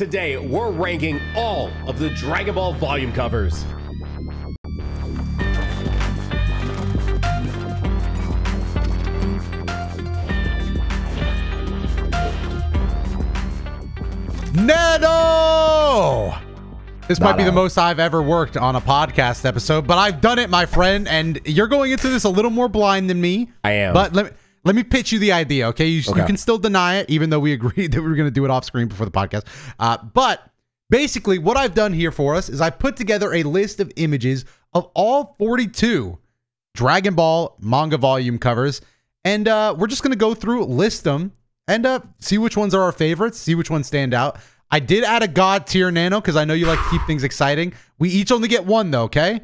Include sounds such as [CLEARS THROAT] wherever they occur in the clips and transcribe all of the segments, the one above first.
Today, we're ranking all of the Dragon Ball volume covers. Neto! This might be the most I've ever worked on a podcast episode, but I've done it, my friend, and you're going into this a little more blind than me. I am. But let me let me pitch you the idea, okay? You, okay. you can still deny it, even though we agreed [LAUGHS] that we were going to do it off screen before the podcast. Uh, but basically, what I've done here for us is i put together a list of images of all 42 Dragon Ball manga volume covers, and uh, we're just going to go through, list them, and uh, see which ones are our favorites, see which ones stand out. I did add a god tier nano because I know you like to keep things exciting. We each only get one though, okay?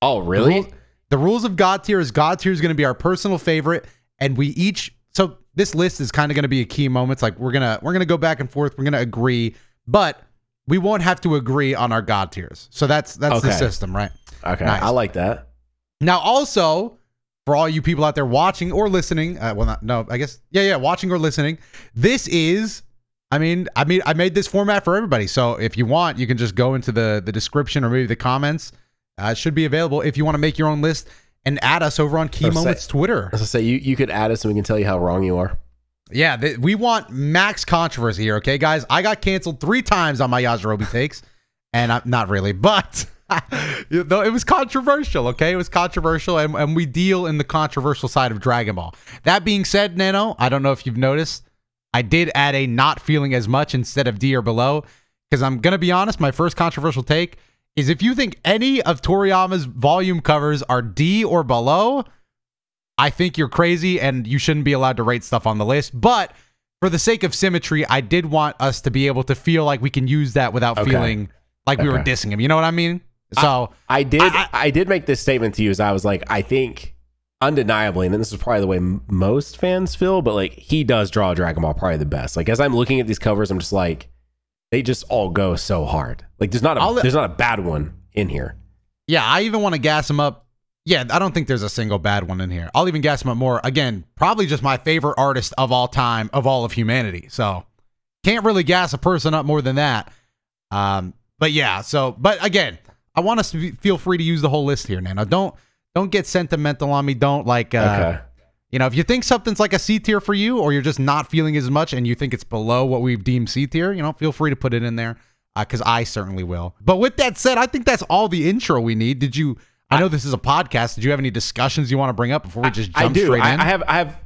Oh, really? The the rules of god tier is god tier is going to be our personal favorite and we each so this list is kind of going to be a key moments like we're going to we're going to go back and forth, we're going to agree, but we won't have to agree on our god tiers. So that's that's okay. the system, right? Okay. Nice. I like that. Now also, for all you people out there watching or listening, uh, well, not, no, I guess, yeah, yeah, watching or listening. This is, I mean, I mean, I made this format for everybody. So if you want, you can just go into the the description or maybe the comments. Uh, should be available if you want to make your own list and add us over on Key Moments say, Twitter. As I say, you, you could add us and we can tell you how wrong you are. Yeah, we want max controversy here, okay, guys? I got canceled three times on my Yajirobe takes, and I'm not really, but [LAUGHS] it was controversial, okay? It was controversial, and, and we deal in the controversial side of Dragon Ball. That being said, Nano, I don't know if you've noticed, I did add a not feeling as much instead of D or below, because I'm going to be honest, my first controversial take – is if you think any of Toriyama's volume covers are D or below, I think you're crazy and you shouldn't be allowed to rate stuff on the list. But for the sake of symmetry, I did want us to be able to feel like we can use that without okay. feeling like okay. we were dissing him. You know what I mean? So I, I did. I, I, did make this statement to you as I was like, I think undeniably, and this is probably the way most fans feel, but like he does draw Dragon Ball probably the best. Like as I'm looking at these covers, I'm just like, they just all go so hard. Like there's not a I'll, there's not a bad one in here. Yeah, I even want to gas them up. Yeah, I don't think there's a single bad one in here. I'll even gas them up more. Again, probably just my favorite artist of all time of all of humanity. So can't really gas a person up more than that. Um, but yeah, so but again, I want us to be, feel free to use the whole list here, Nana. Don't don't get sentimental on me. Don't like uh, okay. You know, if you think something's like a C tier for you, or you're just not feeling as much and you think it's below what we've deemed C tier, you know, feel free to put it in there because uh, I certainly will. But with that said, I think that's all the intro we need. Did you? I know this is a podcast. Did you have any discussions you want to bring up before we just jump I do. straight I, in? I have. I have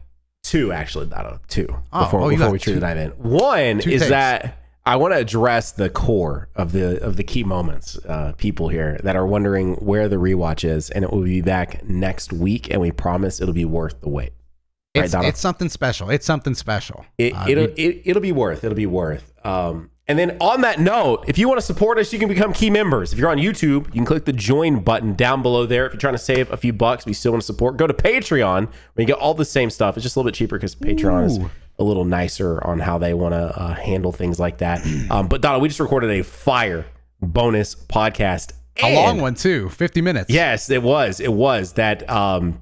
two actually. I don't know, two. Oh, before oh, before we truly dive in, one two is takes. that I want to address the core of the of the key moments, uh, people here that are wondering where the rewatch is, and it will be back next week, and we promise it'll be worth the wait. Right, it's, something special. It's something special. It, will uh, it, it'll be worth. It'll be worth. Um, and then on that note, if you want to support us, you can become key members. If you're on YouTube, you can click the join button down below there. If you're trying to save a few bucks, we still want to support. Go to Patreon where you get all the same stuff. It's just a little bit cheaper because Patreon Ooh. is a little nicer on how they want to uh, handle things like that. [CLEARS THROAT] Um, but Donna, we just recorded a fire bonus podcast. a long one too, 50 minutes. Yes, it was. It was that um,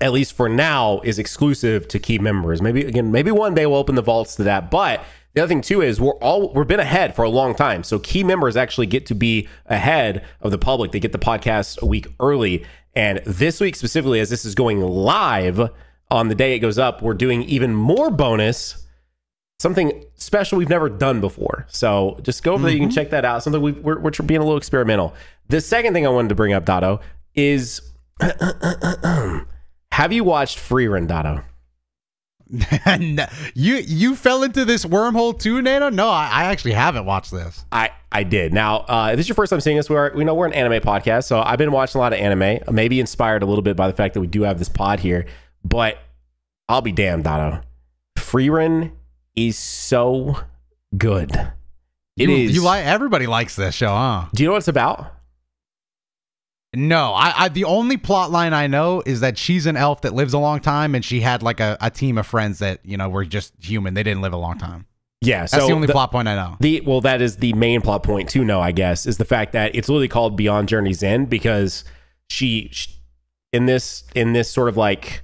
at least for now is exclusive to key members. Maybe again, maybe one day we'll open the vaults to that. But the other thing too is we're all we've been ahead for a long time. So key members actually get to be ahead of the public. They get the podcast a week early. And this week specifically, as this is going live, on the day it goes up, we're doing even more bonus, something special we've never done before. So just go over mm-hmm. there. You can mm-hmm. check that out. Something we are we're being a little experimental. The second thing I wanted to bring up, Dotto, is [CLEARS THROAT] have you watched Free Run, Dotto? [LAUGHS] you you fell into this wormhole too, Nano? No, I, I, actually haven't watched this. I I did. Now, uh, if this is your first time seeing us, we are we know we're an anime podcast, so I've been watching a lot of anime. Maybe inspired a little bit by the fact that we do have this pod here. But I'll be damned, Otto. Freerun is so good. It you, is. you, like everybody likes this show, huh? Do you know what it's about? No, I, I the only plot line I know is that she's an elf that lives a long time, and she had like a, a team of friends that you know were just human. They didn't live a long time. Yeah, that's the only the, plot point I know. The well, that is the main plot point to know, I guess, is the fact that it's literally called Beyond Journey's End because she, she in this in this sort of like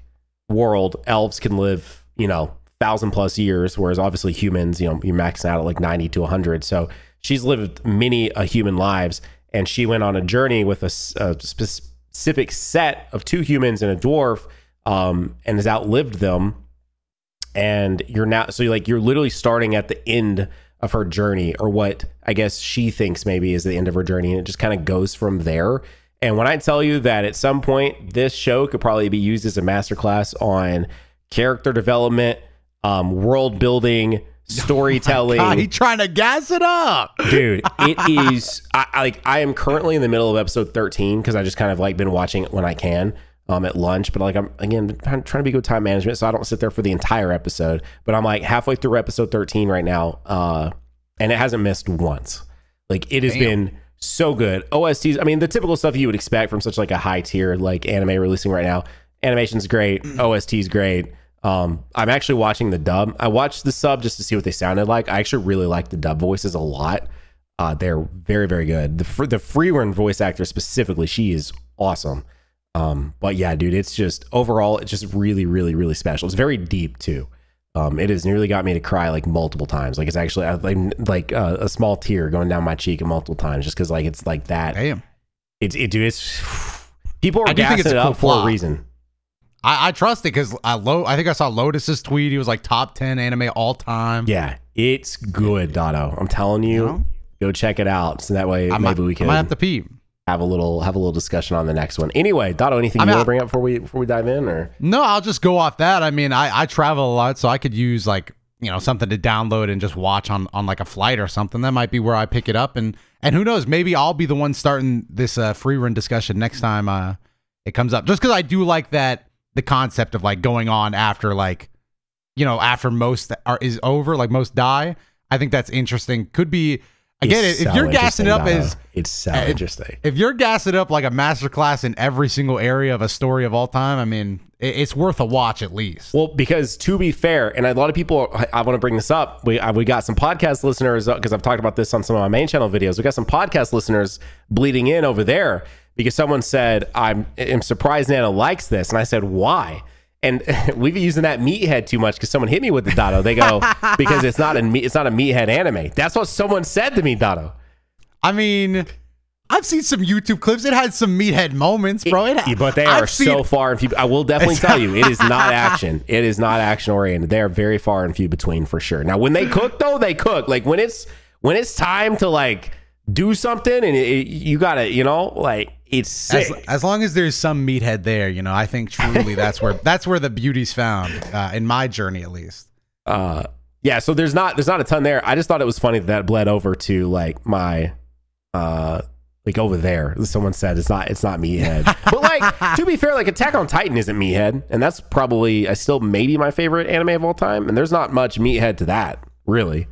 world, elves can live, you know, thousand plus years, whereas obviously humans, you know, you're maxing out at like 90 to 100. So she's lived many a uh, human lives, and she went on a journey with a, a specific set of two humans and a dwarf, um, and has outlived them. And you're now, so you're like you're literally starting at the end of her journey, or what I guess she thinks maybe is the end of her journey, and it just kind of goes from there. And when I tell you that at some point this show could probably be used as a masterclass on character development, um, world building, [LAUGHS] oh storytelling. Oh he trying to gas it up, dude. It [LAUGHS] is. I, I, like. I am currently in the middle of episode thirteen because I just kind of like been watching it when I can. Um, at lunch, but like I'm again trying, trying to be good time management, so I don't sit there for the entire episode. But I'm like halfway through episode 13 right now, uh, and it hasn't missed once. Like it has Damn. been so good. OSTs, I mean, the typical stuff you would expect from such like a high tier like anime releasing right now. Animation's great, mm. OST's great. Um, I'm actually watching the dub. I watched the sub just to see what they sounded like. I actually really like the dub voices a lot. Uh, they're very, very good. The fr- the Freerun voice actor specifically, she is awesome. Um, but yeah, dude, it's just overall, it's just really, really, really special. It's very deep too. Um, it has nearly got me to cry like multiple times. Like it's actually like like uh, a small tear going down my cheek multiple times just because like it's like that. Damn, it's it, dude, it's people are I gassing it cool up for a reason. I, I trust it because I low. I think I saw Lotus's tweet. He was like top ten anime all time. Yeah, it's good, Dotto. I'm telling you, you know? go check it out. So that way I maybe we can. I might have to pee have a little have a little discussion on the next one. Anyway, Dotto, anything I mean, you want to bring up before we before we dive in, or no? I'll just go off that. I mean, I I travel a lot, so I could use like you know something to download and just watch on on like a flight or something. That might be where I pick it up, and and who knows? Maybe I'll be the one starting this uh, free run discussion next time uh, it comes up. Just because I do like that the concept of like going on after like you know after most are, is over, like most die. I think that's interesting. Could be I get it. If so you're gassing it up as it's so if, interesting. If you're gassing up like a masterclass in every single area of a story of all time, I mean, it's worth a watch at least. Well, because to be fair, and a lot of people, I, I want to bring this up. We I, uh, we got some podcast listeners because uh, I've talked about this on some of my main channel videos. We got some podcast listeners bleeding in over there because someone said, "I'm, I'm surprised Nana likes this," and I said, "Why?" and [LAUGHS] we've been using that meathead too much because someone hit me with the Dotto. They go [LAUGHS] because it's not a it's not a meathead anime. That's what someone said to me, Dotto. I mean, I've seen some YouTube clips. It had some meathead moments, bro. It, it, but they I've are seen, so far and few. I will definitely tell you, it is not [LAUGHS] action. It is not action oriented. They are very far and few between for sure. Now, when they cook, though, they cook. Like when it's when it's time to like do something, and it, you gotta, you know, like it's sick. As, as, long as there's some meathead there, you know, I think truly that's where that's where the beauty's found uh, in my journey, at least. Uh, yeah. So there's not there's not a ton there. I just thought it was funny that that bled over to like my, uh, like over there. Someone said it's not it's not meathead, [LAUGHS] but like to be fair, like Attack on Titan isn't meathead, and that's probably I uh, still maybe my favorite anime of all time. And there's not much meathead to that really.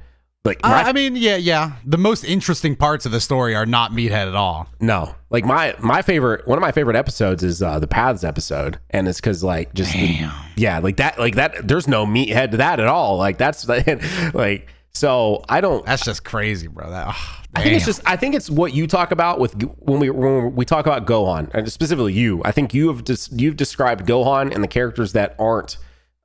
Like uh, I mean, yeah, yeah. The most interesting parts of the story are not meathead at all. No, like my my favorite one of my favorite episodes is uh, the paths episode, and it's because like just the, yeah, like that, like that. There's no meathead to that at all. Like that's [LAUGHS] like so I don't. That's just crazy, bro. That. Oh, I think it's just. I think it's what you talk about with when we when we talk about Gohan, and specifically you. I think you have just you've described Gohan and the characters that aren't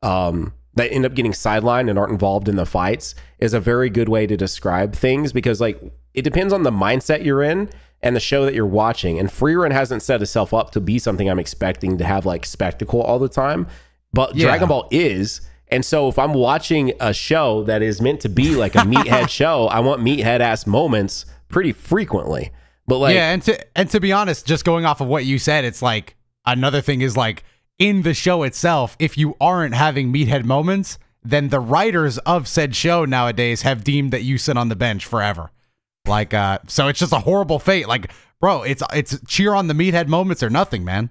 um that end up getting sidelined and aren't involved in the fights is a very good way to describe things because like it depends on the mindset you're in and the show that you're watching. And Free Run hasn't set itself up to be something I'm expecting to have like spectacle all the time, but yeah. Dragon Ball is. And so if I'm watching a show that is meant to be like a meathead [LAUGHS] show, I want meathead ass moments pretty frequently. But like Yeah, and to and to be honest, just going off of what you said, it's like another thing is like in the show itself, if you aren't having meathead moments, then the writers of said show nowadays have deemed that you sit on the bench forever. Like, uh, so it's just a horrible fate. Like, bro, it's it's cheer on the meathead moments or nothing, man.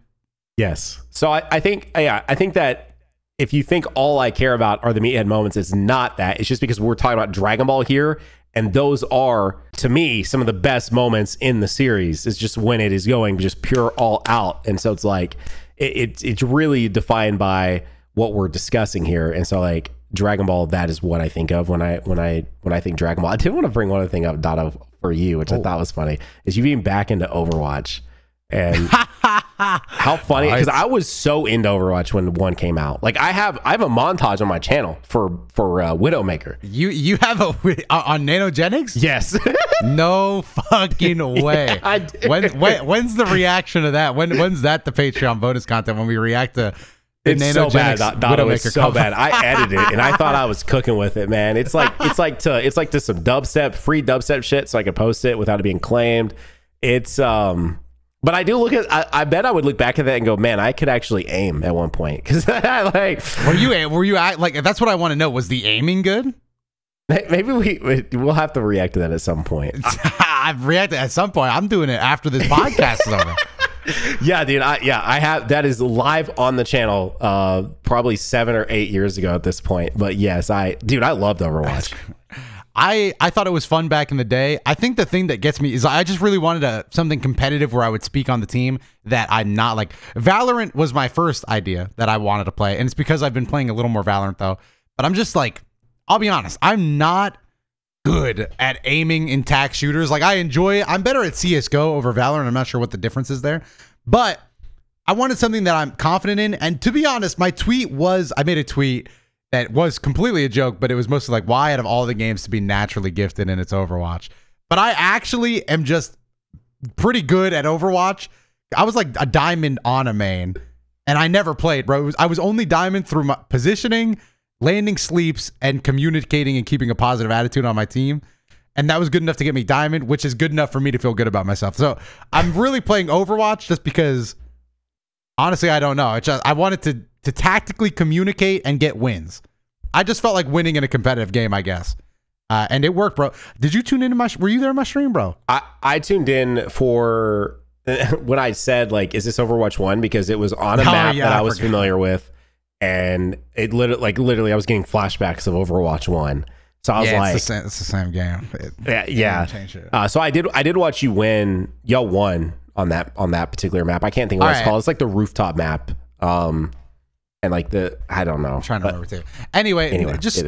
Yes. So I, I think yeah, I think that if you think all I care about are the meathead moments, it's not that. It's just because we're talking about Dragon Ball here, and those are to me some of the best moments in the series. It's just when it is going just pure all out, and so it's like it, it, it's really defined by what we're discussing here. And so like Dragon Ball, that is what I think of when I when I when I think Dragon Ball. I did want to bring one other thing up, Dada, for you, which oh. I thought was funny, is you being back into Overwatch and [LAUGHS] how funny because I was so into Overwatch when one came out. Like I have I have a montage on my channel for for uh, Widowmaker. You you have a uh, on Nanogenics? Yes. [LAUGHS] no fucking way. Yeah, when, when, when's the reaction to that? When when's that the Patreon bonus content when we react to it's so bad. Dotto, it's so bad. I edited it and I thought I [LAUGHS] was cooking with it, man. It's like it's like to it's like to some dubstep, free dubstep shit, so I could post it without it being claimed. It's um but I do look at. I, I, bet I would look back at that and go, "Man, I could actually aim at one point." Because [LAUGHS] like. Were you? Were you like? That's what I want to know. Was the aiming good? Maybe we we'll have to react to that at some point. [LAUGHS] I've reacted at some point. I'm doing it after this podcast is over. [LAUGHS] yeah, dude. I, yeah, I have. That is live on the channel. Uh, probably seven or eight years ago at this point. But yes, I, dude, I loved Overwatch. I, I thought it was fun back in the day. I think the thing that gets me is I just really wanted a, something competitive where I would speak on the team that I'm not like. Valorant was my first idea that I wanted to play, and it's because I've been playing a little more Valorant though. But I'm just like, I'll be honest, I'm not good at aiming in tack shooters. Like I enjoy, I'm better at CS:GO over Valorant. I'm not sure what the difference is there, but I wanted something that I'm confident in. And to be honest, my tweet was I made a tweet that was completely a joke, but it was mostly like, why out of all the games to be naturally gifted and it's Overwatch? But I actually am just pretty good at Overwatch. I was like a diamond on a main, and I never played, bro. Was, I was only diamond through my positioning, landing sleeps, and communicating and keeping a positive attitude on my team. And that was good enough to get me diamond, which is good enough for me to feel good about myself. So I'm really playing Overwatch just because honestly, I don't know. It's just, I wanted to to tactically communicate and get wins. I just felt like winning in a competitive game, I guess. Uh, and it worked, bro. Did you tune into my? Were you there in my stream, bro? I, I tuned in for [LAUGHS] when I said like, "Is this Overwatch One?" Because it was on a oh, map yeah, that I, I was familiar with, and it literally, like, literally, I was getting flashbacks of Overwatch One. So I was yeah, like, it's the, same, it's the same game. It, yeah, yeah. Uh, so I did, I did watch you win. Y'all won on that on that particular map. I can't think of what All it's right. called. It's like the rooftop map. Um, and like the I don't know. I'm trying to but, remember too. Anyway, anyway just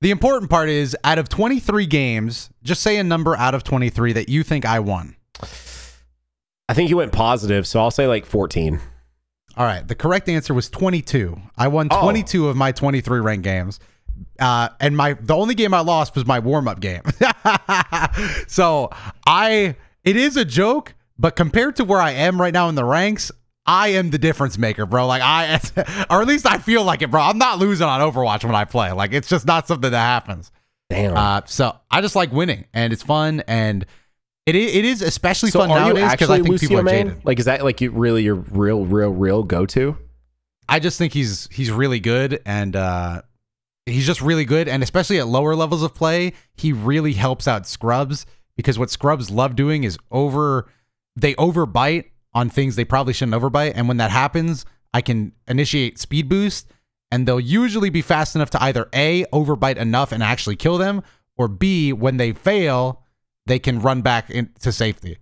the important part is out of 23 games, just say a number out of 23 that you think I won. I think you went positive, so I'll say like 14. All right, the correct answer was 22. I won 22 oh. of my 23 ranked games. Uh, and my the only game I lost was my warm up game. [LAUGHS] so I it is a joke, but compared to where I am right now in the ranks, I am the difference maker, bro. Like I, [LAUGHS] or at least I feel like it, bro. I'm not losing on Overwatch when I play. Like it's just not something that happens. Damn. Uh, so I just like winning, and it's fun, and it is, it is especially so fun nowadays because I think Lucio people are jaded. Like, is that like you really your real, real, real go to? I just think he's he's really good, and uh, he's just really good, and especially at lower levels of play, he really helps out scrubs because what scrubs love doing is over they overbite on things they probably shouldn't overbite. And when that happens, I can initiate speed boost, and they'll usually be fast enough to either A, overbite enough and actually kill them, or B, when they fail, they can run back into safety.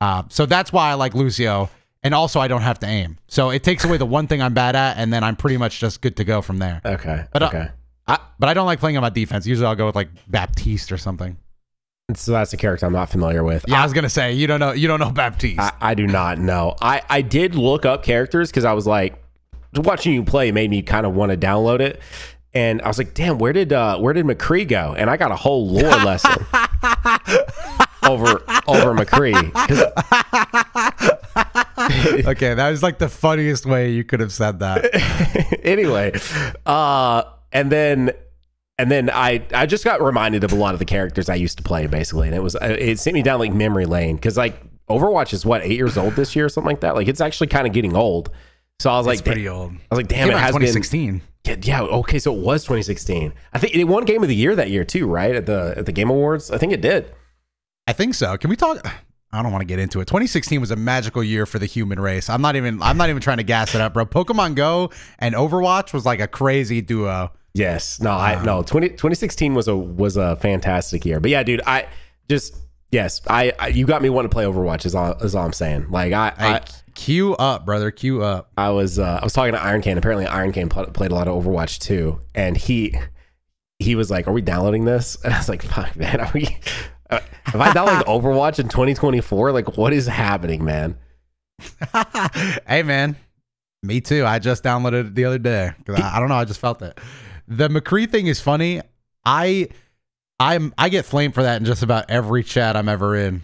Uh, so that's why I like Lucio. And also, I don't have to aim. So it takes away the one thing I'm bad at, and then I'm pretty much just good to go from there. Okay. But, uh, okay. I, but I don't like playing on my defense. Usually I'll go with like Baptiste or something. So that's a character I'm not familiar with. Yeah, I, I was gonna say you don't know you don't know Baptiste. I, I do not know. I I did look up characters because I was like watching you play made me kind of want to download it, and I was like, damn, where did uh, where did McCree go? And I got a whole lore lesson [LAUGHS] over over McCree. [LAUGHS] okay, that was like the funniest way you could have said that. [LAUGHS] anyway, uh, and then and then I I just got reminded of a lot of the characters I used to play basically, and it was uh, it sent me down like memory lane because like Overwatch is what eight years old this year or something like that. Like it's actually kind of getting old. So I was it's like, pretty old. I was like, damn, it, it has 2016. been 2016. Yeah, okay, so it was 2016. I think it won Game of the Year that year too, right? At the at the Game Awards, I think it did. I think so. Can we talk? I don't want to get into it. 2016 was a magical year for the human race. I'm not even I'm not even trying to gas it up, bro. Pokemon Go and Overwatch was like a crazy duo. Yes. No, I no. 20, 2016 was a was a fantastic year. But yeah, dude, I just yes, I, I you got me wanting to play Overwatch is all is all I'm saying. Like I, I, I queue up, brother, queue up. I was uh, I was talking to Iron Can. Apparently, Iron Can pl- played a lot of Overwatch too, and he he was like, "Are we downloading this?" [LAUGHS] And I was like, "Fuck, man, are we?" Uh, if I download [LAUGHS] Overwatch in 2024, like what is happening, man? [LAUGHS] hey, man, me too. I just downloaded it the other day I, I, don't know. I just felt it. The McCree thing is funny. I I'm I get flamed for that in just about every chat I'm ever in.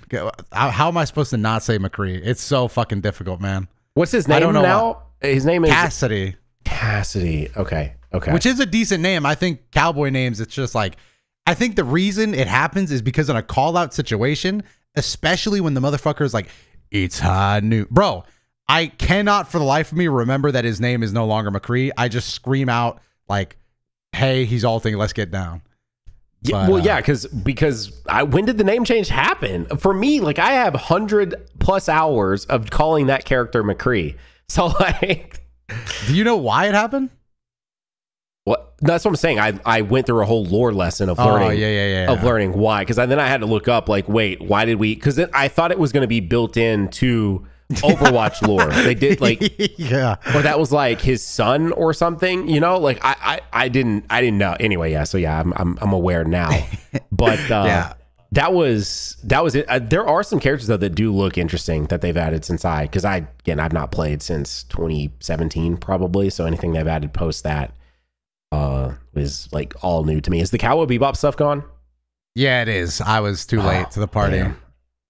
How, am I supposed to not say McCree? It's so fucking difficult, man. What's his name I don't know now? Why. His name is Cassidy. Cassidy. Okay. Okay. Which is a decent name. I think cowboy names, it's just like I think the reason it happens is because in a call out situation, especially when the motherfucker is like, it's high new bro. I cannot for the life of me remember that his name is no longer McCree. I just scream out like hey, he's all thinking. let's get down. Yeah, but, well, uh, yeah, because because I, when did the name change happen? For me, like I have hundred plus hours of calling that character McCree. [LAUGHS] So like, do you know why it happened? What? that's what I'm saying. I I went through a whole lore lesson of oh, learning. Oh, yeah, yeah, yeah. Of learning why, because then I had to look up like, wait, why did we? Because I thought it was going to be built into Overwatch lore. They did like [LAUGHS] yeah, or that was like his son or something. You know, like I I, I didn't I didn't know. Anyway, yeah. So yeah, I'm I'm, I'm aware now. [LAUGHS] But uh, yeah. That was that was it. Uh, there are some characters though that do look interesting that they've added since I because I again I've not played since 2017 probably so anything they've added post that uh is like all new to me. Is the Cowboy Bebop stuff gone? Yeah, it is. I was too ah, late to the party. Damn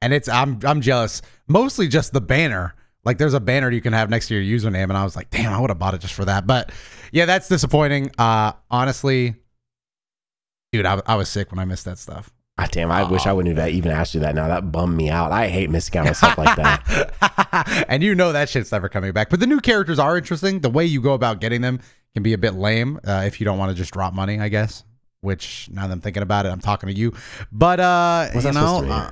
and it's I'm I'm jealous. Mostly just the banner. Like there's a banner you can have next to your username, and I was like, damn, I would have bought it just for that. But yeah, that's disappointing. Uh, honestly, dude, I, I was sick when I missed that stuff. Ah, damn, I wish I oh, wouldn't have even asked you that now. That bummed me out. I hate missing out on stuff like that. [LAUGHS] and you know that shit's never coming back. But the new characters are interesting. The way you go about getting them can be a bit lame uh, if you don't want to just drop money, I guess. Which now that I'm thinking about it, I'm talking to you. But uh, What's you know,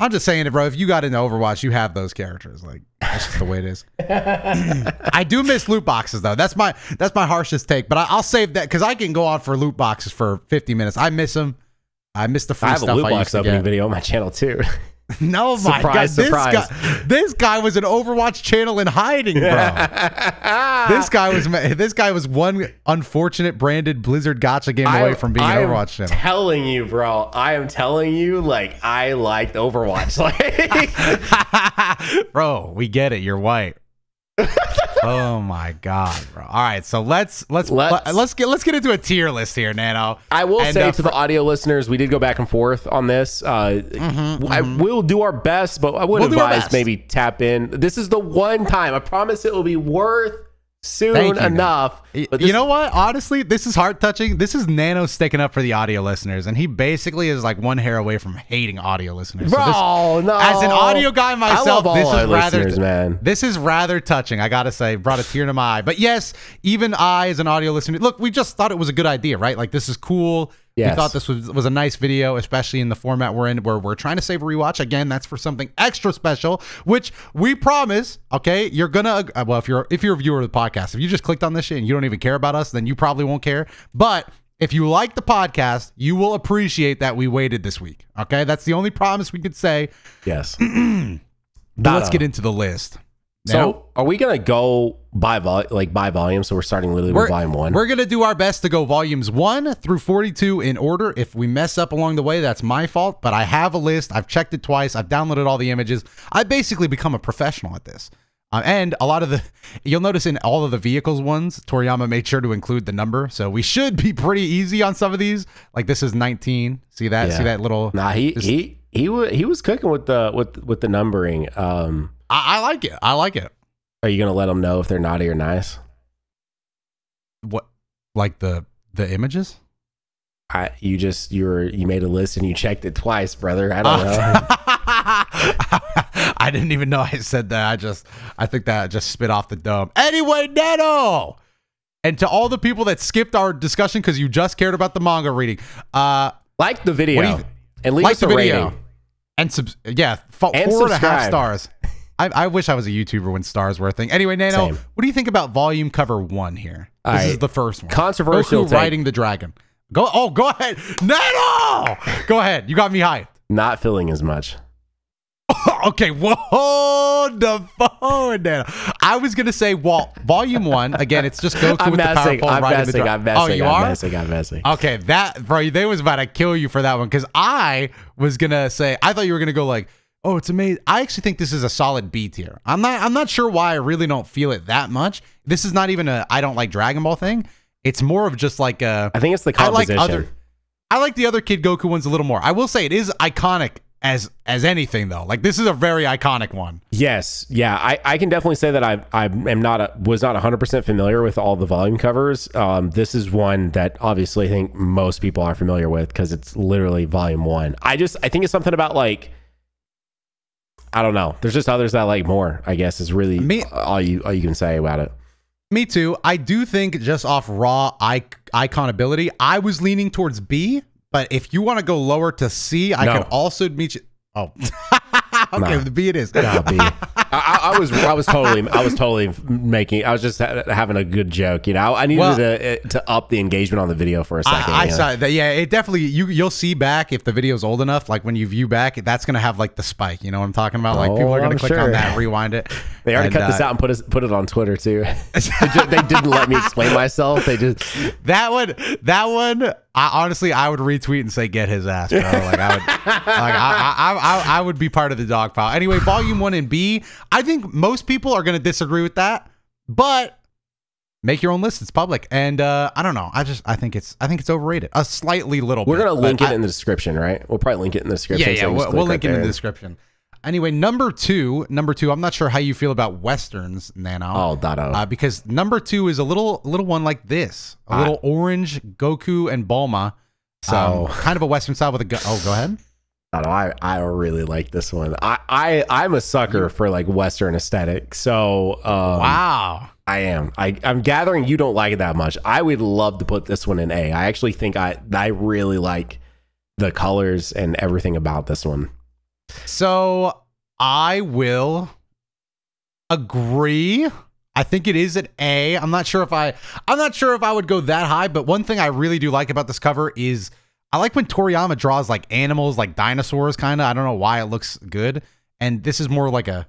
I'm just saying it, bro. If you got into Overwatch, you have those characters. Like that's just the way it is. [LAUGHS] I do miss loot boxes though. That's my that's my harshest take. But I, will save that because I can go on for loot boxes for 50 minutes. I miss them. I miss the free I have stuff. A loot I box opening video on my channel too. [LAUGHS] [LAUGHS] No, surprise, my God. Surprise. This guy, this guy was an Overwatch channel in hiding, bro. this guy was this guy was one unfortunate branded Blizzard gotcha game I, away from being I an Overwatch channel. telling you, bro. I am telling you, like I liked Overwatch. [LAUGHS] [LAUGHS] bro, we get it. You're white oh my god, bro! All right, so let's let's let's, let's get let's get into a tier list here, Nano. I will and, say uh, to the audio listeners, we did go back and forth on this. Uh, mm -hmm, I mm -hmm. will do our best, but I would we'll advise maybe tap in. This is the one time. I promise it will be worth soon you, enough. you know what? Honestly, this is heart touching. This is Nano sticking up for the audio listeners, and he basically is like one hair away from hating audio listeners. Bro, so this, no. As an audio guy myself, this is rather man. This is rather touching. I gotta say, brought a tear to my eye. But yes, even I, as an audio listener, look, we just thought it was a good idea, right? Like this is cool. Yes. We thought this was, was a nice video, especially in the format we're in, where we're trying to save a rewatch. Again, that's for something extra special, which we promise. Okay, you're gonna uh, well if you're if you're a viewer of the podcast, if you just clicked on this shit and you don't even care about us, then you probably won't care. But if you like the podcast, you will appreciate that we waited this week. Okay, that's the only promise we could say. Yes. [CLEARS THROAT] let's get into the list. Now? So are we gonna go by vol like by volume? So we're starting literally we're, with volume one. We're gonna do our best to go volumes one through forty-two in order. If we mess up along the way, that's my fault. But I have a list. I've checked it twice. I've downloaded all the images. I basically become a professional at this. Uh, and a lot of the, you'll notice in all of the vehicles ones, Toriyama made sure to include the number. So we should be pretty easy on some of these. Like this is 19. See that? Yeah. See that little? Nah, he he he was he was cooking with the with with the numbering. Um, I, I like it. I like it. Are you gonna let them know if they're naughty or nice? What, like the the images? I you just you are you made a list and you checked it twice, brother. I don't know. [LAUGHS] I didn't even know I said that. I just I think that I just spit off the dome. Anyway, Neto. And to all the people that skipped our discussion because you just cared about the manga reading, uh, like the video th- and leave like us a video. rating and sub- yeah, f- and four subscribe. and a half stars. I, I, wish I was a YouTuber when stars were a thing. Anyway, Nano, Same. what do you think about volume cover one here? this right. is the first one. Controversial. Goku riding the dragon. Go. Oh, go ahead, Nano. go ahead. You got me hyped. Not feeling as much. [LAUGHS] okay. Whoa, the phone, Nano. I was gonna say, well, volume one again. It's just Goku [LAUGHS] I'm with messing, the powerful I'm riding messing, the dragon. Oh, you I'm are. Messing, I'm messing. Okay, that bro, they was about to kill you for that one because I was gonna say I thought you were gonna go like Oh, it's amazing. I actually think this is a solid B tier. I'm not I'm not sure why I really don't feel it that much. This is not even a I don't like Dragon Ball thing. It's more of just like a I think it's the composition. I like other I like the other Kid Goku ones a little more. I will say it is iconic as as anything though. Like this is a very iconic one. Yes, yeah, I, I can definitely say that I I am not a, was not 100 percent familiar with all the volume covers. Um, this is one that obviously I think most people are familiar with because it's literally volume one. I just I think it's something about like I don't know. There's just others that I like more. I guess is really me, all you all you can say about it. Me too. I do think just off raw icon ability, I was leaning towards B. But if you want to go lower to C, I no. could also meet you. Oh, [LAUGHS] okay, nah. the B it is. Nah, B. [LAUGHS] I, I, was I was totally I was totally making I was just ha having a good joke. You know, I needed well, to, uh, to up the engagement on the video for a second. I, I saw that. Yeah, it definitely you you'll see back if the video is old enough. Like when you view back, that's gonna have like the spike. You know what I'm talking about? Like oh, people are oh, gonna I'm click sure. on that, rewind it. [LAUGHS] They already and, cut uh, this out and put us, put it on Twitter too. [LAUGHS] they, they didn't let me explain myself. They just that one that one I honestly, I would retweet and say, "Get his ass, bro!" Like I would, like I, I, I, I, would be part of the dog pile. Anyway, volume one and B. I think most people are going to disagree with that, but make your own list. It's public, and uh, I don't know. I just, I think it's, I think it's overrated. A slightly little. We're bit, gonna link it I, in the description, right? We'll probably link it in the description. Yeah, yeah. we'll, we'll link it in the description. Anyway, number two, number two. I'm not sure how you feel about westerns, Nano. Oh, that oh. Uh, because number two is a little, little one like this, a little orange Goku and Bulma. So oh. um, kind of a western style with a. Go- oh, go ahead. I, oh, I I really like this one. I I I'm a sucker for like Western aesthetic. So um, wow, I am. I I'm gathering you don't like it that much. I would love to put this one in A. I actually think I I really like the colors and everything about this one. So I will agree. I think it is an A. I'm not sure if I I'm not sure if I would go that high, but one thing I really do like about this cover is I like when Toriyama draws like animals, like dinosaurs kind of. I don't know why it looks good. And this is more like a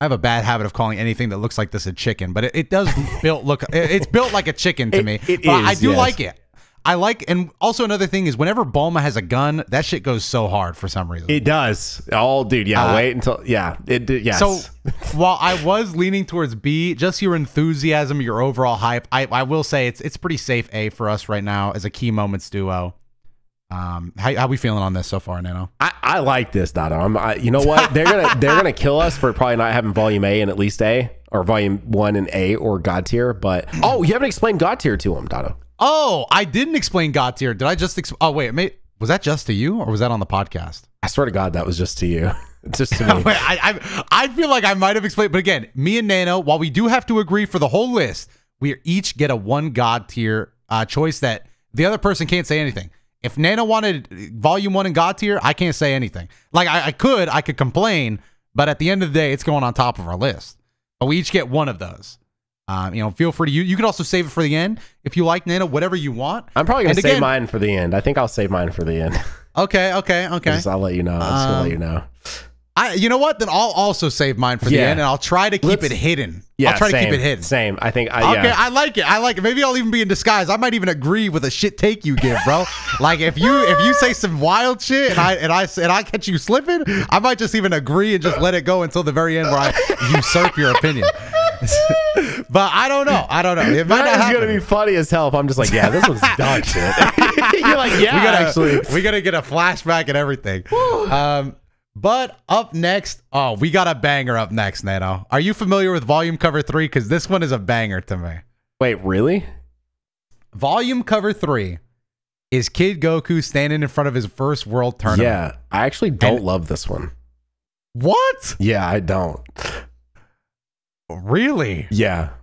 I have a bad habit of calling anything that looks like this a chicken, but it, it does [LAUGHS] built look it's built like a chicken to it, me. It but is, I do yes. like it. I like, and also another thing is whenever Bulma has a gun, that shit goes so hard for some reason. It does. Oh, dude, yeah. Uh, wait until yeah. It yes. So while I was leaning towards B, just your enthusiasm, your overall hype, I I will say it's it's pretty safe A for us right now as a key moments duo. Um, how, how we feeling on this so far, Nano? I, I like this, Dada. I'm, I, you know what? [LAUGHS] They're gonna they're gonna kill us for probably not having volume A and at least A or volume one and A or God tier. But oh, you haven't explained God tier to him, Dada. Oh, I didn't explain God tier. Did I just? oh wait, may- was that just to you, or was that on the podcast? I swear to God, that was just to you. [LAUGHS] just to [LAUGHS] me. wait, I, I I feel like I might have explained, but again, me and Nano, while we do have to agree for the whole list, we each get a one God tier uh, choice that the other person can't say anything. If Nano wanted Volume One and God tier, I can't say anything. Like I, I could, I could complain, but at the end of the day, it's going on top of our list. But we each get one of those. Um, you know, feel free to you. You can also save it for the end if you like, Nana. Whatever you want. I'm probably gonna and save again, mine for the end. I think I'll save mine for the end. [LAUGHS] Okay, okay, okay. I'll let you know. I'll um, let you um, know. I, you know what? Then I'll also save mine for yeah. the end, and I'll try to keep Let's, it hidden. Yeah, I'll try same, to keep it hidden. Same. I think. I, uh, okay, yeah. I like it. I like it. Maybe I'll even be in disguise. I might even agree with a shit take you give, bro. [LAUGHS] like if you if you say some wild shit and I and I and I catch you slipping, I might just even agree and just let it go until the very end where I usurp your opinion. [LAUGHS] but I don't know. I don't know. It might not gonna be funny as hell. If I'm just like, yeah, this was [LAUGHS] dog shit. [LAUGHS] You're like, yeah, we gotta, actually, we gotta get a flashback and everything. um, but up next, oh, we got a banger up next, Nano. Are you familiar with Volume Cover Three? Because this one is a banger to me. Wait, really? Volume Cover Three is Kid Goku standing in front of his first world tournament. Yeah, I actually don't and, love this one. What? Yeah, I don't. Really? Yeah. [LAUGHS]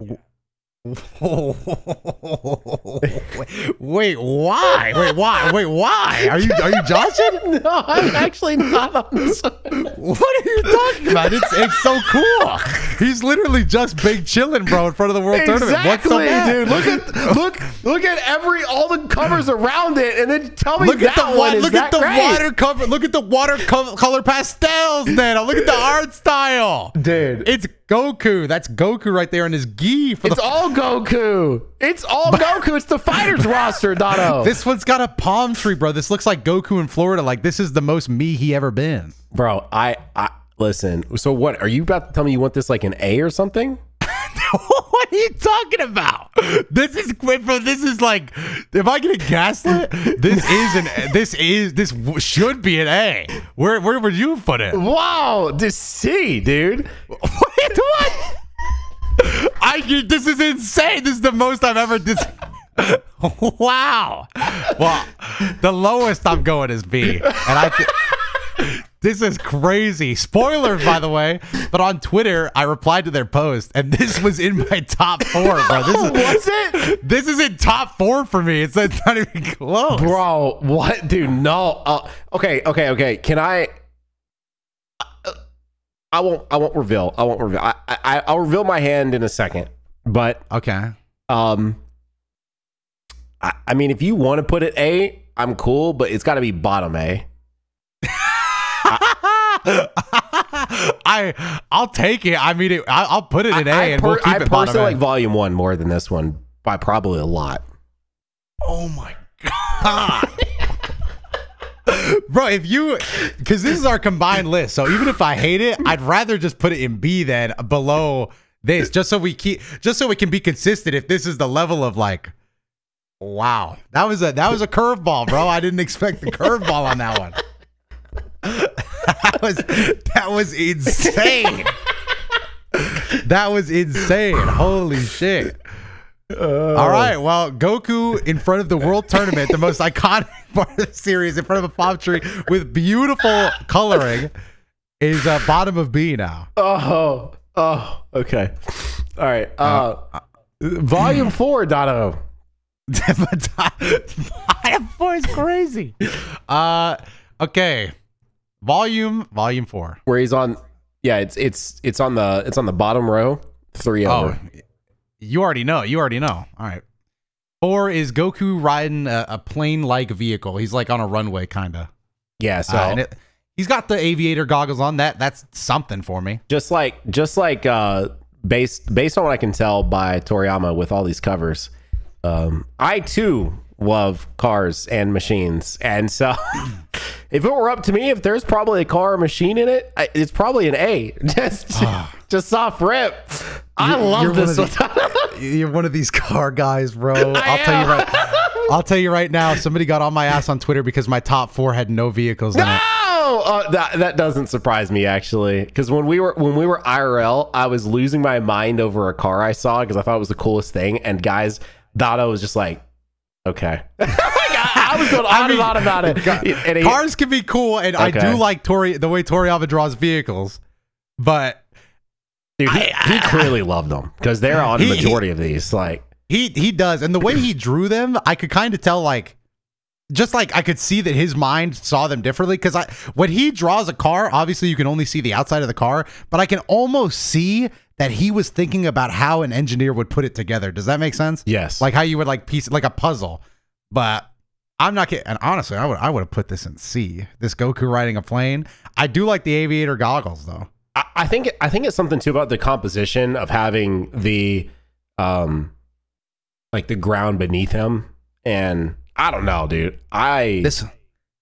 Wait, why? Wait, why? Wait, why? Are you are you Johnson? [LAUGHS] no, I'm actually not on this. One. [LAUGHS] What are you talking about? It's it's so cool. He's literally just big chilling, bro, in front of the world exactly, tournament. What's dude? Look at look look at every all the covers around it, and then tell me look that at the one. look at the great? water cover. Look at the water co color pastels, Nano. Look at the art style, dude. It's Goku. That's Goku right there in his gi. it's all Goku. It's all [LAUGHS] Goku. It's the fighters roster, Dono. [LAUGHS] This one's got a palm tree, bro. This looks like Goku in Florida. Like this is the most me he ever been. Bro, I, I listen. So what are you about to tell me? You want this like an A or something? [LAUGHS] what are you talking about? This is quit from this is like if I get a gaslit, this is an [LAUGHS] this is this should be an A. Where where would you put it? Wow, this C, dude. what? I this is insane. This is the most I've ever this [LAUGHS] Wow. Well, the lowest I'm going is B. And I this is crazy. Spoilers, by the way. But on Twitter, I replied to their post, and this was in my top four, bro. This is, What's [LAUGHS] it? This is in top four for me. It's not even close, bro. What, dude? No. Uh, okay, okay, okay. Can I? I won't. I won't reveal. I won't reveal. I, I I'll reveal my hand in a second. But okay. Um. I, I mean, if you want to put it A, I'm cool, but it's got to be bottom A. [LAUGHS] I I'll take it. I mean, it, I, will put it in A, I, I and per, we'll keep I it. I personally like Volume One more than this one by probably a lot. Oh my god. Bro, if you, because this is our combined list, so even if I hate it, I'd rather just put it in B than below this, just so we keep, just so it can be consistent. If this is the level of like, wow, that was a that was a curveball, bro. I didn't expect the curveball on that one that was that was insane. that was insane. Holy shit. All oh. right. Well, Goku in front of the World Tournament, the most iconic [LAUGHS] part of the series, in front of a palm tree with beautiful coloring, is uh, bottom of B now. Oh, oh, okay. All right. Uh, uh volume [CLEARS THROAT] four, Dono. [LAUGHS] volume four is crazy. Uh, okay volume volume four where he's on yeah it's it's it's on the it's on the bottom row three oh, over. Oh, you already know you already know all right four is goku riding a, a plane like vehicle he's like on a runway kind of yeah uh, so uh, it, he's got the aviator goggles on that that's something for me just like just like uh based based on what i can tell by toriyama with all these covers um i too love cars and machines. And so [LAUGHS] if it were up to me, if there's probably a car or machine in it, I, it's probably an A. [LAUGHS] Just ah. just soft rip. I you're, love you're this one. The, [LAUGHS] you're one of these car guys, bro. I'll tell you right. I'll tell you right now, somebody got on my ass on Twitter because my top 4 had no vehicles no! in it. Uh, that that doesn't surprise me actually, because when we were when we were IRL, I was losing my mind over a car I saw because I thought it was the coolest thing, and guys thought I was just like Okay. [LAUGHS] I was going on I mean, and on about it. he, cars can be cool, and okay. I do like Tori the way Toriyama draws vehicles, but Dude, he, I, I, he clearly loved them because they're on he, the majority of these. Like he he does, and the way he drew them, I could kind of tell like. Just like I could see that his mind saw them differently, because I when he draws a car, obviously you can only see the outside of the car, but I can almost see that he was thinking about how an engineer would put it together. Does that make sense? Yes. Like how you would like piece like a puzzle. But I'm not kidding. And honestly, I would I would have put this in C. This Goku riding a plane. I do like the aviator goggles though. I, I think I think it's something too about the composition of having the um like the ground beneath him and I don't know, dude. I this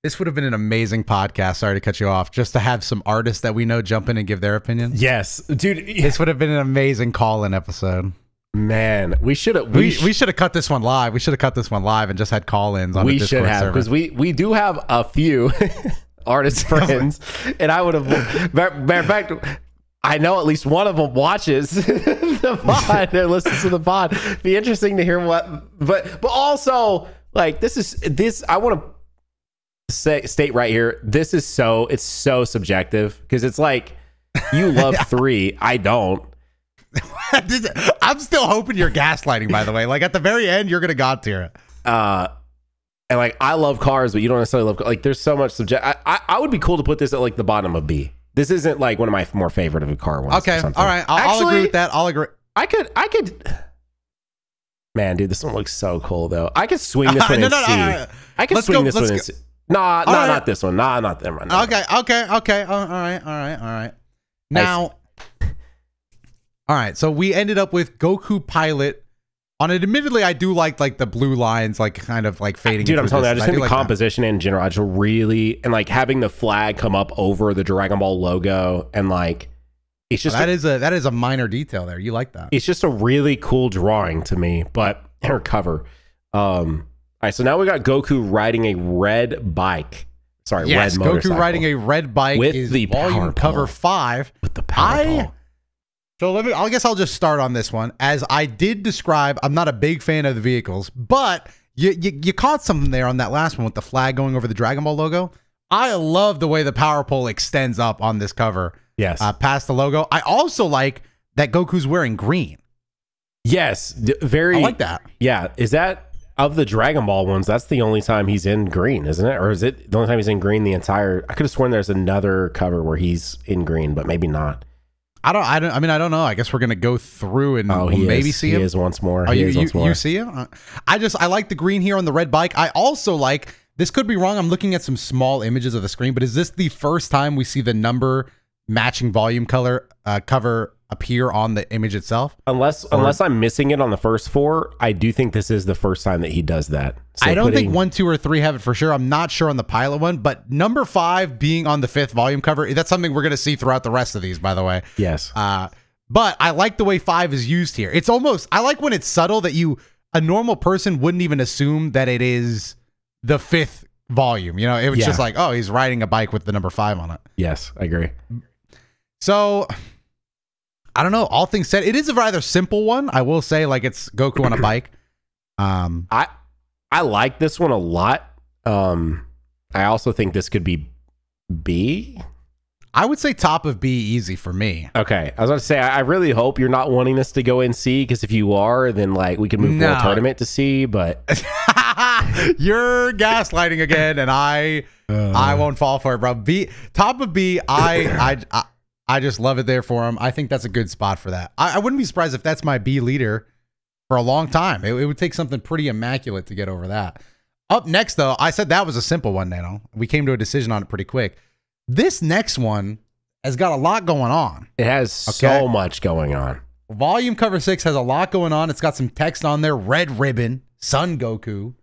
this would have been an amazing podcast. Sorry to cut you off. Just to have some artists that we know jump in and give their opinion. Yes, dude. Yeah. This would have been an amazing call-in episode. Man, we should have we, we, sh we should have cut this one live. We should have cut this one live and just had call-ins on. We should have because we we do have a few [LAUGHS] artist [LAUGHS] friends, and I would have. Matter of fact, I know at least one of them watches [LAUGHS] the pod and listens to the pod. Be interesting to hear what, but but also like this is this. I want to say, state right here. This is so it's so subjective because it's like you love [LAUGHS] three, I don't. [LAUGHS] I'm still hoping you're gaslighting. By the way, like at the very end, you're gonna god tier it. Uh, and like I love cars, but you don't necessarily love like. There's so much subject. I, I, I would be cool to put this at like the bottom of B. This isn't like one of my more favorite of a car ones. Okay, all right, I'll, Actually, I'll agree with that. I'll agree. I could I could. Man, dude, this one looks so cool though. I could swing this [LAUGHS] one uh, no, no, no, C. I could let's swing go, this one. Go. Nah, nah, right. not this one. Nah, not them. Right now. Okay, okay, okay. Oh, all right, all right, all right. Now, all right. So we ended up with Goku Pilot. On it, admittedly, I do like like the blue lines, like kind of like fading. Dude, I'm telling you, I just think the like composition that. in general, I just really and like having the flag come up over the Dragon Ball logo, and like it's just that is that a, is a, that is a minor detail there. You like that? It's just a really cool drawing to me, but [CLEARS THROAT] or cover. Um, all right, so now we got Goku riding a red bike. Sorry, yes, red Goku riding a red bike with is the volume cover five. With the power I, ball. So let me. I guess I'll just start on this one. As I did describe, I'm not a big fan of the vehicles, but you, you, you caught something there on that last one with the flag going over the Dragon Ball logo. I love the way the power pole extends up on this cover. Yes, uh, past the logo. I also like that Goku's wearing green. Yes, very. I like that. Yeah, is that of the Dragon Ball ones, that's the only time he's in green, isn't it? Or is it the only time he's in green the entire? I could have sworn there's another cover where he's in green, but maybe not. I don't. I don't. I mean, I don't know. I guess we're gonna go through and oh, maybe is. see him. He is once more. Oh, he you, is once more. you see him? I just I like the green here on the red bike. I also like. This could be wrong. I'm looking at some small images of the screen, but is this the first time we see the number matching volume color uh, cover appear on the image itself. Unless or, unless I'm missing it on the first four, I do think this is the first time that he does that. So I don't putting, think one, two, or three have it for sure. I'm not sure on the pilot one, but number five being on the fifth volume cover, that's something we're gonna see throughout the rest of these, by the way. Yes. Uh, but I like the way five is used here. It's almost I like when it's subtle that you a normal person wouldn't even assume that it is the fifth volume. You know, it was yeah. just like, oh, he's riding a bike with the number five on it. Yes, I agree. So I don't know. All things said, it is a rather simple one. I will say, like it's Goku on a [CLEARS THROAT] bike. Um, I I like this one a lot. Um, I also think this could be B. I would say top of B easy for me. Okay, I was gonna say I really hope you're not wanting us to go in C because if you are, then like we can move no. the tournament to C. But [LAUGHS] you're gaslighting again, and I uh. [SIGHS] I won't fall for it, bro. B top of B, I I. I I just love it there for him. I think that's a good spot for that. I, I wouldn't be surprised if that's my B leader for a long time. It, it, would take something pretty immaculate to get over that. Up next, though, I said that was a simple one, Nano. We came to a decision on it pretty quick. This next one has got a lot going on. It has okay? so much going on. Volume cover six has a lot going on. It's got some text on there Red Ribbon, Sun Goku,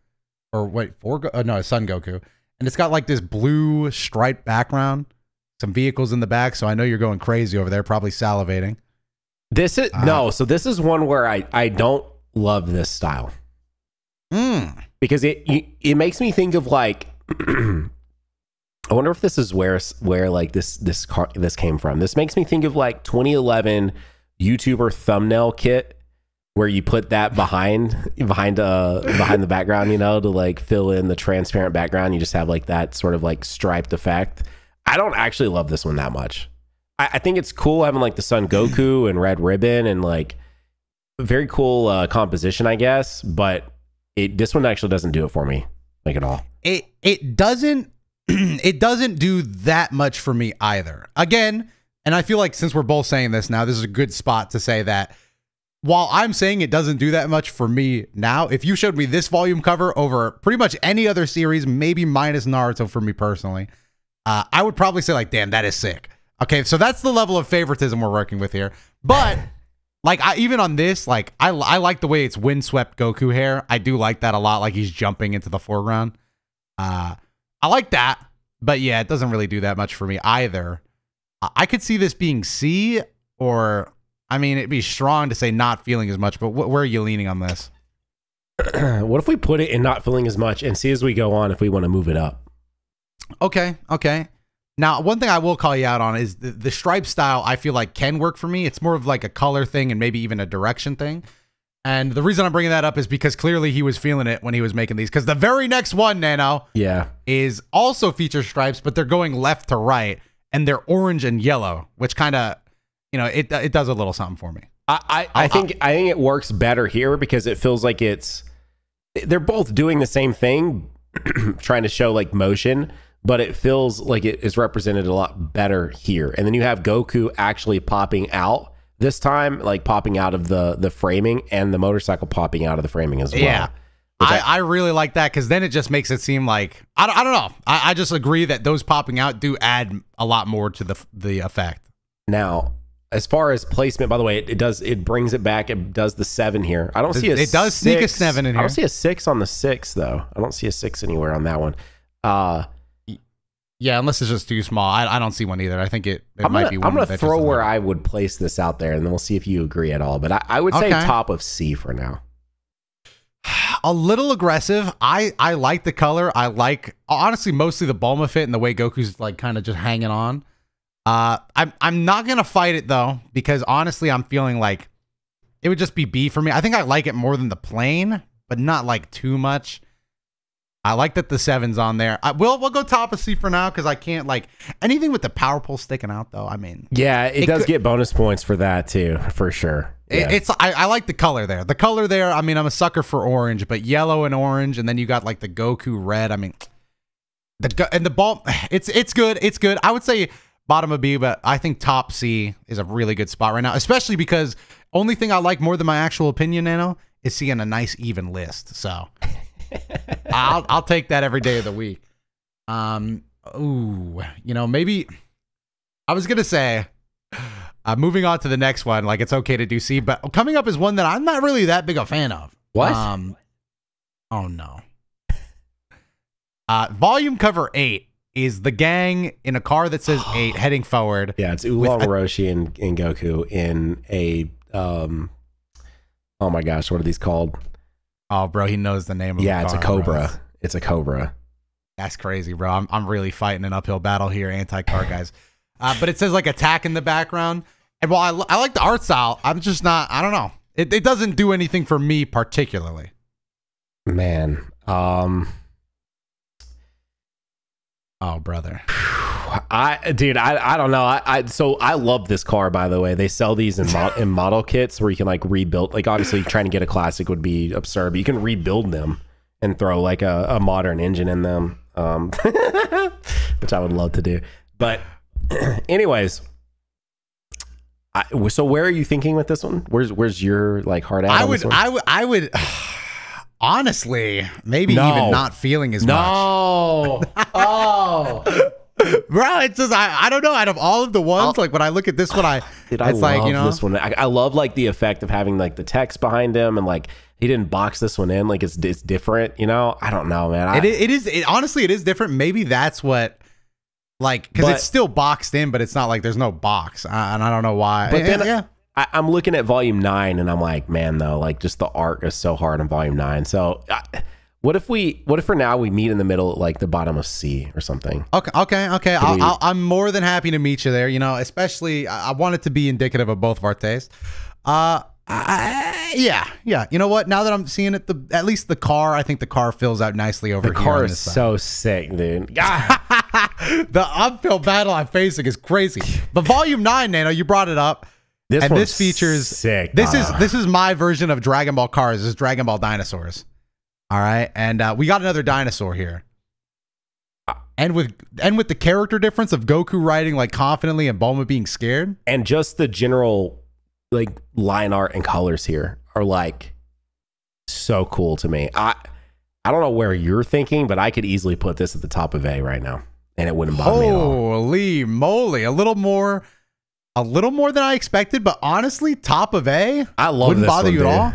or wait, four, uh, no, Sun Goku. And it's got like this blue striped background some vehicles in the back. So I know you're going crazy over there, probably salivating. This is uh, no. So this is one where I I don't love this style mm. because it it makes me think of like. [CLEARS THROAT] I wonder if this is where where like this this car this came from. This makes me think of like 2011 YouTuber thumbnail kit where you put that behind [LAUGHS] behind uh behind the background, you know, to like fill in the transparent background. You just have like that sort of like striped effect. I don't actually love this one that much. I, I think it's cool having like the Son [CLEARS THROAT] Goku and Red Ribbon and like very cool uh, composition, I guess. But it this one actually doesn't do it for me like at all. It it doesn't [CLEARS THROAT] it doesn't do that much for me either. Again, and I feel like since we're both saying this now, this is a good spot to say that while I'm saying it doesn't do that much for me now, if you showed me this volume cover over pretty much any other series, maybe minus Naruto for me personally, uh, I would probably say like, damn, that is sick. Okay, so that's the level of favoritism we're working with here. But [LAUGHS] like, I, even on this, like, I I like the way it's windswept Goku hair. I do like that a lot. Like he's jumping into the foreground. Uh, I like that. But yeah, it doesn't really do that much for me either. I could see this being C, or I mean, it'd be strong to say not feeling as much. But wh where are you leaning on this? [CLEARS THROAT] what if we put it in not feeling as much and see as we go on if we want to move it up? Okay, okay. Now, one thing I will call you out on is the, the stripe style. I feel like can work for me. It's more of like a color thing and maybe even a direction thing. And the reason I'm bringing that up is because clearly he was feeling it when he was making these. Because the very next one, Nano, yeah, is also feature stripes, but they're going left to right, and they're orange and yellow, which kind of, you know, it it does a little something for me. I I, I think I, I think it works better here because it feels like it's they're both doing the same thing, [CLEARS THROAT] trying to show like motion, but it feels like it is represented a lot better here. And then you have Goku actually popping out this time, like popping out of the the framing and the motorcycle popping out of the framing as well. Yeah. I, I, really like that because then it just makes it seem like I don't, I don't know. I, I just agree that those popping out do add a lot more to the the effect. Now, as far as placement, by the way, it, it does it brings it back. It does the seven here. I don't see a it does six. sneak a seven in here. I don't see a six on the six though. I don't see a six anywhere on that one. Uh yeah, unless it's just too small. I, I don't see one either. I think it, it might be one. I'm going to throw where work. I would place this out there, and then we'll see if you agree at all. But I, I would say okay. top of C for now. A little aggressive. I I like the color. I like honestly mostly the Bulma fit and the way Goku's like kind of just hanging on. Uh, I'm I'm not gonna fight it though because honestly I'm feeling like it would just be B for me. I think I like it more than the plane, but not like too much. I like that the seven's on there. I, we'll we'll go top of C for now because I can't like anything with the power pole sticking out though. I mean, yeah, it, it does could, get bonus points for that too, for sure. It, It's I, I, like the color there. The color there. I mean, I'm a sucker for orange, but yellow and orange, and then you got like the Goku red. I mean, the and the ball. [SIGHS] It's it's good. It's good. I would say bottom of B, but I think top C is a really good spot right now, especially because only thing I like more than my actual opinion, Nano, is seeing a nice even list. So [LAUGHS] I'll I'll take that every day of the week. Um, ooh, you know, maybe I was gonna say, uh, moving on to the next one, like it's okay to do C, but coming up is one that I'm not really that big a fan of. What? Um, oh no. Uh, volume cover eight is the gang in a car that says eight [GASPS] heading forward. Yeah, it's Ulan Roshi and, and Goku in a um. Oh my gosh, what are these called? Oh, bro, he knows the name of yeah, it's a Cobra. Bro. It's a Cobra. That's crazy, bro. I'm, I'm really fighting an uphill battle here, anti car guys. Uh, but it says like attack in the background. And while I, I like the art style, I'm just not, I don't know. It, it doesn't do anything for me particularly. Man. Um, oh, brother. [SIGHS] [SIGHS] I dude, I, I don't know. I, I so I love this car by the way. They sell these in, mo in model kits where you can like rebuild. Like obviously trying to get a classic would be absurd, but you can rebuild them and throw like a, a modern engine in them, um, [LAUGHS] which I would love to do. But [CLEARS THROAT] anyways, I, so where are you thinking with this one? Where's where's your like hard I would I would I [SIGHS] would. honestly, maybe no. even not feeling as no. much. No. [LAUGHS] oh. [LAUGHS] bro it's just I, I don't know out of all of the ones I'll, like when i look at this one i [SIGHS] dude, I it's like you know this one I, I, love like the effect of having like the text behind him and like he didn't box this one in like it's it's different you know i don't know man I, it, it is it, honestly it is different maybe that's what like because it's still boxed in but it's not like there's no box I, and i don't know why but then, yeah I, am looking at volume nine and i'm like man though like just the art is so hard in volume nine so what if we? What if for now we meet in the middle, like the bottom of C or something? Okay, okay, okay. i am more than happy to meet you there. You know, especially I, wanted want it to be indicative of both of our tastes. Uh, I, yeah, yeah. You know what? Now that I'm seeing it, the at least the car, I think the car fills out nicely over the here. The car is so sick, dude. [LAUGHS] the uphill battle I'm facing is crazy. But Volume Nine, Nano, you brought it up. This and this features sick. This uh. is ah. this is my version of Dragon Ball Cars. This is Dragon Ball Dinosaurs. All right, and uh, we got another dinosaur here. And with and with the character difference of Goku riding like confidently and Bulma being scared, and just the general like line art and colors here are like so cool to me. I I don't know where you're thinking, but I could easily put this at the top of A right now, and it wouldn't bother Holy me at all. Holy moly! A little more, a little more than I expected, but honestly, top of A. I love wouldn't bother one, you dude. at all.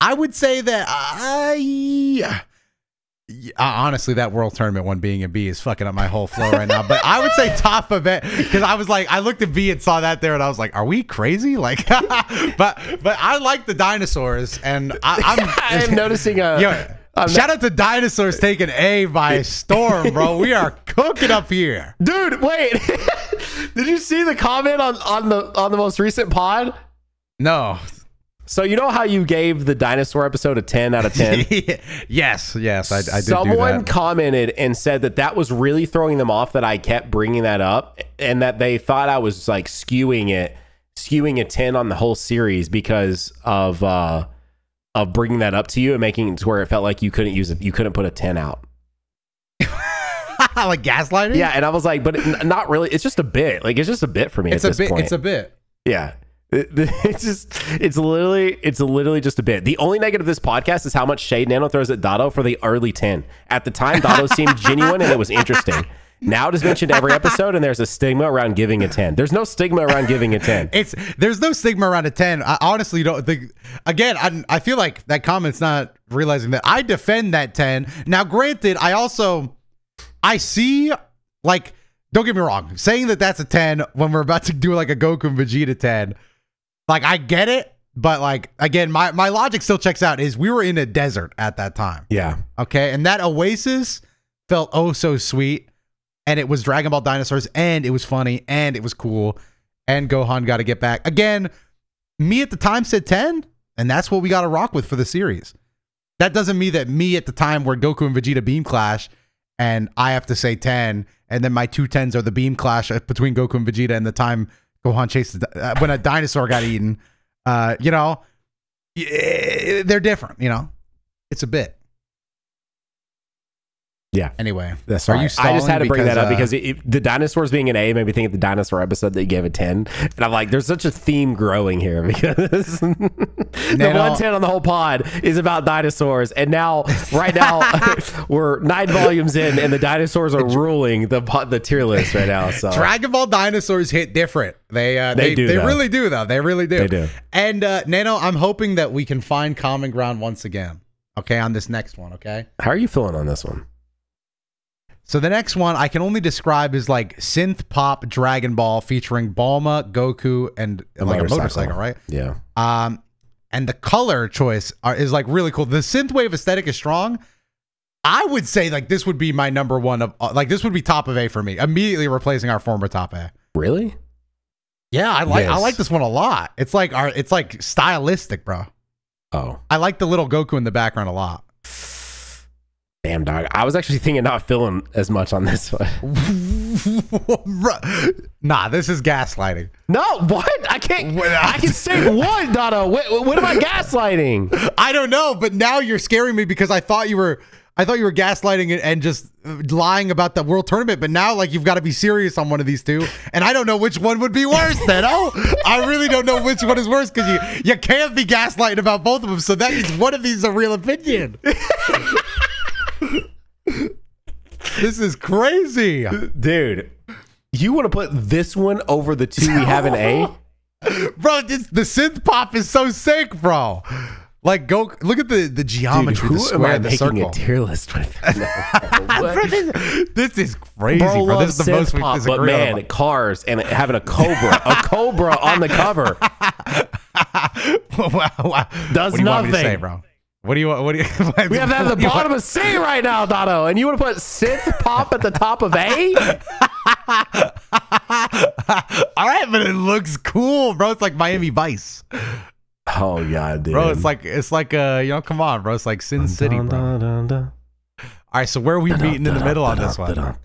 I would say that I honestly that world tournament one being a B is fucking up my whole flow right now. But I would say [LAUGHS] top event because I was like I looked at B and saw that there and I was like, are we crazy? Like, [LAUGHS] but but I like the dinosaurs and I, am [LAUGHS] noticing a. You know, I'm Shout out to Dinosaurs taking A by storm, bro. We are cooking up here. Dude, wait. Did you see the comment on, on the on the most recent pod? No. So you know how you gave the dinosaur episode a 10 out of 10? [LAUGHS] yes, yes, I, I did Someone commented and said that that was really throwing them off that I kept bringing that up and that they thought I was like skewing it, skewing a 10 on the whole series because of uh of bringing that up to you and making it to where it felt like you couldn't use it, you couldn't put a 10 out. [LAUGHS] like gaslighting? Yeah, and I was like, but it, not really. It's just a bit. Like it's just a bit for me it's at this bit, point. It's a bit. Yeah. It, [LAUGHS] it's just it's literally it's literally just a bit. The only negative of this podcast is how much shade Nano throws at Dotto for the early 10. At the time, Dotto [LAUGHS] seemed genuine and it was interesting. Now it is mentioned every episode, and there's a stigma around giving a ten. There's no stigma around giving a ten. it's there's no stigma around a ten. I honestly don't think. Again, I, I feel like that comment's not realizing that I defend that ten. Now, granted, I also I see like don't get me wrong, saying that that's a ten when we're about to do like a Goku and Vegeta ten like I get it, but like again, my my logic still checks out. Is we were in a desert at that time. Yeah. Okay, and that oasis felt oh so sweet, and it was Dragon Ball dinosaurs, and it was funny, and it was cool, and Gohan got to get back again. Me at the time said ten, and that's what we got to rock with for the series. That doesn't mean that me at the time where Goku and Vegeta beam clash, and I have to say ten, and then my two tens are the beam clash between Goku and Vegeta, and the time Gohan chases uh, when a dinosaur got eaten. Uh, you know, eh, they're different. You know, it's a bit. Yeah. Anyway, that's right. I just had to bring because, that up because uh, it, it, the dinosaurs being an A made me think of the dinosaur episode that you gave a ten, and I'm like, there's such a theme growing here [LAUGHS] because [LAUGHS] the one ten on the whole pod is about dinosaurs, and now right now [LAUGHS] we're nine volumes in, and the dinosaurs are ruling the the tier list right now. So Dragon Ball dinosaurs hit different. They uh, they, they, do they really do though. They really do. They do. And uh, Nano, I'm hoping that we can find common ground once again. Okay, on this next one. Okay. How are you feeling on this one? So the next one I can only describe as like synth pop Dragon Ball featuring Balma, Goku, and like motorcycle. a motorcycle, right? Yeah. Um, and the color choice are, is like really cool. The synth wave aesthetic is strong. I would say like this would be my number one of uh, like this would be top of A for me, immediately replacing our former top A. Really? Yeah, I like yes. I like this one a lot. It's like our it's like stylistic, bro. Oh, I like the little Goku in the background a lot. Damn dog. I was actually thinking not filling as much on this one. [LAUGHS] nah, this is gaslighting. No, what? I can't. I can [LAUGHS] say one, Donna. What, what am I gaslighting? I don't know, but now you're scaring me because I thought you were. I thought you were gaslighting and just uh, lying about the world tournament, but now like you've got to be serious on one of these two, and I don't know which one would be worse. Then oh, I really don't know which one is worse because you you can't be gaslighting about both of them. So that means one of these is a real opinion. [LAUGHS] this is crazy. Dude, you want to put this one over the two we have in A? [LAUGHS] bro, this, the synth pop is so sick, bro. Like go look at the the geometry, Dude, the square, am I the circle. A tier list with no, [LAUGHS] this, this is crazy, bro. bro. This is the most pop, disagree but man, on. cars and having a cobra, a [LAUGHS] cobra on the cover. wow, wow. Does what do nothing, say, bro. What do you want? What do you? [LAUGHS] we have that at the bottom of C right now, Dono, and you want to put synth pop at the top of A? All right, but it looks cool, bro. It's like Miami Vice. Oh yeah, dude. Bro, it's like it's like uh, you know, come on, bro. It's like Sin City, bro. All right, so where are we meeting in the middle on this one, bro?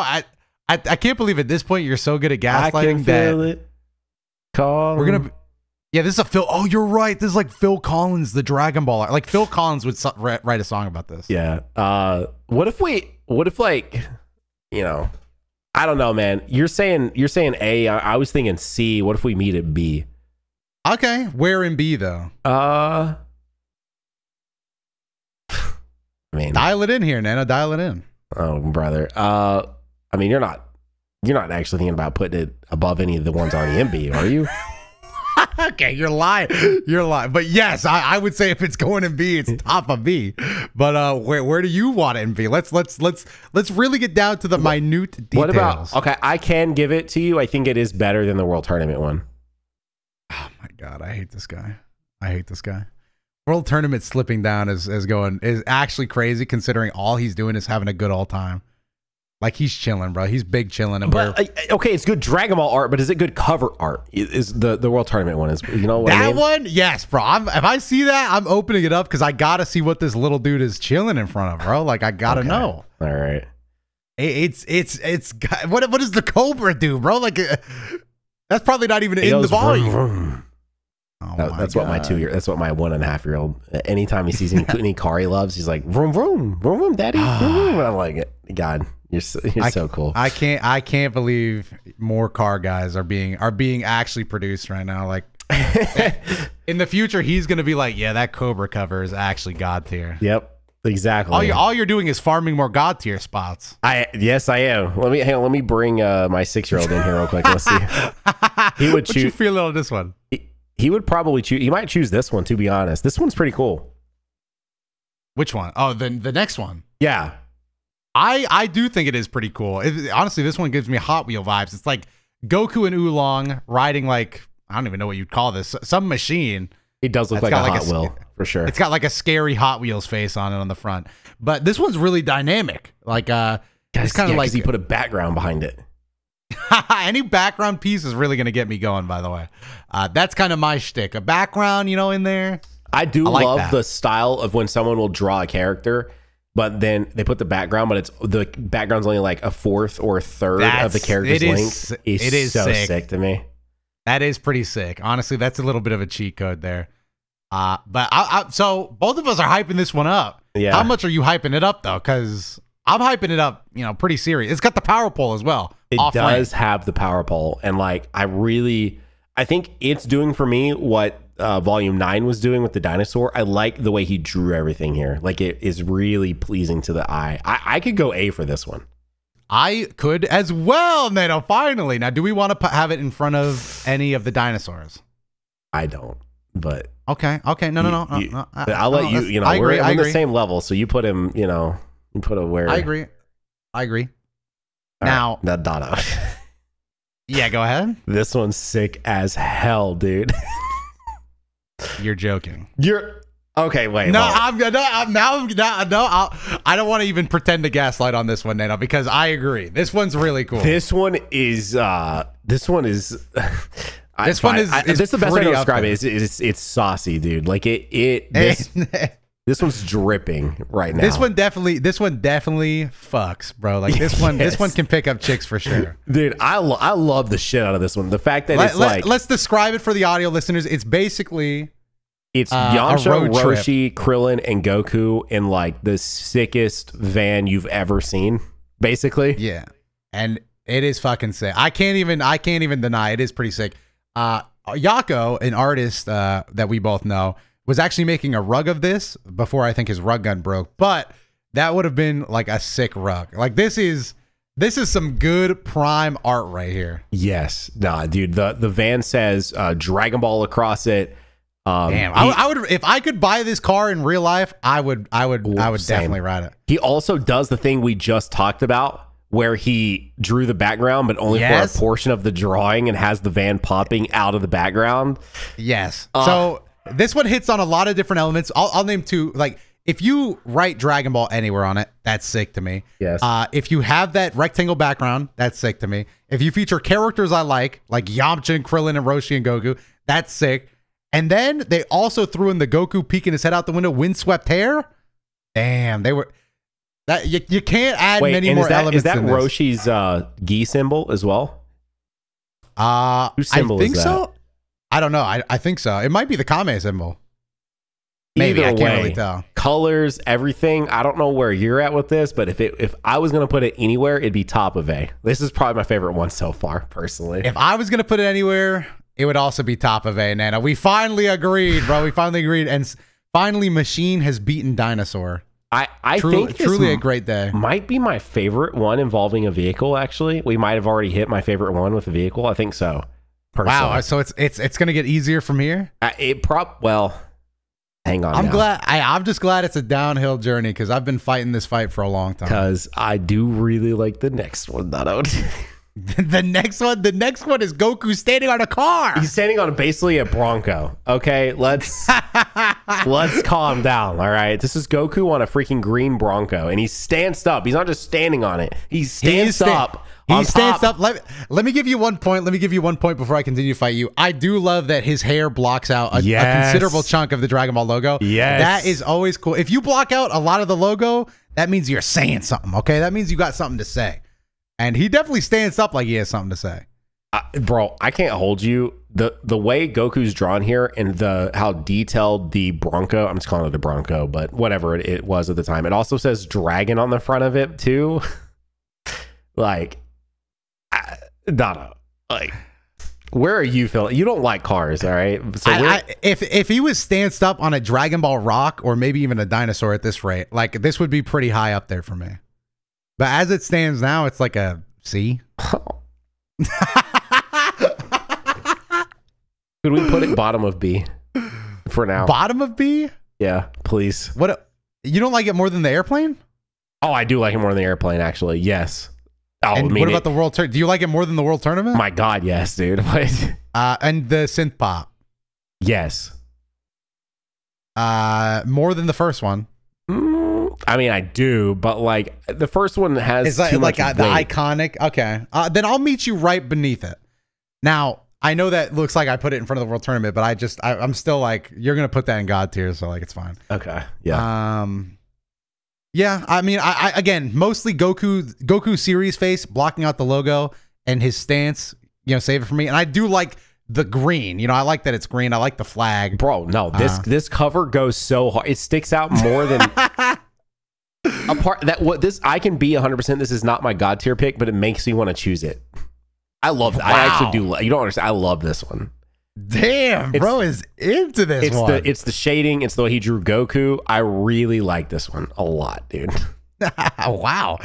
I, I I can't believe at this point you're so good at gaslighting I can feel that it. Call we're gonna. Yeah, this is a Phil. Oh, you're right. This is like Phil Collins, the Dragon Ball. Like Phil Collins would write a song about this. Yeah. Uh, what if we? What if like, you know, I don't know, man. You're saying you're saying A. I, I was thinking C. What if we meet at B? Okay, where in B though? Uh, I mean, dial it in here, Nana. Dial it in. Oh, brother. Uh, I mean, you're not you're not actually thinking about putting it above any of the ones already in B, are you? [LAUGHS] [LAUGHS] okay, you're lying. [GASPS] You're lying. But yes, I, I, would say if it's going in B, it's top of B. But uh, where where do you want it in B? Let's let's let's let's really get down to the minute details. What about? Okay, I can give it to you. I think it is better than the World Tournament one. Oh my god, I hate this guy. I hate this guy. World Tournament slipping down is is going is actually crazy considering all he's doing is having a good all time. Like he's chilling, bro. He's big chilling. And but, uh, uh, okay, it's good Dragon Ball art, but is it good cover art? Is the the World Tournament one is you know that I mean? one? Yes, bro. I'm, if I see that, I'm opening it up because I gotta see what this little dude is chilling in front of, bro. Like I gotta okay. know. All right. It, it's it's what what does the Cobra do, bro? Like uh, that's probably not even it in the volume. Vroom, vroom. Oh that, that's God. what my two year. That's what my one and a half year old. Anytime he sees any, [LAUGHS] any car he loves, he's like vroom vroom vroom vroom, daddy. Vroom, vroom. And I'm like, God, you're so, you're I, so cool. I can't I can't believe more car guys are being are being actually produced right now. Like [LAUGHS] in the future, he's gonna be like, yeah, that Cobra cover is actually god tier. Yep. Exactly. All you're, all you're doing is farming more god tier spots. I yes, I am. Let me hang on. Let me bring uh, my six year old in here real quick. Let's see. [LAUGHS] he would choose. What you feel on this one? He, he would probably choose. He might choose this one. To be honest, this one's pretty cool. Which one? Oh, the the next one. Yeah, I I do think it is pretty cool. It, honestly, this one gives me Hot Wheel vibes. It's like Goku and Oolong riding like I don't even know what you'd call this some machine. He does look like a like Hot Wheel for sure. It's got like a scary Hot Wheels face on it on the front. But this one's really dynamic. Like uh, it's kind of yeah, like he put a background behind it. [LAUGHS] Any background piece is really gonna get me going. By the way, uh, that's kind of my shtick. A background, you know, in there. I do I like love that. the style of when someone will draw a character but then they put the background, but it's the background's only like a fourth or a third that's, of the character's it is, length. It's it is so sick. sick. to me. That is pretty sick. Honestly, that's a little bit of a cheat code there. Uh, but I, I, so both of us are hyping this one up. Yeah. How much are you hyping it up though? Because I'm hyping it up, you know, pretty serious. It's got the power pole as well. It does have the power pole, and like I really, I think it's doing for me what uh, Volume Nine was doing with the dinosaur. I like the way he drew everything here. Like it is really pleasing to the eye. I, I could go A for this one. I could as well, Nato. Finally, now do we want to have it in front of any of the dinosaurs? I don't, but okay, okay, no, no, no, no, no, no I'll no, let you. You know, I we're on the same level, so you put him. You know, you put him where I agree. I agree. All now, right, now, Donna. [LAUGHS] yeah, go ahead. This one's sick as hell, dude. [LAUGHS] You're joking. You're okay. Wait. No, well. I'm, no, I'm now. I'm, no, no I'll, I don't want to even pretend to gaslight on this one, Nano, because I agree. This one's really cool. This one is. uh This one is. [LAUGHS] I, this one is, I, I, This is the best way to describe it. It's, it's, it's, saucy, dude. Like it. It. [LAUGHS] This, this one's dripping right now. This one definitely, this one definitely fucks, bro. Like this one, yes. this one can pick up chicks for sure, [LAUGHS] dude. I lo- I love the shit out of this one. The fact that let, it's let, like, let's describe it for the audio listeners. It's basically it's uh, Yamcha, Roshi, trip. Krillin, and Goku in like the sickest van you've ever seen, basically. Yeah, and it is fucking sick. I can't even, I can't even deny it is pretty sick. Uh, Yako, an artist uh, that we both know was actually making a rug of this before I think his rug gun broke, but that would have been like a sick rug. Like this is this is some good prime art right here. Yes, nah, dude. The the van says uh, Dragon Ball across it. Um, Damn, he, I, I, would if I could buy this car in real life, I would, I would, ooh, I would same. definitely ride it. He also does the thing we just talked about, where he drew the background, but only yes. for a portion of the drawing, and has the van popping out of the background. Yes. Uh, so this one hits on a lot of different elements. I'll, I'll name two. Like, if you write Dragon Ball anywhere on it, that's sick to me. Yes. Uh, if you have that rectangle background, that's sick to me. If you feature characters I like, like Yamcha and Krillin and Roshi and Goku, that's sick. And then they also threw in the Goku peeking his head out the window, windswept hair. Damn, they were that you, you can't add Wait, many more that, elements. Is that Roshi's uh, gi symbol as well? Uh, I think so. I don't know. I, I think so. It might be the Kame symbol. Maybe Either I can't way, really tell. Colors, everything. I don't know where you're at with this, but if it if I was gonna put it anywhere, it'd be top of A. This is probably my favorite one so far, personally. If I was gonna put it anywhere, it would also be top of A, Nana. We finally agreed, bro. We finally agreed, and finally, Machine has beaten Dinosaur. I, I True, think truly a great day. Might be my favorite one involving a vehicle. Actually, we might have already hit my favorite one with a vehicle. I think so personally. Wow. So it's it's it's going to get easier from here. Uh, it prop well. Hang on. I'm now. glad. I, I'm just glad it's a downhill journey because I've been fighting this fight for a long time. Because I do really like the next one that out. [LAUGHS] [LAUGHS] the next one, the next one is Goku standing on a car. He's standing on basically a Bronco. Okay, let's [LAUGHS] let's calm down. All right, this is Goku on a freaking green Bronco, and he stands up. He's not just standing on it. He stands he sta up he stands top. up. Let, let me give you one point. Let me give you one point before I continue to fight you. I do love that his hair blocks out a, yes. a considerable chunk of the Dragon Ball logo. Yes. That is always cool. If you block out a lot of the logo, that means you're saying something, okay? That means you got something to say. And he definitely stands up like he has something to say. Uh, bro, I can't hold you. The the way Goku's drawn here and the how detailed the Bronco, I'm just calling it the Bronco, but whatever it, it was at the time. It also says dragon on the front of it too. [LAUGHS] like Donna, like, where are you feeling? You don't like cars, all right? So I, I, if if he was stanced up on a Dragon Ball rock or maybe even a dinosaur at this rate, like this would be pretty high up there for me. But as it stands now, it's like a C. [LAUGHS] Could we put it bottom of B for now? Bottom of B? Yeah, please. What? A, you don't like it more than the airplane? Oh, I do like it more than the airplane, actually. Yes. Oh, and what about it, the world tournament? Do you like it more than the world tournament? My God, yes, dude. [LAUGHS] uh, and the synth pop. Yes. Uh, more than the first one. Mm, I mean, I do, but like the first one has it's like, too like much a, uh, the iconic. Okay, uh, then I'll meet you right beneath it. Now I know that looks like I put it in front of the world tournament, but I just I, am still like you're gonna put that in God tier, so like it's fine. Okay. Yeah. Um. Yeah, I mean, I, I, again mostly Goku Goku series face blocking out the logo and his stance. You know, save it for me. And I do like the green. You know, I like that it's green. I like the flag. Bro, no, this uh, this cover goes so hard. It sticks out more than [LAUGHS] a part that what this I can be 100%. This is not my god tier pick, but it makes me want to choose it. I love wow. I actually do. You don't understand. I love this one. Damn, it's, bro is into this it's one. The, it's the shading. It's the way he drew Goku. I really like this one a lot, dude. [LAUGHS] [LAUGHS] wow.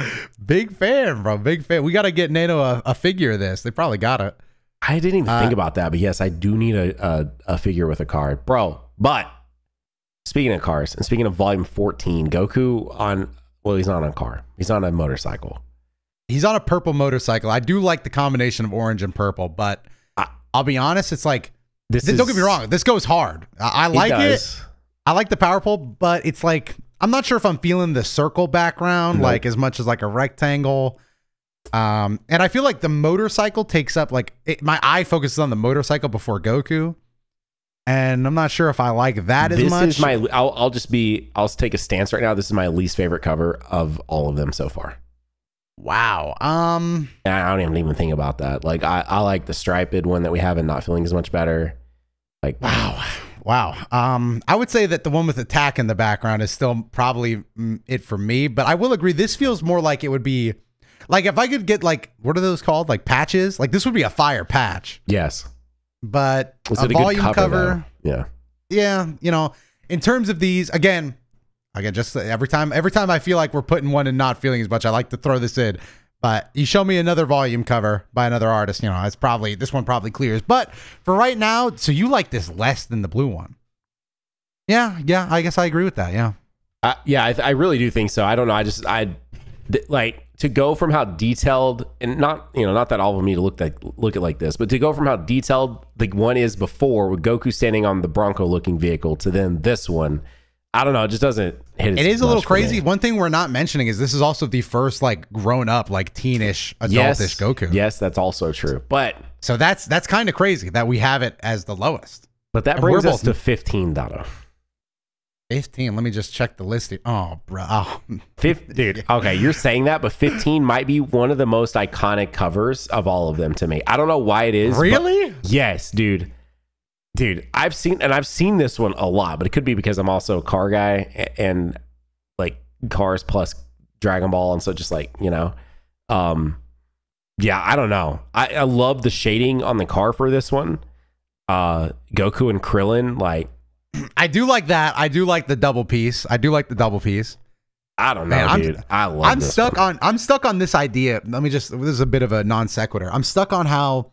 Big fan, bro. Big fan. We got to get Nano a, a, figure of this. They probably got it. I didn't even uh, think about that, but yes, I do need a, a, a, figure with a card, bro. But speaking of cars and speaking of volume 14, Goku on, well, he's not on a car, he's on a motorcycle. He's on a purple motorcycle. I do like the combination of orange and purple, but I, I'll be honest, it's like this don't is, get me wrong. This goes hard. I, I like it, it, I like the power pole, but it's like I'm not sure if I'm feeling the circle background nope. like as much as like a rectangle. Um, and I feel like the motorcycle takes up like it, my eye focuses on the motorcycle before Goku, and I'm not sure if I like that this as much. This is my. I'll, I'll just be. I'll take a stance right now. This is my least favorite cover of all of them so far. Wow. Um, I don't even, even think about that. Like I, I like the striped one that we have, and not feeling as much better. Like wow, wow. Um, I would say that the one with attack in the background is still probably mm, it for me, but I will agree this feels more like it would be like if I could get like what are those called? Like patches? Like this would be a fire patch. Yes. But is a, volume cover. cover yeah. Yeah, you know, in terms of these, again, again, just every time every time I feel like we're putting one and not feeling as much, I like to throw this in. But you show me another volume cover by another artist, you know, it's probably this one probably clears. But for right now, so you like this less than the blue one. Yeah, yeah, I guess I agree with that. Yeah. Uh, yeah, I, I, really do think so. I don't know. I just I like to go from how detailed and not you know not that all of me to look like look at like this, but to go from how detailed the one is before with Goku standing on the Bronco looking vehicle to then this one I don't know. It just doesn't hit. It is a little crazy. One thing we're not mentioning is this is also the first like grown up, like teenish, adultish yes, Goku. Yes, that's also true. But so that's that's kind of crazy that we have it as the lowest. But that and brings us to fifteen, Dono. Fifteen. Let me just check the list. Oh, bro. Oh. Fifth, [LAUGHS] dude. Okay, you're saying that, but fifteen might be one of the most iconic covers of all of them to me. I don't know why it is. Really? Yes, dude dude i've seen and i've seen this one a lot but it could be because i'm also a car guy and like cars plus dragon ball and so just like you know um yeah i don't know i, I love the shading on the car for this one uh goku and krillin like i do like that i do like the double piece i do like the double piece I don't know, Man, I'm, dude. I love. I'm stuck one. on. I'm stuck on this idea. Let me just. This is a bit of a non sequitur. I'm stuck on how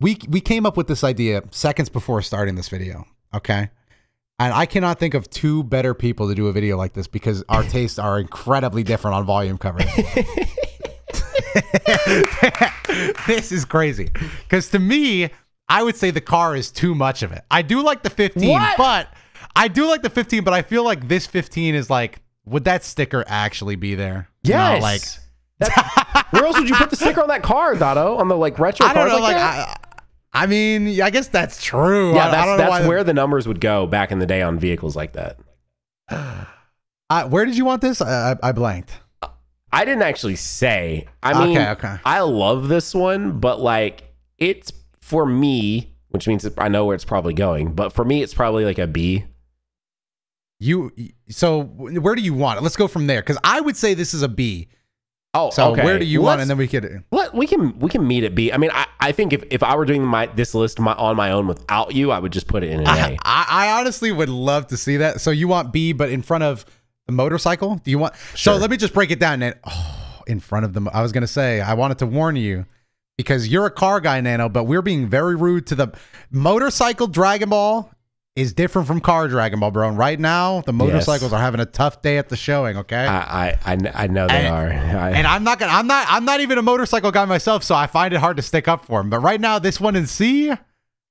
we we came up with this idea seconds before starting this video. Okay. And I cannot think of two better people to do a video like this because our [LAUGHS] tastes are incredibly different on volume coverage. [LAUGHS] [LAUGHS] this is crazy. Because to me, I would say the car is too much of it. I do like the 15, what? but I do like the 15, but I feel like this 15 is like, would that sticker actually be there? Yes. like, where else would you put the sticker on that car, Dotto? On the like retro I don't cars know, like, like I, I mean, I guess that's true. Yeah, I, that's, I that's where the numbers would go back in the day on vehicles like that. Uh, [GASPS] where did you want this? I, I, I blanked. I didn't actually say. I mean, okay, okay. I love this one, but like it's for me, which means I know where it's probably going. But for me, it's probably like a B. You so where do you want it? Let's go from there because I would say this is a B Oh, so okay. where do you Let's, want? And then we could What we can we can meet at B. I mean, I, I think if, if I were doing my this list my, on my own without you, I would just put it in an I, A. I, I honestly would love to see that. So you want B, but in front of the motorcycle? Do you want? Sure. So let me just break it down. And oh, in front of the, I was gonna say I wanted to warn you because you're a car guy, Nano, but we're being very rude to the motorcycle Dragon Ball is different from car Dragon Ball, bro. And right now, the motorcycles yes. are having a tough day at the showing. Okay, I I, I know they and, are, I, and I'm not gonna I'm not I'm not even a motorcycle guy myself, so I find it hard to stick up for him. But right now, this one in C,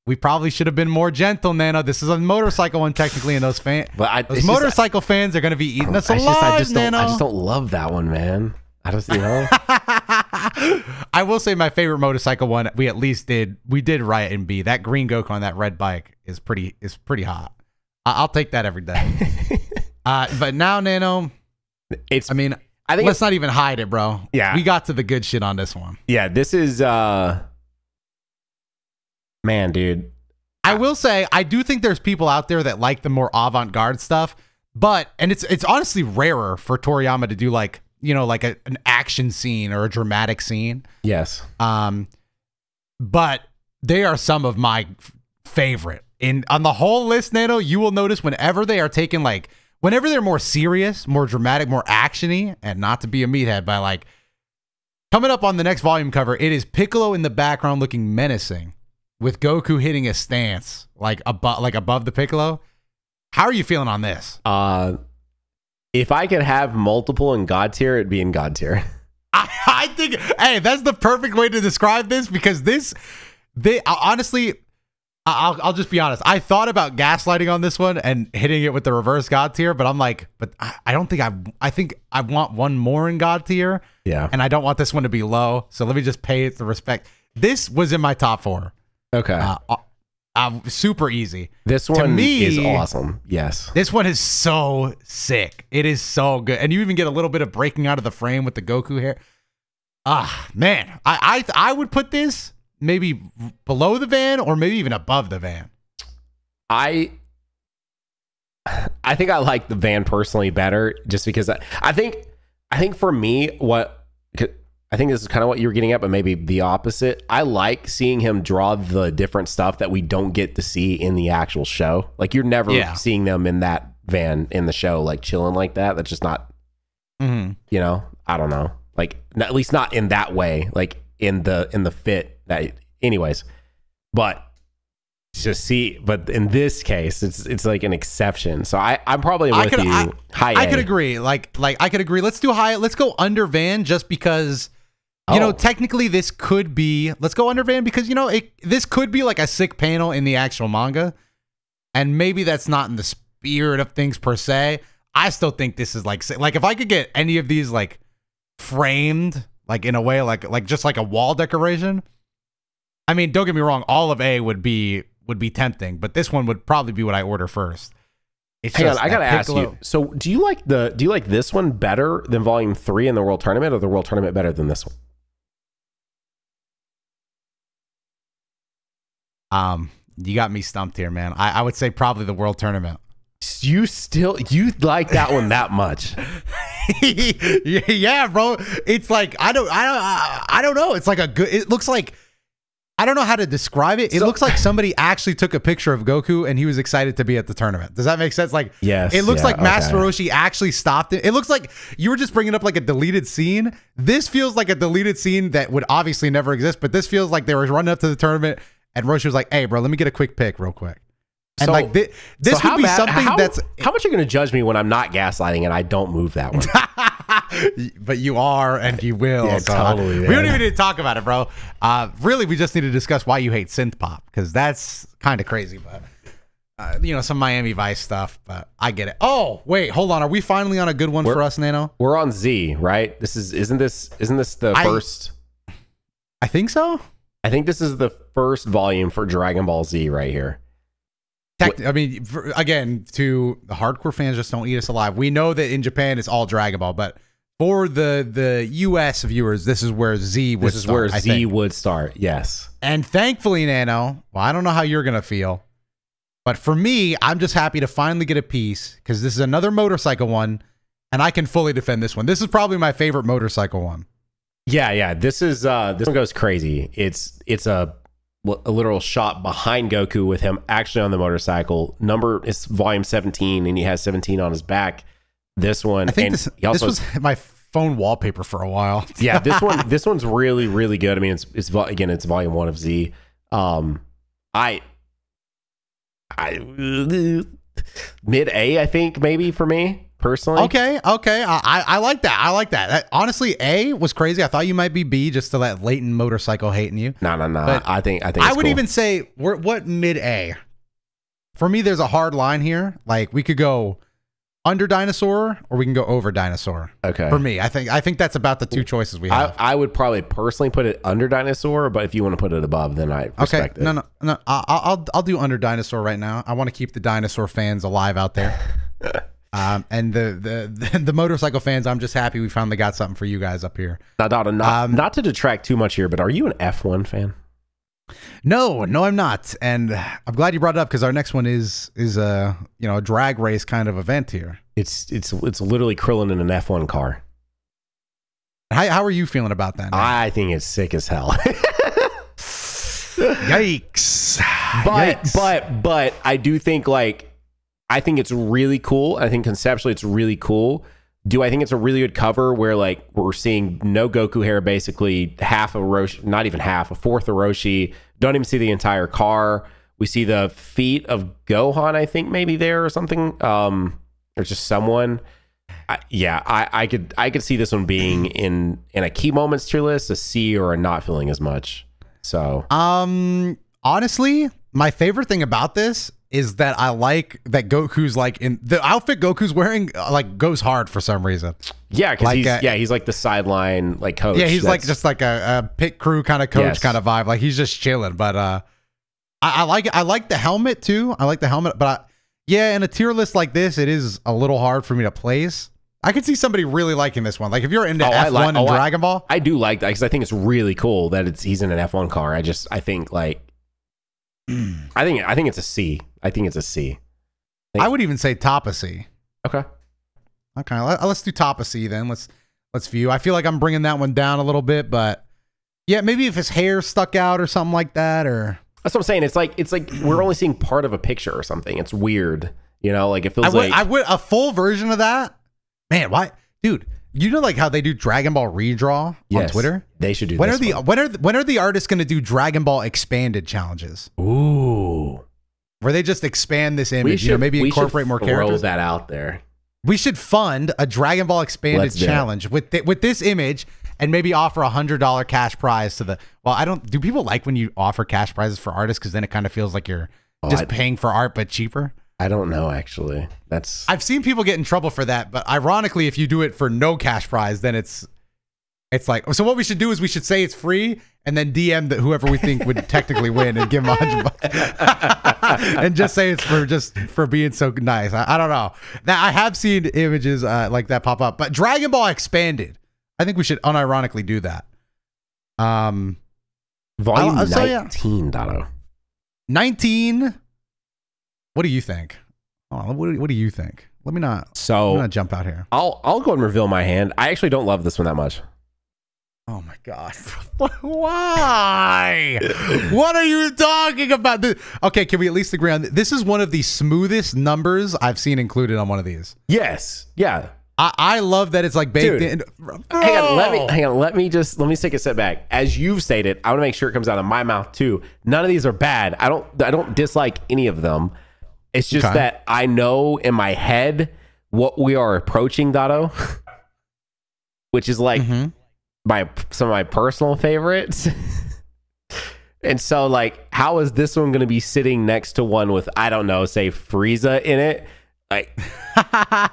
we probably should have been more gentle, Nano. This is a motorcycle one technically, and those fan but I, those motorcycle just, fans are gonna be eating us alive, I just, I just Nano. Don't, I just don't love that one, man. I don't see how. I will say my favorite motorcycle one. We at least did we did riot and B. That green Goku on that red bike is pretty is pretty hot. I, will take that every day. [LAUGHS] uh, but now Nano, it's. I mean, I think let's not even hide it, bro. Yeah, we got to the good shit on this one. Yeah, this is. uh Man, dude. I will say I do think there's people out there that like the more avant-garde stuff, but and it's it's honestly rarer for Toriyama to do like you know, like a, an action scene or a dramatic scene. Yes. Um, but they are some of my favorite. In on the whole list, Nato, you will notice whenever they are taken, like whenever they're more serious, more dramatic, more actiony, and not to be a meathead, by like coming up on the next volume cover, it is Piccolo in the background looking menacing, with Goku hitting a stance like above like above the Piccolo. How are you feeling on this? Uh if I could have multiple in God tier, it'd be in God tier. [LAUGHS] I, I think, hey, that's the perfect way to describe this because this, they uh, honestly, I'll, I'll just be honest. I thought about gaslighting on this one and hitting it with the reverse God tier, but I'm like, but I, I don't think I, I think I want one more in God tier. Yeah. And I don't want this one to be low. So let me just pay it the respect. This was in my top four. Okay. Uh, um, super easy. This one to me, is awesome. Yes. This one is so sick. It is so good. And you even get a little bit of breaking out of the frame with the Goku hair. Ah, man. I I I would put this maybe below the van or maybe even above the van. I I think I like the van personally better just because I, I think I think for me what I think this is kind of what you were getting at, but maybe the opposite. I like seeing him draw the different stuff that we don't get to see in the actual show. Like you're never yeah. seeing them in that van in the show, like chilling like that. That's just not, mm-hmm. you know, I don't know. Like at least not in that way. Like in the in the fit that, anyways. But to see, but in this case, it's it's like an exception. So I I'm probably with I could, you. I, high I a. could agree. Like like I could agree. Let's do high. Let's go under van just because Oh. You know, oh. technically, this could be. Let's go Van because you know it. This could be like a sick panel in the actual manga, and maybe that's not in the spirit of things per se. I still think this is like like if I could get any of these like framed like in a way like like just like a wall decoration. I mean, don't get me wrong. All of A would be would be tempting, but this one would probably be what I order first. It's Hang on, I gotta Piccolo. ask you. So, do you like the do you like this one better than Volume Three in the World Tournament, or the World Tournament better than this one? Um, you got me stumped here, man. I, I would say probably the world tournament. You still you like that one that much? [LAUGHS] [LAUGHS] yeah, bro. It's like I don't I don't I, don't know. It's like a good. It looks like. I don't know how to describe it. It so, looks like somebody actually took a picture of Goku and he was excited to be at the tournament. Does that make sense? Like, yes, it looks yeah, like okay. Master Roshi actually stopped it. It looks like you were just bringing up like a deleted scene. This feels like a deleted scene that would obviously never exist, but this feels like they were running up to the tournament and Roshi was like, "Hey, bro, let me get a quick pick real quick." And so, like this so would be bad, something how, that's how much are you going to judge me when I'm not gaslighting and I don't move that one? [LAUGHS] but you are, and you will. Yeah, so. Totally. We don't even need to talk about it, bro. Uh, really, we just need to discuss why you hate synth pop because that's kind of crazy, but. Uh, you know some Miami Vice stuff, but I get it. Oh wait, hold on. Are we finally on a good one we're, for us, Nano? We're on Z, right? This is isn't this isn't this the I, first? I think so. I think this is the first volume for Dragon Ball Z right here. I mean, for, again, to the hardcore fans, just don't eat us alive. We know that in Japan it's all Dragon Ball, but for the the U.S. viewers, this is where Z would. This is start, where I Z think. would start. Yes, and thankfully, Nano. Well, I don't know how you're gonna feel, but for me, I'm just happy to finally get a piece because this is another motorcycle one, and I can fully defend this one. This is probably my favorite motorcycle one. Yeah, yeah. This is uh this one goes crazy. It's it's a a literal shot behind Goku with him actually on the motorcycle. Number is volume 17 and he has 17 on his back. This one I think this, this was my phone wallpaper for a while. [LAUGHS] yeah, this one [LAUGHS] this one's really really good. I mean, it's it's again, it's volume 1 of Z. Um I I mid A, I think maybe for me personally. Okay, okay, I, I, I like that. I like that. that. Honestly, A was crazy. I thought you might be B just to that latent motorcycle hating you. No, no, no. But I think I think I would cool. even say we're what mid A. For me, there's a hard line here. Like we could go under dinosaur or we can go over dinosaur. Okay. For me, I think I think that's about the two choices we have. I, I would probably personally put it under dinosaur, but if you want to put it above, then I respect okay. it. No, no, no. I'll I'll, I'll do under dinosaur right now. I want to keep the dinosaur fans alive out there. [LAUGHS] Um, and the, the [LAUGHS] the motorcycle fans, I'm just happy we finally got something for you guys up here. not, um, not to detract too much here, but are you an F1 fan? No, no, I'm not, and I'm glad you brought it up because our next one is is a you know a drag race kind of event here. It's it's it's literally Krillin in an F1 car. How, how are you feeling about that? Now? I think it's sick as hell. [LAUGHS] Yikes! But Yikes. but but I do think like I think it's really cool. I think conceptually it's really cool. Do I think it's a really good cover where like we're seeing no Goku hair, basically half a Roshi, not even half, a fourth of Roshi. Don't even see the entire car. We see the feet of Gohan, I think maybe there or something, um, or just someone. I, yeah, I, I could I could see this one being in in a key moments tier list, a C or a not feeling as much. So, um, honestly, my favorite thing about this is that I like that Goku's like in the outfit Goku's wearing uh, like goes hard for some reason. Yeah, because like he's uh, yeah he's like the sideline like coach. Yeah, he's like just like a, a pit crew kind of coach yes. kind of vibe. Like he's just chilling. But uh, I, I like it. I like the helmet too. I like the helmet. But I, yeah, in a tier list like this, it is a little hard for me to place. I could see somebody really liking this one. Like if you're into oh, F1 and oh, Dragon Ball, I, I do like that because I think it's really cool that it's he's in an F1 car. I just I think like I think I think it's a C. I think it's a C. I, I would even say top a C. Okay. Okay. Uh, Let, us do top C then. Let's let's view. I feel like I'm bringing that one down a little bit, but yeah, maybe if his hair stuck out or something like that, or that's what I'm saying. It's like it's like we're only seeing part of a picture or something. It's weird, you know. Like it feels I would, like I would a full version of that. Man, why, dude? You know, like how they do Dragon Ball redraw Yes. on Twitter. They should do When are the one. when are the, when are the artists going to do Dragon Ball expanded challenges Ooh. where they just expand this image? you know, maybe incorporate more throw characters. that out there. We should fund a Dragon Ball expanded it. challenge with with this image and maybe offer a hundred dollar cash prize to the. Well, I don't. Do people like when you offer cash prizes for artists because then it kind of feels like you're Oh, just I- paying for art but cheaper? I don't know actually. That's I've seen people get in trouble for that, but ironically, if you do it for no cash prize, then it's it's like so. What we should do is we should say it's free, and then DM that whoever we think would [LAUGHS] technically win and give them a hundred bucks, [LAUGHS] and just say it's for just for being so nice. I, I don't know. Now I have seen images uh, like that pop up, but Dragon Ball expanded. I think we should unironically do that. Um, volume I'll, I'll, uh, nineteen, Dotto. Nineteen what do you think? what, do, what do you think? Let me not. So not jump out here. I'll I'll go and reveal my hand. I actually don't love this one that much. Oh my god! [LAUGHS] Why? what are you talking about? Okay, can we at least agree on this? this? Is one of the smoothest numbers I've seen included on one of these. Yes. Yeah. I, I love that it's like baked Dude, in. Bro. Hang on, let me hang on. Let me just let me take a step back. As you've stated, I want to make sure it comes out of my mouth too. None of these are bad. I don't I don't dislike any of them. It's just okay. that I know in my head what we are approaching Dotto, which is like mm-hmm. my some of my personal favorites. and so like how is this one going to be sitting next to one with I don't know, say Frieza in it? Like I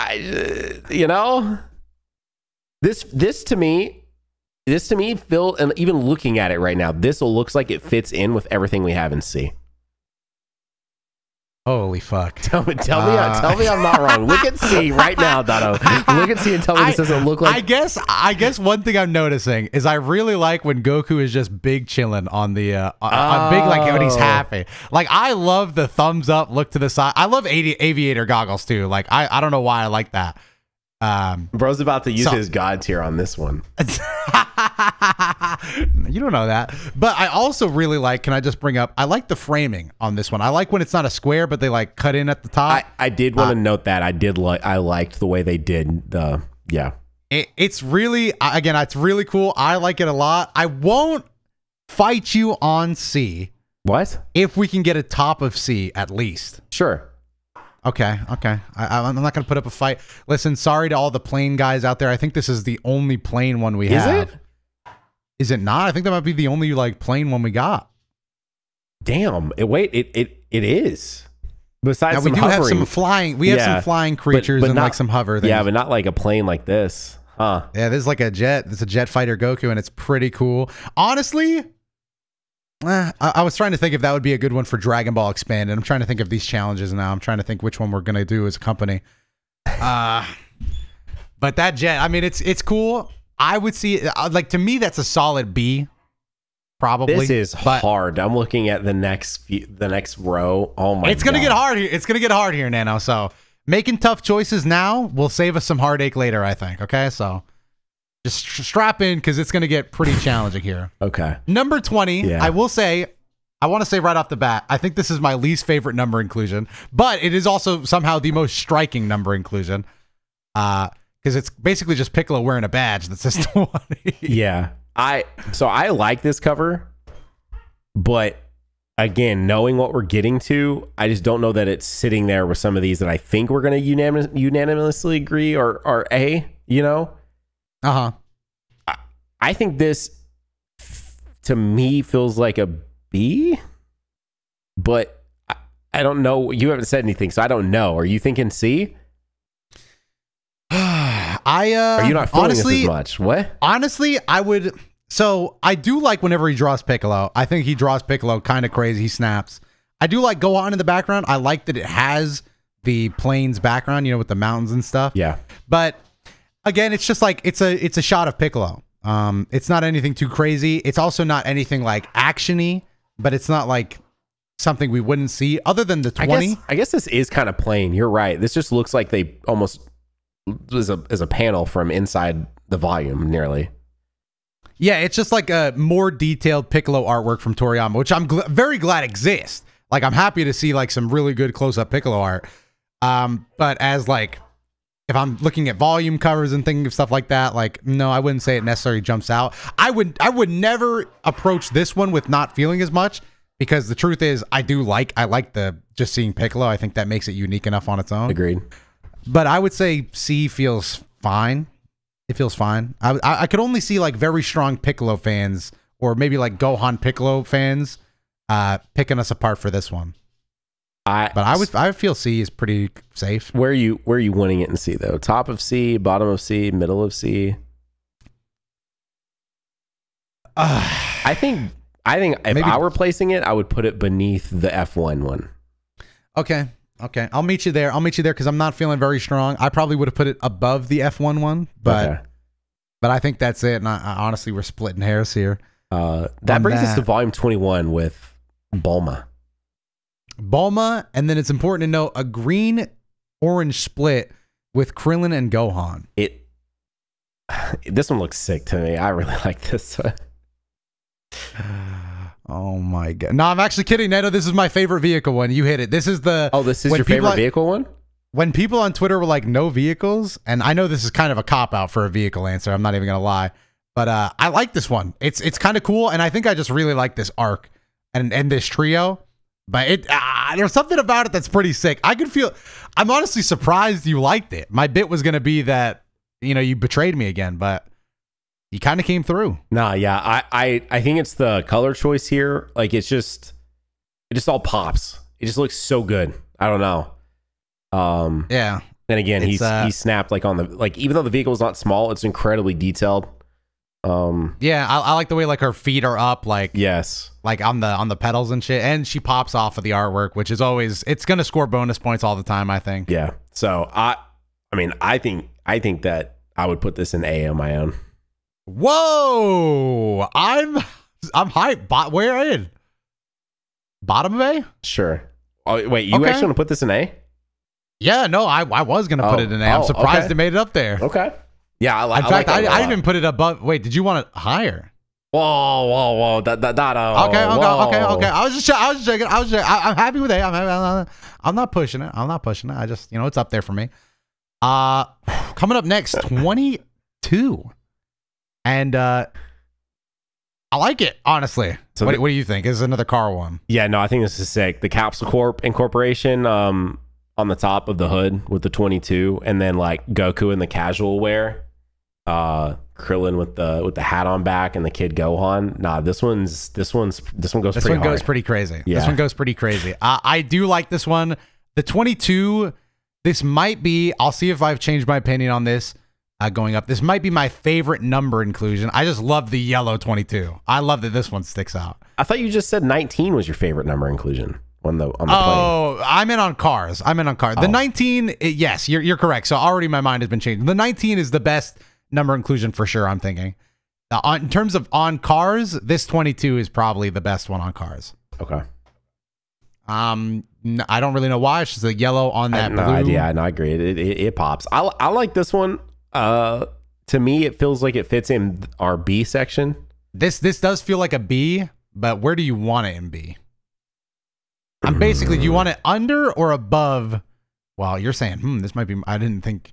uh, you know this this to me this to me feel and even looking at it right now, this looks like it fits in with everything we have in C. Holy fuck! [LAUGHS] Tell me, tell me, uh, tell me, I'm not wrong. Look at C [LAUGHS] right now, Dono. Look at C and tell me I, this doesn't look like. I guess, I guess one thing I'm noticing is I really like when Goku is just big chilling on the, uh, oh. on big like when he's oh. happy. Like I love the thumbs up, look to the side. I love aviator goggles too. Like I, I don't know why I like that. Um, Bro's about to use so, his god tier on this one. [LAUGHS] you don't know that. But I also really like, can I just bring up, I like the framing on this one. I like when it's not a square, but they like cut in at the top. I, I did want to uh, note that. I did like, I liked the way they did the, yeah. It, it's really, again, it's really cool. I like it a lot. I won't fight you on C. What? If we can get a top of C at least. Sure. Okay, okay. I, am not going to put up a fight. Listen, sorry to all the plane guys out there. I think this is the only plane one we is have. Is it? Is it not? I think that might be the only like plane one we got. Damn! It, wait, it it it is. Besides, now, we do hovering, have some flying. We yeah, have some flying creatures but, but and not, like some hover. Things. Yeah, but not like a plane like this, huh? Yeah, this is like a jet. It's a jet fighter Goku, and it's pretty cool. Honestly, Eh, I, I, was trying to think if that would be a good one for Dragon Ball Expanded. I'm trying to think of these challenges now. I'm trying to think which one we're gonna do as a company. Uh, but that jet, I mean, it's it's cool. I would see uh, like to me that's a solid B. Probably this is but hard. I'm looking at the next few, the next row. Oh my! It's gonna God. get hard here. It's gonna get hard here, Nano. So making tough choices now will save us some heartache later. I think. Okay, so just strap in because it's going to get pretty challenging here. Okay. Number 20, yeah. I will say, I want to say right off the bat, I think this is my least favorite number inclusion, but it is also somehow the most striking number inclusion. Uh, because it's basically just Piccolo wearing a badge that says [LAUGHS] 20. yeah. I so I like this cover, but again, knowing what we're getting to, I just don't know that it's sitting there with some of these that I think we're going to unanim unanimously agree or or a, you know. Uh huh. I, I think this to me feels like a B, but I, I, don't know. You haven't said anything, so I don't know. Are you thinking C? [SIGHS] I uh, are you not feeling honestly, this as much? What? Honestly, I would. So I do like whenever he draws Piccolo. I think he draws Piccolo kind of crazy. He snaps. I do like go on in the background. I like that it has the plains background, you know, with the mountains and stuff. Yeah. But again, it's just like it's a it's a shot of Piccolo. Um, it's not anything too crazy. It's also not anything like actiony, but it's not like something we wouldn't see other than the 20. I guess, I guess this is kind of plain. You're right. This just looks like they almost is a is a panel from inside the volume nearly. Yeah, it's just like a more detailed Piccolo artwork from Toriyama, which I'm gl very glad exists. Like I'm happy to see like some really good close-up Piccolo art. Um, but as like if I'm looking at volume covers and thinking of stuff like that, like no, I wouldn't say it necessarily jumps out. I would I would never approach this one with not feeling as much because the truth is I do like I like the just seeing Piccolo. I think that makes it unique enough on its own. Agreed. But I would say C feels fine. It feels fine. I I could only see like very strong Piccolo fans or maybe like Gohan Piccolo fans uh picking us apart for this one. I but I would I would feel C is pretty safe. Where are you where are you winning it in C though? Top of C, bottom of C, middle of C. Uh, [SIGHS] I think I think if maybe. I were placing it, I would put it beneath the F1 one. Okay. Okay. I'll meet you there. I'll meet you there because I'm not feeling very strong. I probably would have put it above the F1 one, but okay. but I think that's it. And I, I honestly, we're splitting hairs here. Uh, that brings that. us to volume 21 with Bulma. Bulma, and then it's important to know a green orange split with Krillin and Gohan. It [SIGHS] this one looks sick to me. I really [LAUGHS] like this one. [SIGHS] Oh my god! No, I'm actually kidding, Neto. This is my favorite vehicle one. You hit it. This is the oh, this is your favorite on, vehicle one. When people on Twitter were like, "No vehicles," and I know this is kind of a cop out for a vehicle answer. I'm not even gonna lie, but uh, I like this one. It's it's kind of cool, and I think I just really like this arc and and this trio. But it ah, there's something about it that's pretty sick. I could feel. I'm honestly surprised you liked it. My bit was gonna be that you know you betrayed me again, but you kind of came through. Nah, yeah, I, I I think it's the color choice here. Like it's just it just all pops. It just looks so good. I don't know. Um. Yeah. And again, he's uh, he snapped like on the like even though the vehicle is not small, it's incredibly detailed. Um, yeah, I, I, like the way like her feet are up, like yes, like on the on the pedals and shit, and she pops off of the artwork, which is always it's gonna score bonus points all the time. I think. Yeah. So I, I mean, I think I think that I would put this in A on my own. Whoa! I'm I'm hyped. But where in? Bottom of A? Sure. Oh wait, you okay. actually want to put this in A? Yeah. No, I I was gonna oh, put it in A. I'm oh, surprised okay. it made it up there. Okay. Yeah, I, in I fact, like I, I even put it above. Wait, did you want it higher? Whoa, whoa, whoa! That, that, that. Oh, okay, okay, whoa. okay, okay. I was just, I was checking. I was, checking. I, am happy with i I'm, happy, I'm not pushing it. I'm not pushing it. I just, you know, it's up there for me. Uh, [SIGHS] coming up next, 22, and uh, I like it honestly. So what, the, what do you think? This is another car one? Yeah, no, I think this is sick. The Capsule Corp Incorporation, um, on the top of the hood with the 22, and then like Goku in the casual wear uh Krillin with the with the hat on back and the kid Gohan. Nah, this one's this one's this one goes. This one hard. goes pretty crazy. Yeah. This one goes pretty crazy. Uh, I do like this one. The twenty two. This might be. I'll see if I've changed my opinion on this. Uh, going up, this might be my favorite number inclusion. I just love the yellow twenty two. I love that this one sticks out. I thought you just said nineteen was your favorite number inclusion on the on the oh, plane. I'm in on cars. I'm in on cars. The oh. 19, yes, you're you're correct. So already my mind has been changed. The 19 is the best number inclusion for sure. I'm thinking. Now, on, in terms of on cars, this 22 is probably the best one on cars. Okay. Um, I don't really know why. It's just a yellow on that. I no blue. idea. No, I agree. It, it, it pops. I, I like this one. Uh, to me, it feels like it fits in our B section. This this does feel like a B, but where do you want it in B? I'm basically, do you want it under or above? Well, you're saying, hmm, this might be. I didn't think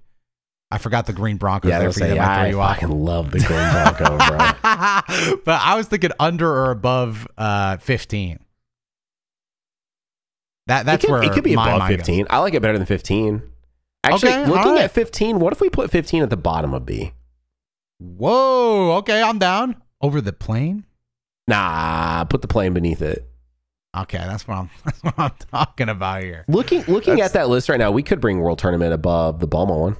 I forgot the green Broncos. Yeah, I, you. saying, I, I fucking love the green Bronco, bro. [LAUGHS] but I was thinking under or above uh, 15. That that's it could, where it could be above 15. Goes. I like it better than 15. Actually, okay, looking right. at 15, what if we put 15 at the bottom of B? Whoa, okay, I'm down. Over the plane? Nah, put the plane beneath it. Okay, that's what I'm [LAUGHS] that's what I'm talking about here. Looking looking that's, at that list right now, we could bring World Tournament above the Balma one.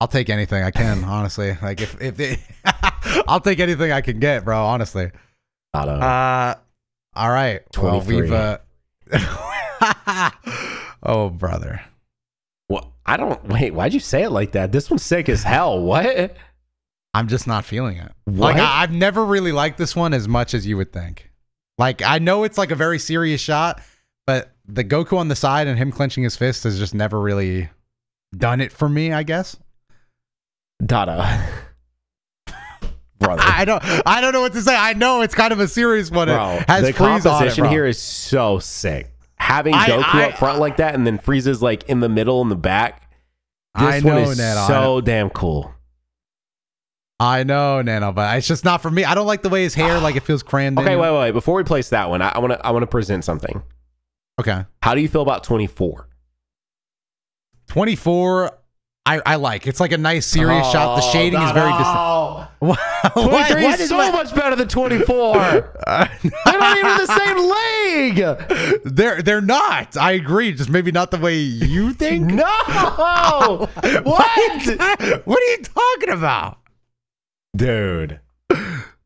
I'll take anything I can, honestly. Like if if they, [LAUGHS] I'll take anything I can get, bro. Honestly. Not uh, all right. Well, we've. Uh, [LAUGHS] oh, brother. Well, I don't. Wait, why'd you say it like that? This one's sick as hell. What? I'm just not feeling it. What? Like I, I've never really liked this one as much as you would think. Like I know it's like a very serious shot, but the Goku on the side and him clenching his fist has just never really done it for me. I guess. Dada. [LAUGHS] Brother. I don't. I don't know what to say. I know it's kind of a serious one. Bro, it has the Freeze composition it, here is so sick. Having I, Goku I, up front I, like that, and then freezes like in the middle in the back. This I know, one is Nano. so damn cool. I know, Nano, but it's just not for me. I don't like the way his hair [SIGHS] like it feels crammed. Okay, in. wait, wait. Before we place that one, I want to. I want to present something. Okay. How do you feel about twenty four? Twenty four. I, I like. It's like a nice serious oh, shot. The shading is very distinct. [LAUGHS] Wow. 23 is so my... much better than 24. uh, [LAUGHS] they're not even the same league. They're they're not. I agree. Just maybe not the way you think. [LAUGHS] no. what? what? What are you talking about? Dude.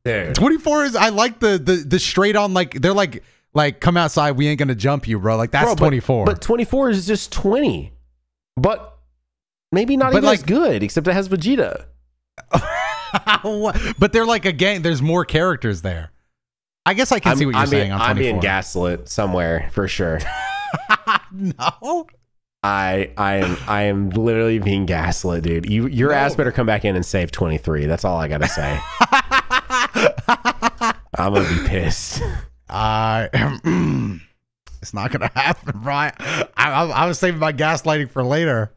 Dude. 24 is I like the the the straight on like they're like like come outside, we ain't gonna jump you, bro. Like that's bro, but, 24. But 24 is just 20. But Maybe not but even like, as good, except it has Vegeta. [LAUGHS] but they're like a There's more characters there. I guess I can I'm, see what you're I'm saying. I'm in Gaslit somewhere for sure. [LAUGHS] no. I I am I am literally being gaslit, dude. You your no. ass better come back in and save twenty three. That's all I gotta say. [LAUGHS] I'm gonna be pissed. I am. [CLEARS THROAT] it's not gonna happen, right? I, I, I was saving my gaslighting for later.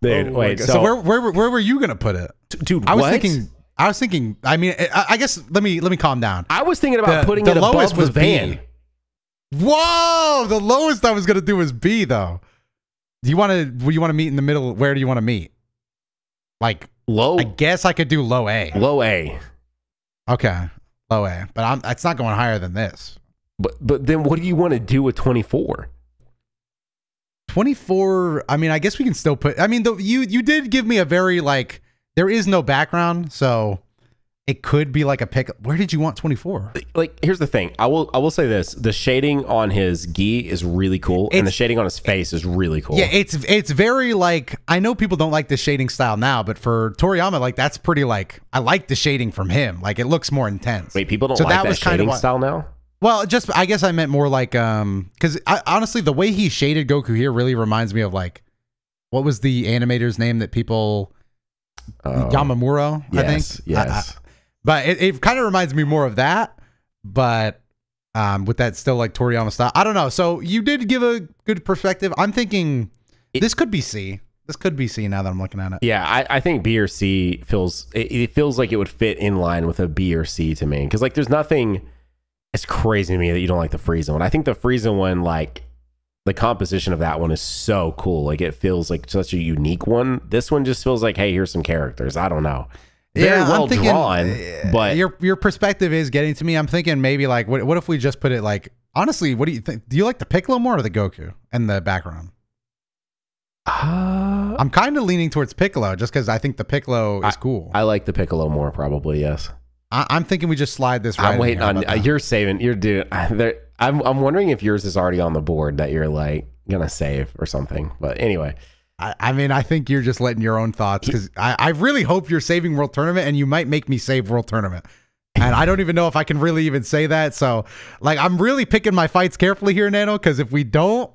Dude, oh wait. So, so, where, where where were you gonna put it, dude? I was what? thinking. I was thinking. I mean, I, I, guess let me let me calm down. I was thinking about the, putting the it lowest was van. B. Whoa! The lowest I was gonna do was B though. Do you want to? You want to meet in the middle? Where do you want to meet? Like low. I guess I could do low A. Low A. Okay, low A. But I'm. It's not going higher than this. But but then what do you want to do with twenty four? 24 I mean I guess we can still put I mean the, you you did give me a very like there is no background so it could be like a pick where did you want 24 like here's the thing I will I will say this the shading on his gi is really cool it's, and the shading on his face is really cool yeah it's it's very like I know people don't like the shading style now but for Toriyama like that's pretty like I like the shading from him like it looks more intense wait people don't so like that, that was shading kind of what, style now well, just I guess I meant more like um because honestly the way he shaded Goku here really reminds me of like what was the animator's name that people uh, Yamamura yes, I think yes I, I, but it, it kind of reminds me more of that but um with that still like Toriyama style I don't know so you did give a good perspective I'm thinking it, this could be C this could be C now that I'm looking at it. Yeah, I, I think B or C feels it, it feels like it would fit in line with a B or C to me because like there's nothing it's crazy to me that you don't like the Frieza one. I think the Frieza one, like the composition of that one is so cool. Like it feels like such a unique one. This one just feels like, hey, here's some characters. I don't know. Very yeah, well I'm thinking, drawn, uh, but your your perspective is getting to me. I'm thinking maybe like, what what if we just put it like honestly? What do you think? Do you like the Piccolo more or the Goku and the background? Uh, I'm kind of leaning towards Piccolo just because I think the Piccolo is I, cool. I like the Piccolo more, probably yes. I, am thinking we just slide this. Right I'm waiting on uh, you're saving. You're doing. [LAUGHS] I'm I'm wondering if yours is already on the board that you're like gonna save or something. But anyway. I, I mean, I think you're just letting your own thoughts because I, I really hope you're saving World Tournament and you might make me save World Tournament. And I don't even know if I can really even say that. So, like, I'm really picking my fights carefully here, Nano, because if we don't,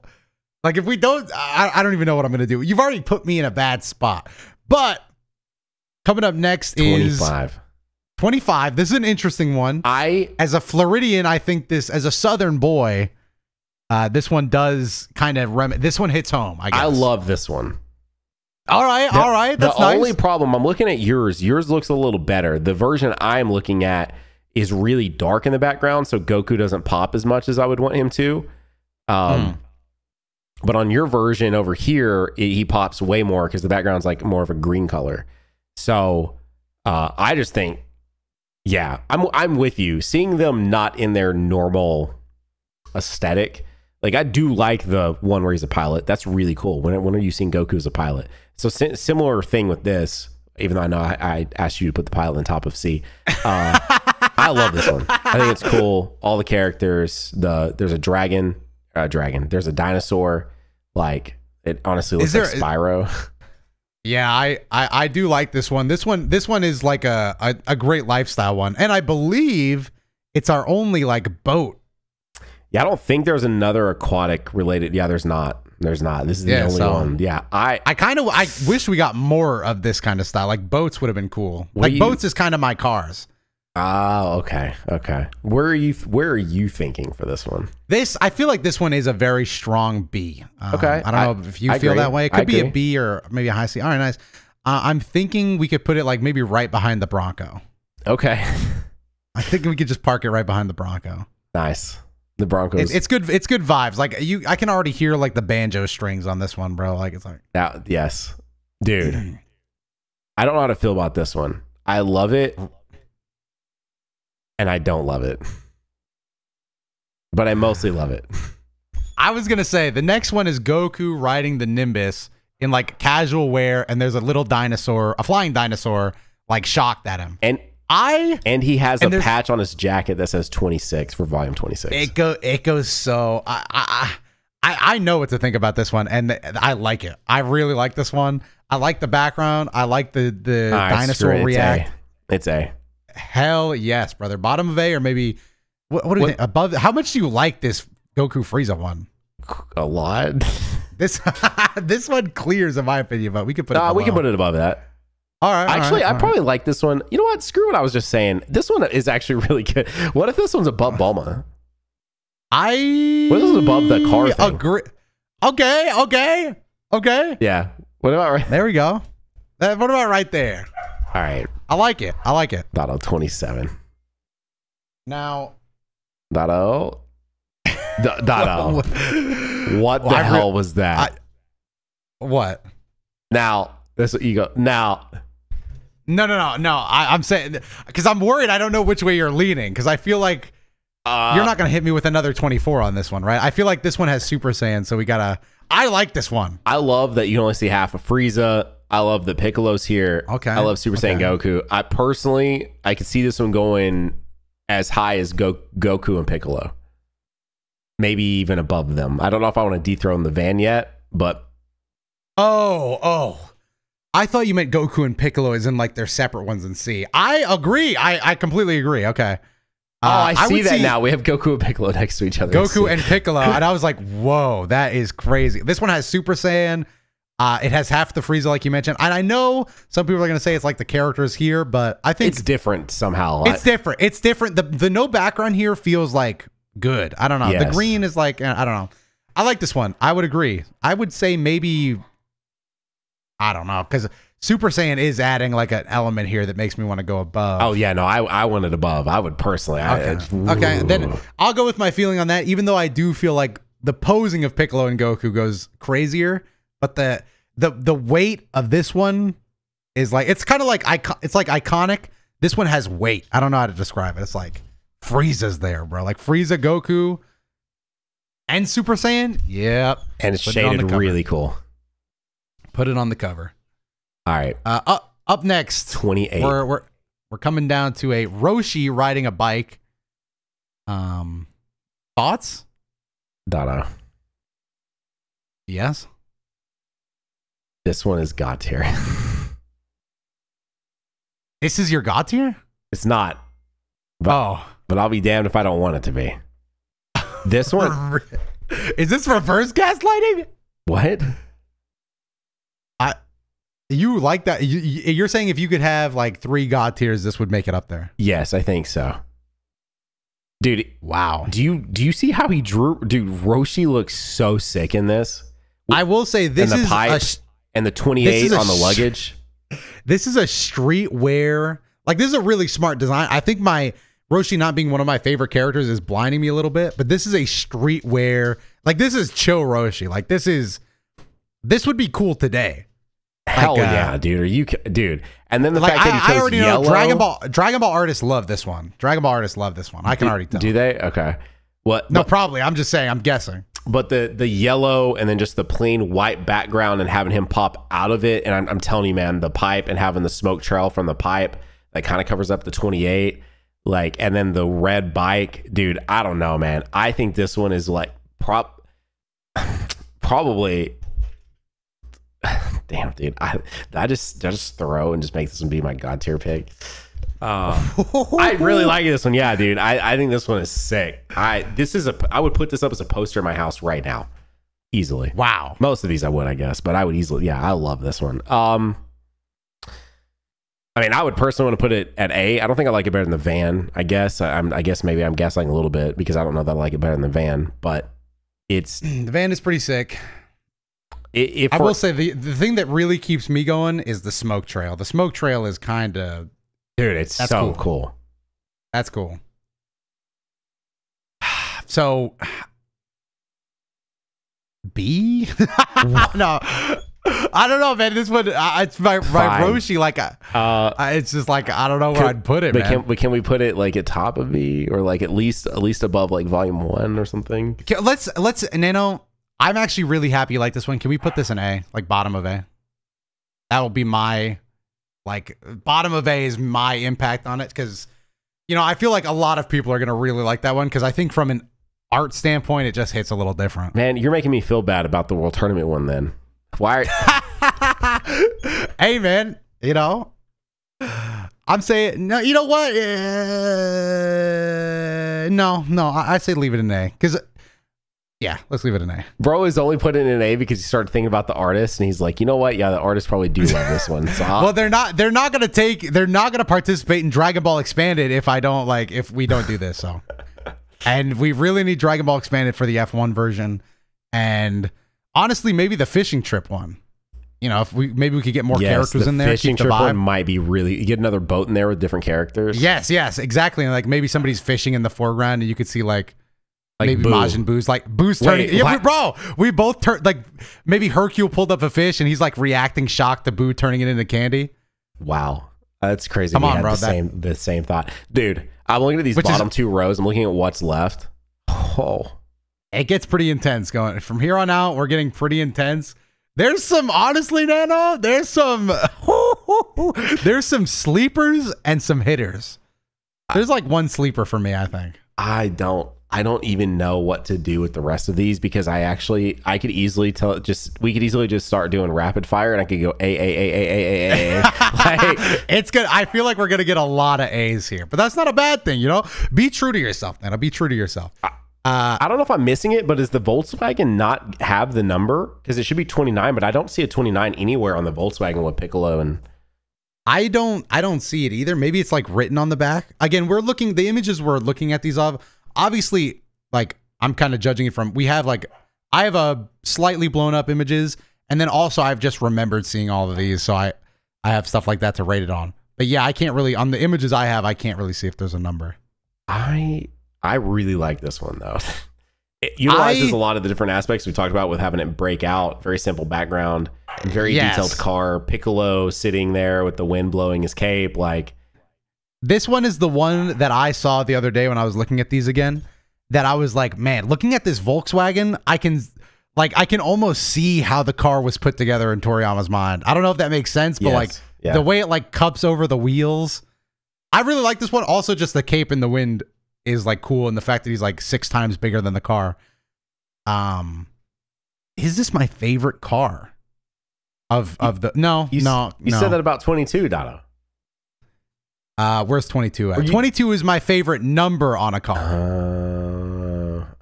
like, if we don't, I, I don't even know what I'm going to do. You've already put me in a bad spot. But coming up next 25. is 25. This is an interesting one. I as a Floridian, I think this as a Southern boy, uh, this one does kind of rem. This one hits home. I guess. I love this one. All right, the, all right. That's the nice. only problem I'm looking at yours. Yours looks a little better. The version I'm looking at is really dark in the background, so Goku doesn't pop as much as I would want him to. Um, mm. But on your version over here, it, he pops way more because the background's like more of a green color. So uh, I just think yeah, I'm I'm with you. Seeing them not in their normal aesthetic, like I do like the one where he's a pilot. That's really cool. When when are you seeing Goku as a pilot? So similar thing with this. Even though I know I, I asked you to put the pilot on top of C, uh, I love this one. I think it's cool. All the characters. The there's a dragon, a uh, dragon. There's a dinosaur. Like it honestly looks there, like Spyro. [LAUGHS] Yeah, I, I, I do like this one. This one this one is like a, a, a great lifestyle one, and I believe it's our only like boat. Yeah, I don't think there's another aquatic related. Yeah, there's not. There's not. This is the yeah, only so, one. Yeah, I I kind of I wish we got more of this kind of style. Like boats would have been cool. Like you, boats is kind of my cars. Oh, okay, okay. Where are you? Where are you thinking for this one? This I feel like this one is a very strong B. Um, okay, I don't know I, if you I feel agree. that way. It could I be agree. a B or maybe a high C. All right, nice. Uh, I'm thinking we could put it like maybe right behind the Bronco. Okay, [LAUGHS] I think we could just park it right behind the Bronco. Nice. The Broncos. It, it's good. It's good vibes. Like you, I can already hear like the banjo strings on this one, bro. Like it's like yeah, Yes, dude. [CLEARS THROAT] I don't know how to feel about this one. I love it and I don't love it. But I mostly love it. I was gonna say the next one is Goku riding the Nimbus in like casual wear, and there's a little dinosaur, a flying dinosaur, like shocked at him. And I and he has and a patch on his jacket that says 26 for volume 26. It go it goes so I I I, I know what to think about this one, and I like it. I really like this one. I like the background. I like the the All dinosaur right, react. a. it's a. Hell yes, brother. Bottom of A or maybe what? What, do you think? above? How much do you like this Goku Frieza one? A lot. [LAUGHS] This [LAUGHS] this one clears, in my opinion, but we could put. it we can put it above that. All right. actually, I right. probably like this one. You know what? Screw what I was just saying. This one is actually [LAUGHS] really good. What if this one's above Bulma? I. What if this is above the car thing? Agree. Okay. Okay. Okay. Yeah. What about right? There we go. Uh, what about right there? All right. I like it. I like it. Dotto 27. Now. Dotto. D- Dotto. what the well, hell was that? I, what? Now, that's what you go. Now. No, no, no, no. I, am saying because I'm worried. I don't know which way you're leaning because I feel like uh, you're not going to hit me with another 24 on this one, right? I feel like this one has Super Saiyan, so we gotta. I like this one. I love that you only see half of Frieza. I love the Piccolos here. Okay. I love Super okay. Saiyan Goku. I personally, I could see this one going as high as Go Goku and Piccolo. Maybe even above them. I don't know if I want to dethrone the van yet, but. Oh, oh. I thought you meant Goku and Piccolo as in like they're separate ones in C. I agree. I, I completely agree. Okay. Oh, uh, oh, I see I that see now. We have Goku and Piccolo next to each other. Goku and Piccolo. and I was like, whoa, that is crazy. This one has Super Saiyan, uh, it has half the Frieza, like you mentioned. And I know some people are going to say it's like the characters here, but I think it's different somehow. It's different. It's different. The the no background here feels like good. I don't know. Yes. The green is like uh, I don't know. I like this one. I would agree. I would say maybe I don't know because Super Saiyan is adding like an element here that makes me want to go above. Oh yeah, no, I I want it above. I would personally. Okay, I, okay. Then I'll go with my feeling on that. Even though I do feel like the posing of Piccolo and Goku goes crazier, but the the the weight of this one is like it's kind of like icon it's like iconic. This one has weight. I don't know how to describe it. It's like Frieza's there, bro. Like Frieza, Goku, and Super Saiyan. Yep. And it's Put shaded it really cool. Put it on the cover. All right. Uh, up up next. Twenty eight. We're, we're we're coming down to a Roshi riding a bike. Um, thoughts? Dada. Yes. This one is god tier. [LAUGHS] this is your god tier? It's not. But, oh. But I'll be damned if I don't want it to be. This one. [LAUGHS] is this reverse gaslighting? What? I you like that you, you're saying if you could have like 3 god tiers this would make it up there. Yes, I think so. Dude, wow. Do you do you see how he drew dude Roshi looks so sick in this? I will say this is a, and the 28 on the luggage. This is a streetwear. Like this is a really smart design. I think my Roshi not being one of my favorite characters is blinding me a little bit, but this is a streetwear. Like this is chill Roshi. Like this is this would be cool today. Hell like, uh, yeah, dude! Are you dude? And then the like, fact that I, he chose I already yellow. Know Dragon Ball Dragon Ball artists love this one. Dragon Ball artists love this one. I can do, already tell. Do they? Okay. What? No, what? probably. I'm just saying. I'm guessing but the the yellow and then just the plain white background and having him pop out of it and I'm, I'm telling you man the pipe and having the smoke trail from the pipe that kind of covers up the 28 like and then the red bike dude i don't know man i think this one is like prop [LAUGHS] probably [SIGHS] damn dude i i just I just throw and just make this one be my god tier pick um, I really like this one. Yeah, dude. I, I think this one is sick. I this is a I would put this up as a poster in my house right now, easily. Wow. Most of these I would, I guess, but I would easily. Yeah, I love this one. Um, I mean, I would personally want to put it at A. I don't think I like it better than the van. I guess I, am I guess maybe I'm gaslighting a little bit because I don't know that I like it better than the van, but it's hmm, the van is pretty sick. If I will say the the thing that really keeps me going is the smoke trail. The smoke trail is kind of Dude, it's That's so cool. cool. That's cool. [SIGHS] So B? [LAUGHS] no. I don't know, man. This one, uh, it's my, my Roshi. Like, uh, uh, it's just like I don't know where I'd put it. But man. can we can we put it like at top of B or like at least at least above like volume one or something? Can, let's let's Nano. I'm actually really happy you like this one. Can we put this in A, like bottom of A? That will be my like bottom of A is my impact on it because you know I feel like a lot of people are gonna really like that one because I think from an art standpoint it just hits a little different. Man, you're making me feel bad about the world tournament one then. Why? [LAUGHS] hey man, you know I'm saying no. You know what? Uh, no, no. I, I say leave it in A because yeah, let's leave it an A. Bro is only putting in an A because he started thinking about the artist, and he's like, you know what? Yeah, the artists probably do love this one. So [LAUGHS] well, they're not. They're not gonna take. They're not gonna participate in Dragon Ball Expanded if I don't like. If we don't do this, so. [LAUGHS] and we really need Dragon Ball Expanded for the F1 version, and honestly, maybe the fishing trip one. You know, if we maybe we could get more yes, characters the in there. Fishing trip one might be really you get another boat in there with different characters. Yes, yes, exactly. And like maybe somebody's fishing in the foreground, and you could see like like maybe Boo. Majin Boo's like Boo's turning. Wait, yeah, bro, we both turn like maybe Hercule pulled up a fish and he's like reacting shocked to Boo turning it into candy. Wow, that's crazy. Come we on, bro. The that... same the same thought, dude. I'm looking at these Which bottom is... two rows. I'm looking at what's left. Oh, it gets pretty intense going from here on out. We're getting pretty intense. There's some honestly, Nano. There's some [LAUGHS] there's some sleepers and some hitters. There's like one sleeper for me, I think. I don't I don't even know what to do with the rest of these because I actually I could easily tell just we could easily just start doing rapid fire and I could go a a a a a a a. like, it's good. I feel like we're gonna get a lot of A's here, but that's not a bad thing, you know. Be true to yourself, man. Be true to yourself. I, uh, I don't know if I'm missing it, but does the Volkswagen not have the number? Because it should be 29, but I don't see a 29 anywhere on the Volkswagen with Piccolo and. I don't I don't see it either. Maybe it's like written on the back. Again, we're looking the images we're looking at these of obviously, like I'm kind of judging it from we have like I have a uh, slightly blown up images, and then also I've just remembered seeing all of these, so I I have stuff like that to rate it on. But yeah, I can't really on the images I have, I can't really see if there's a number. I I really like this one though. [LAUGHS] it utilizes I, a lot of the different aspects we talked about with having it break out, very simple background, very yes. detailed car, Piccolo sitting there with the wind blowing his cape, like this one is the one that I saw the other day when I was looking at these again. That I was like, man, looking at this Volkswagen, I can like I can almost see how the car was put together in Toriyama's mind. I don't know if that makes sense, but yes. like yeah. the way it like cups over the wheels. I really like this one. Also, just the cape in the wind is like cool, and the fact that he's like six times bigger than the car. Um, is this my favorite car of of the? No, you, no. You no. said that about twenty two, Donna. Uh, where's 22 at? You... 22 is my favorite number on a car. Uh,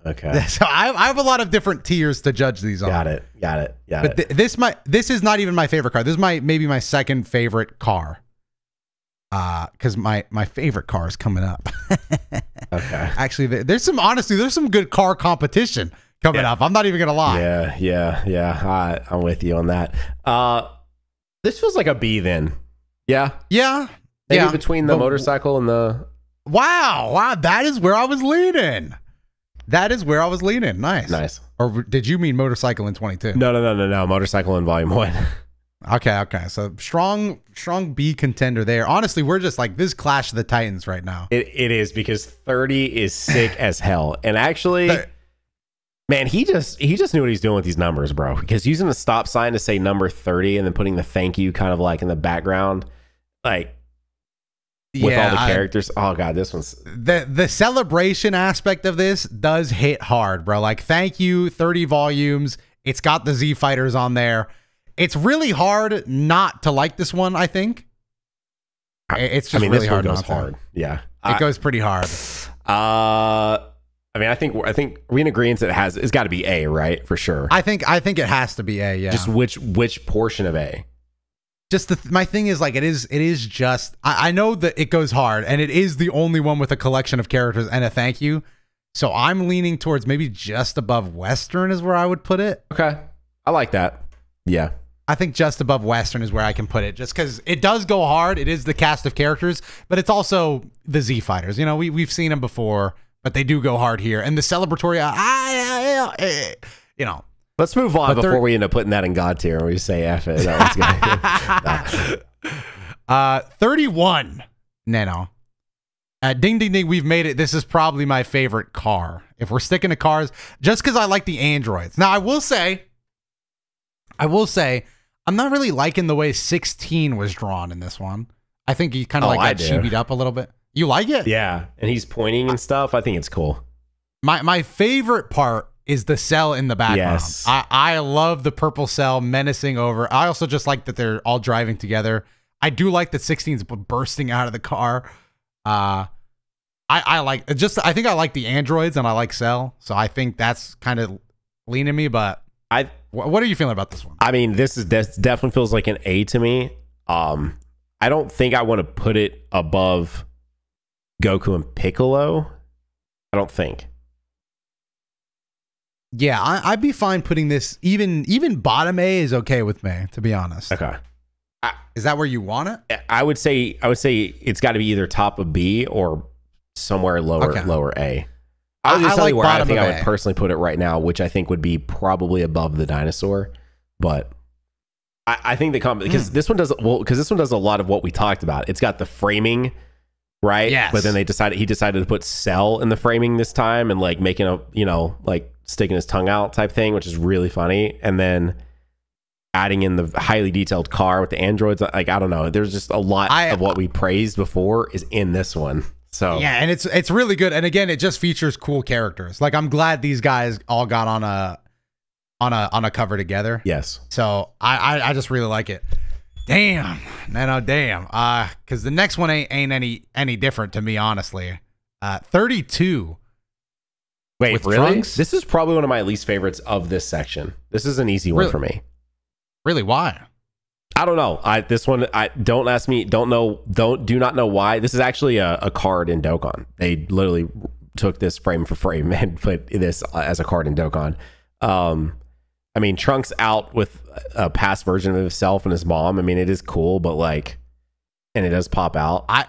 oh, okay. [LAUGHS] So I, I, have a lot of different tiers to judge these got on. Got it. Got it. Got but it. Th this my this is not even my favorite car. This is my maybe my second favorite car. Uh, cause my my favorite car is coming up. [LAUGHS] okay. Actually, there's some honestly, there's some good car competition coming yeah. up. I'm not even gonna lie. Yeah, yeah, yeah. I, I'm with you on that. Uh, this feels like a B then. Yeah. Yeah. Maybe yeah. between the but, motorcycle and the. Wow! Wow! That is where I was leaning. That is where I was leaning. Nice. Nice. Or did you mean motorcycle in 22? No, no, no, no, no. Motorcycle in volume one. [LAUGHS] okay, okay. So strong, strong B contender there. Honestly, we're just like this clash of the titans right now. it, it is because 30 is sick as hell, and actually. The, Man, he just he just knew what he's doing with these numbers, bro. Because using the stop sign to say number 30 and then putting the thank you kind of like in the background, like yeah, with all the characters. I, oh god, this one's the the celebration aspect of this does hit hard, bro. Like, thank you, thirty volumes. It's got the Z Fighters on there. It's really hard not to like this one. I think it's just I mean, really hard. Goes hard. Yeah, it I, goes pretty hard. [SIGHS] Uh. I mean, I think I think we in agreement it has it's got to be A, right? For sure. I think I think it has to be A. Yeah. Just which which portion of A? just the, my thing is like it is it is just I, I, know that it goes hard and it is the only one with a collection of characters and a thank you so i'm leaning towards maybe just above western is where i would put it okay i like that yeah i think just above western is where i can put it just because it does go hard it is the cast of characters but it's also the z fighters you know we, we've seen them before but they do go hard here and the celebratory I, I, I, eh, you know Let's move on but before we end up putting that in God tier and we say F it. No, [LAUGHS] uh, 31 Nano. Uh, ding, ding, ding. We've made it. This is probably my favorite car. If we're sticking to cars, just because I like the Androids. Now, I will say, I will say, I'm not really liking the way 16 was drawn in this one. I think he kind of oh, like got chibied up a little bit. You like it? Yeah. And he's pointing and stuff. I think it's cool. My my favorite part is the cell in the background. Yes. I, I love the purple cell menacing over. I also just like that they're all driving together. I do like that 16's bursting out of the car. Uh I, I like uh, just I think I like the androids and I like cell. So I think that's kind of leaning me, but I what are you feeling about this one? I mean, this is this definitely feels like an A to me. Um I don't think I want to put it above Goku and Piccolo. I don't think. Yeah, I, would be fine putting this. Even even bottom A is okay with me, to be honest. Okay. I, is that where you want it? I would say I would say it's got to be either top of B or somewhere lower okay. lower A. I I'll just I, like you where I think I would personally put it right now, which I think would be probably above the dinosaur, but I, I think the comment hmm. because mm. this one does well because this one does a lot of what we talked about. It's got the framing, right? Yes. But then they decided he decided to put cell in the framing this time and like making a you know like sticking his tongue out type thing, which is really funny. And then adding in the highly detailed car with the androids, like I don't know, there's just a lot I, of what we praised before is in this one. So yeah, and it's it's really good. And again, it just features cool characters. Like I'm glad these guys all got on a on a on a cover together. Yes. So I I, I just really like it. Damn, no, oh, no, damn. Uh, cause the next one ain't ain't any any different to me, honestly. Uh, 32 Wait, with really? Trunks? This is probably one of my least favorites of this section. This is an easy really? one for me. Really? Why? I don't know. I this one I don't ask me. Don't know. Don't do not know why. This is actually a, a card in Dokkan. They literally took this frame for frame [LAUGHS] and put this as a card in Dokkan. Um, I mean, Trunks out with a past version of himself and his mom. I mean, it is cool, but like, and it does pop out. I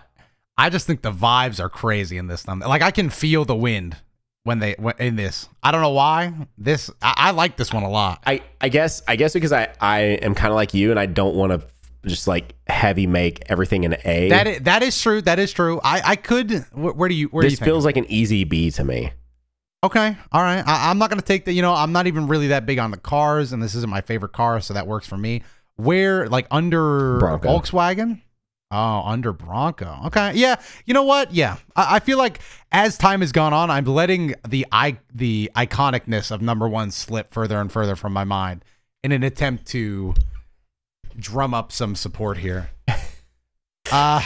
I just think the vibes are crazy in this. Thumb. Like, I can feel the wind when they in this. I don't know why this. I, I, like this one a lot. I I guess I guess because I I am kind of like you, and I don't want to just like heavy make everything an A. That is, that is true. That is true. I I could. Where, where do you? Where this do you feels like an easy B to me. Okay, all right. I, I'm not gonna take the. You know, I'm not even really that big on the cars, and this isn't my favorite car, so that works for me. Where like under Bronco. Volkswagen? Oh, under Bronco. Okay, yeah. You know what? Yeah, I, I, feel like as time has gone on, I'm letting the i the iconicness of number one slip further and further from my mind in an attempt to drum up some support here. [LAUGHS] uh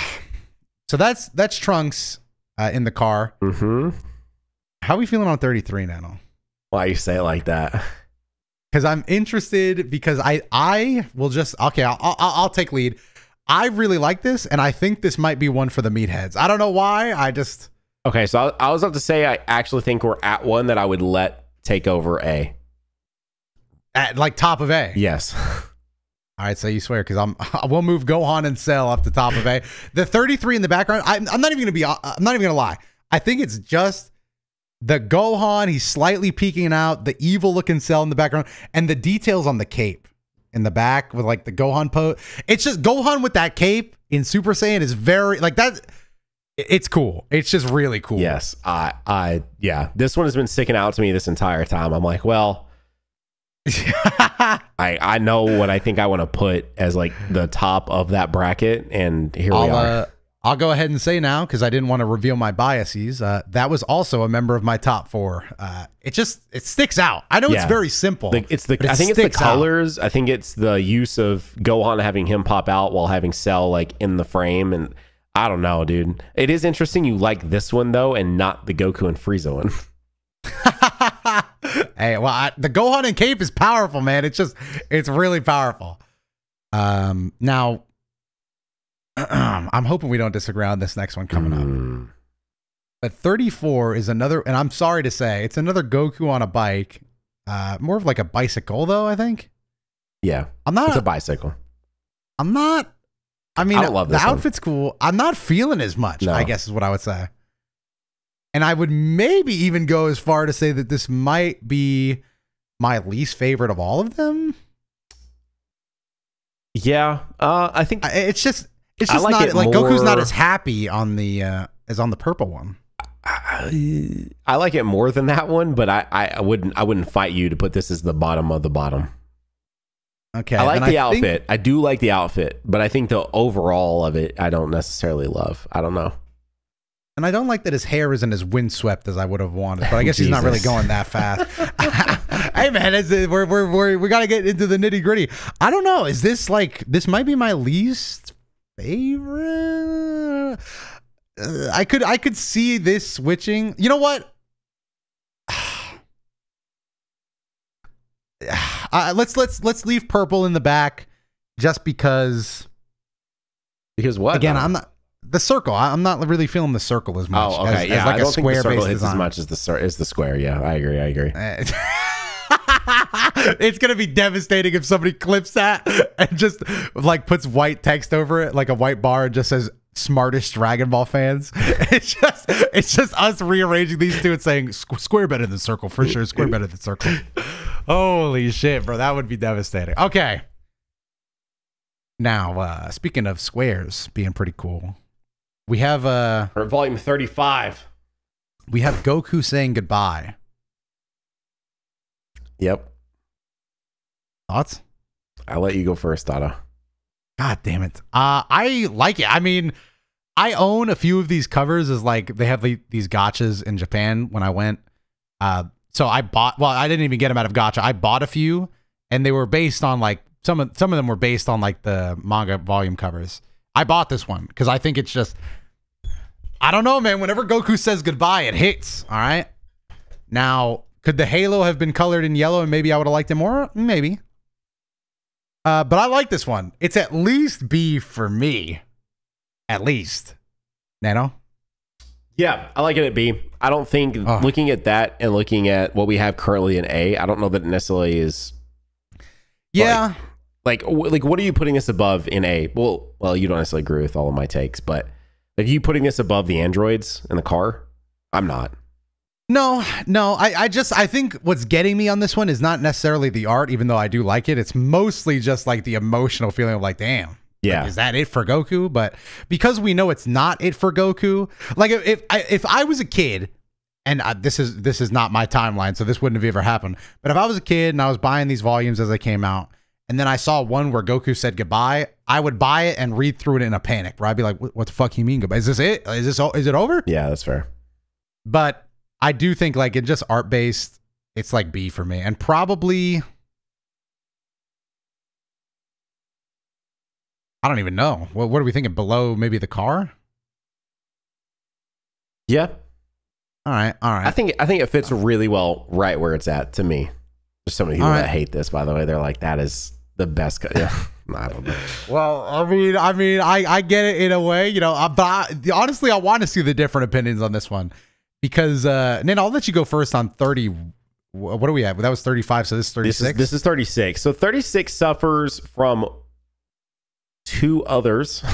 so that's that's Trunks uh, in the car. Mm-hmm. How are we feeling on 33, Nano? Why you say it like that? Because I'm interested. Because I I will just okay. I'll, I'll, I'll take lead. I really like this, and I think this might be one for the meatheads. I don't know why. I just okay. So I, I was about to say I actually think we're at one that I would let take over A. At like top of A. Yes. [LAUGHS] All right, so you swear because I'm I [LAUGHS] will move Gohan and Cell up the top of A. The 33 in the background. I'm, I'm not even gonna be. Uh, I'm not even gonna lie. I think it's just the Gohan. He's slightly peeking out. The evil looking Cell in the background, and the details on the cape in the back with like the Gohan pose. It's just Gohan with that cape in Super Saiyan is very like that. It's cool. It's just really cool. Yes, I, I, yeah. This one has been sticking out to me this entire time. I'm like, well, [LAUGHS] I, I know what I think I want to put as like the top of that bracket, and here we are. I'll go ahead and say now because I didn't want to reveal my biases. Uh, that was also a member of my top four. Uh, it just it sticks out. I know yeah. it's very simple. The, it's the I think it's the colors. Out. I think it's the use of Gohan having him pop out while having Cell like in the frame, and I don't know, dude. It is interesting. You like this one though, and not the Goku and Frieza one. [LAUGHS] [LAUGHS] hey, well, I, the Gohan and Cape is powerful, man. It's just it's really powerful. Um, now [CLEARS THROAT] I'm hoping we don't disagree on this next one coming mm. up. But 34 is another, and I'm sorry to say, it's another Goku on a bike. Uh, more of like a bicycle, though. I think. Yeah, I'm not. It's a bicycle. I'm not. I mean, I love the outfit's one. cool. I'm not feeling as much. No. I guess is what I would say. And I would maybe even go as far to say that this might be my least favorite of all of them. Yeah, uh, I think it's just it's just like not like more, Goku's not as happy on the uh, as on the purple one. I, I, like it more than that one, but I, I wouldn't I wouldn't fight you to put this as the bottom of the bottom. Okay. I like the I outfit. Think, I do like the outfit, but I think the overall of it I don't necessarily love. I don't know. And I don't like that his hair isn't as windswept as I would have wanted, but I guess he's not really [LAUGHS] going that fast. [LAUGHS] hey man, we're, we're, we're, we gotta get into the nitty gritty. I don't know. Is this like this might be my least favorite. Uh, I could I could see this switching. You know what? uh, [SIGHS] let's let's let's leave purple in the back, just because. Because what? Again, uh, I'm not the circle. I'm not really feeling the circle as much. Oh, okay, as, yeah. As like I don't think the circle hits as much as the as the square. Yeah, I agree. I agree. [LAUGHS] [LAUGHS] it's gonna be devastating if somebody clips that and just like puts white text over it, like a white bar, and just says smartest Dragon Ball fans. [LAUGHS] It's just it's just us rearranging these two and saying square better than circle for sure. Square better than circle. [LAUGHS] Holy shit, bro, that would be devastating. Okay. Now, uh, speaking of squares being pretty cool, we have uh, or volume thirty-five. We have Goku saying goodbye Yep. Thoughts? I'll let you go first, Dada. God damn it. Uh, I like it. I mean, I own a few of these covers as like they have these gotchas in Japan when I went. Uh, so I bought, well, I didn't even get them out of gotcha. I bought a few and they were based on like some of, some of them were based on like the manga volume covers. I bought this one because I think it's just, I don't know, man. Whenever Goku says goodbye, it hits. All right. Now, could the halo have been colored in yellow and maybe I would have liked it more? Maybe. Uh, but I like this one. It's at least B for me. At least. Nano? Yeah, I like it at B. I don't think oh. looking at that and looking at what we have currently in A, I don't know that it necessarily is. Yeah. Like, like, like what are you putting this above in A? Well, well, you don't necessarily agree with all of my takes, but like you putting this above the androids in the car? I'm not. No, no. I, I just I think what's getting me on this one is not necessarily the art, even though I do like it. It's mostly just like the emotional feeling of like, damn. Yeah. Like, is that it for Goku? But because we know it's not it for Goku, like if I, if I was a kid, and I, this is this is not my timeline, so this wouldn't have ever happened. But if I was a kid and I was buying these volumes as they came out, and then I saw one where Goku said goodbye, I would buy it and read through it in a panic, where I'd be like, "What the fuck? you mean goodbye? Is this it? Is this all? Is it over?" Yeah, that's fair. But I do think like in just art based, it's like B for me. And probably I don't even know. What what are we thinking? Below maybe the car? Yeah. All right. All right. I think I think it fits really well right where it's at to me. There's so many people right. that hate this, by the way. They're like, that is the best cut. Yeah. [LAUGHS] I don't know. Well, I mean, I mean, I, I get it in a way, you know. I, uh, but I, honestly, I want to see the different opinions on this one because uh, Nate, I'll let you go first on thirty. What do we have? That was thirty-five, so this is thirty-six. This is, this is thirty-six. So thirty-six suffers from two others,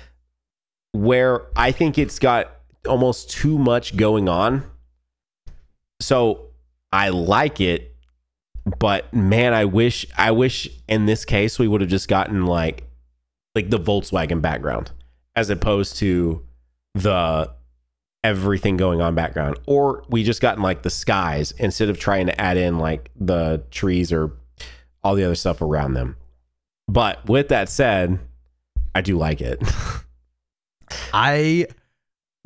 [LAUGHS] where I think it's got almost too much going on. So I like it, but man, I wish I wish in this case we would have just gotten like like the Volkswagen background as opposed to the everything going on background, or we just got in like the skies instead of trying to add in like the trees or all the other stuff around them. But with that said, I do like it. [LAUGHS] I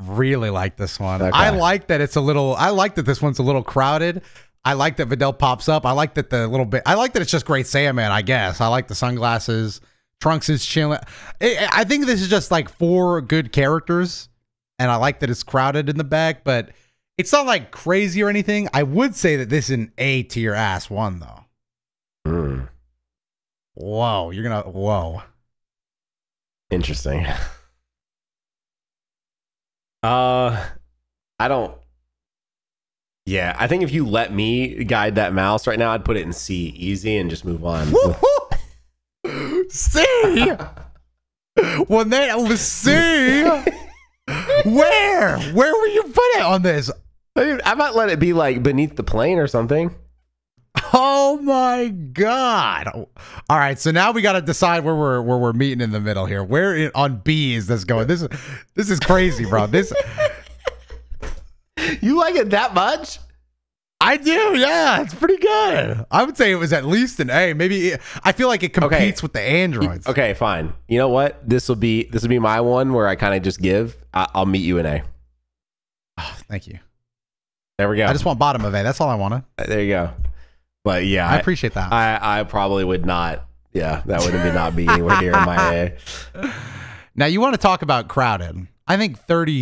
really like this one. Okay. I like that it's a little. I like that this one's a little crowded. I like that Videl pops up. I like that the little bit. I like that it's just great Sandman. I guess I like the sunglasses. Trunks is chilling. I think this is just like four good characters and I like that it's crowded in the back, but it's not like crazy or anything. I would say that this is an A to your ass one though. Mm. Whoa, you're gonna whoa. Interesting. [LAUGHS] Uh I don't Yeah, I think if you let me guide that mouse right now, I'd put it in C easy and just move on. [LAUGHS] C [LAUGHS] when that was C where? Where were you put it on this? Dude, I might let it be like beneath the plane or something. Oh my god! All right, so now we got to decide where we're where we're meeting in the middle here. Where in, on B is this going? This is this is crazy, bro. This [LAUGHS] you like it that much? I do, yeah. It's pretty good. I would say it was at least an A. Maybe I feel like it competes okay. with the Androids. Okay, fine. You know what? This will be this will be my one where I kind of just give. I, will meet you in A. Oh, thank you. There we go. I just want bottom of A. That's all I wanted. Uh, there you go. But yeah, I appreciate that. I, I probably would not. Yeah, that would be not be anywhere near my A. [LAUGHS] Now you want to talk about crowded? I think thirty.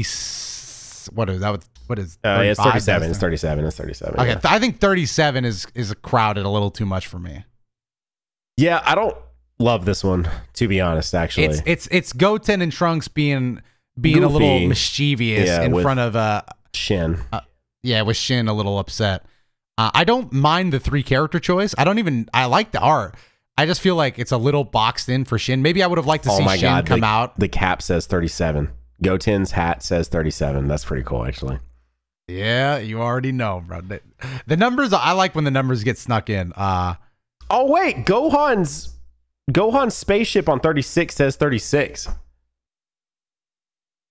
What is that? Was what is? uh, yeah, it's thirty-seven. It's thirty-seven. It's thirty-seven. Okay, yeah. I think thirty-seven is is crowded a little too much for me. Yeah, I don't love this one to be honest. Actually, it's it's it's Goten and Trunks being being Goofy. a little mischievous yeah, in front of uh Shin. Uh, yeah, with Shin a little upset. Uh, I don't mind the three character choice. I don't even. I like the art. I just feel like it's a little boxed in for Shin. Maybe I would have liked to oh see Shin God, come the, out. The cap says 37. Goten's hat says 37. That's pretty cool, actually. Yeah, you already know, bro. The, the numbers I like when the numbers get snuck in. Uh Oh wait, Gohan's Gohan's spaceship on 36 says 36.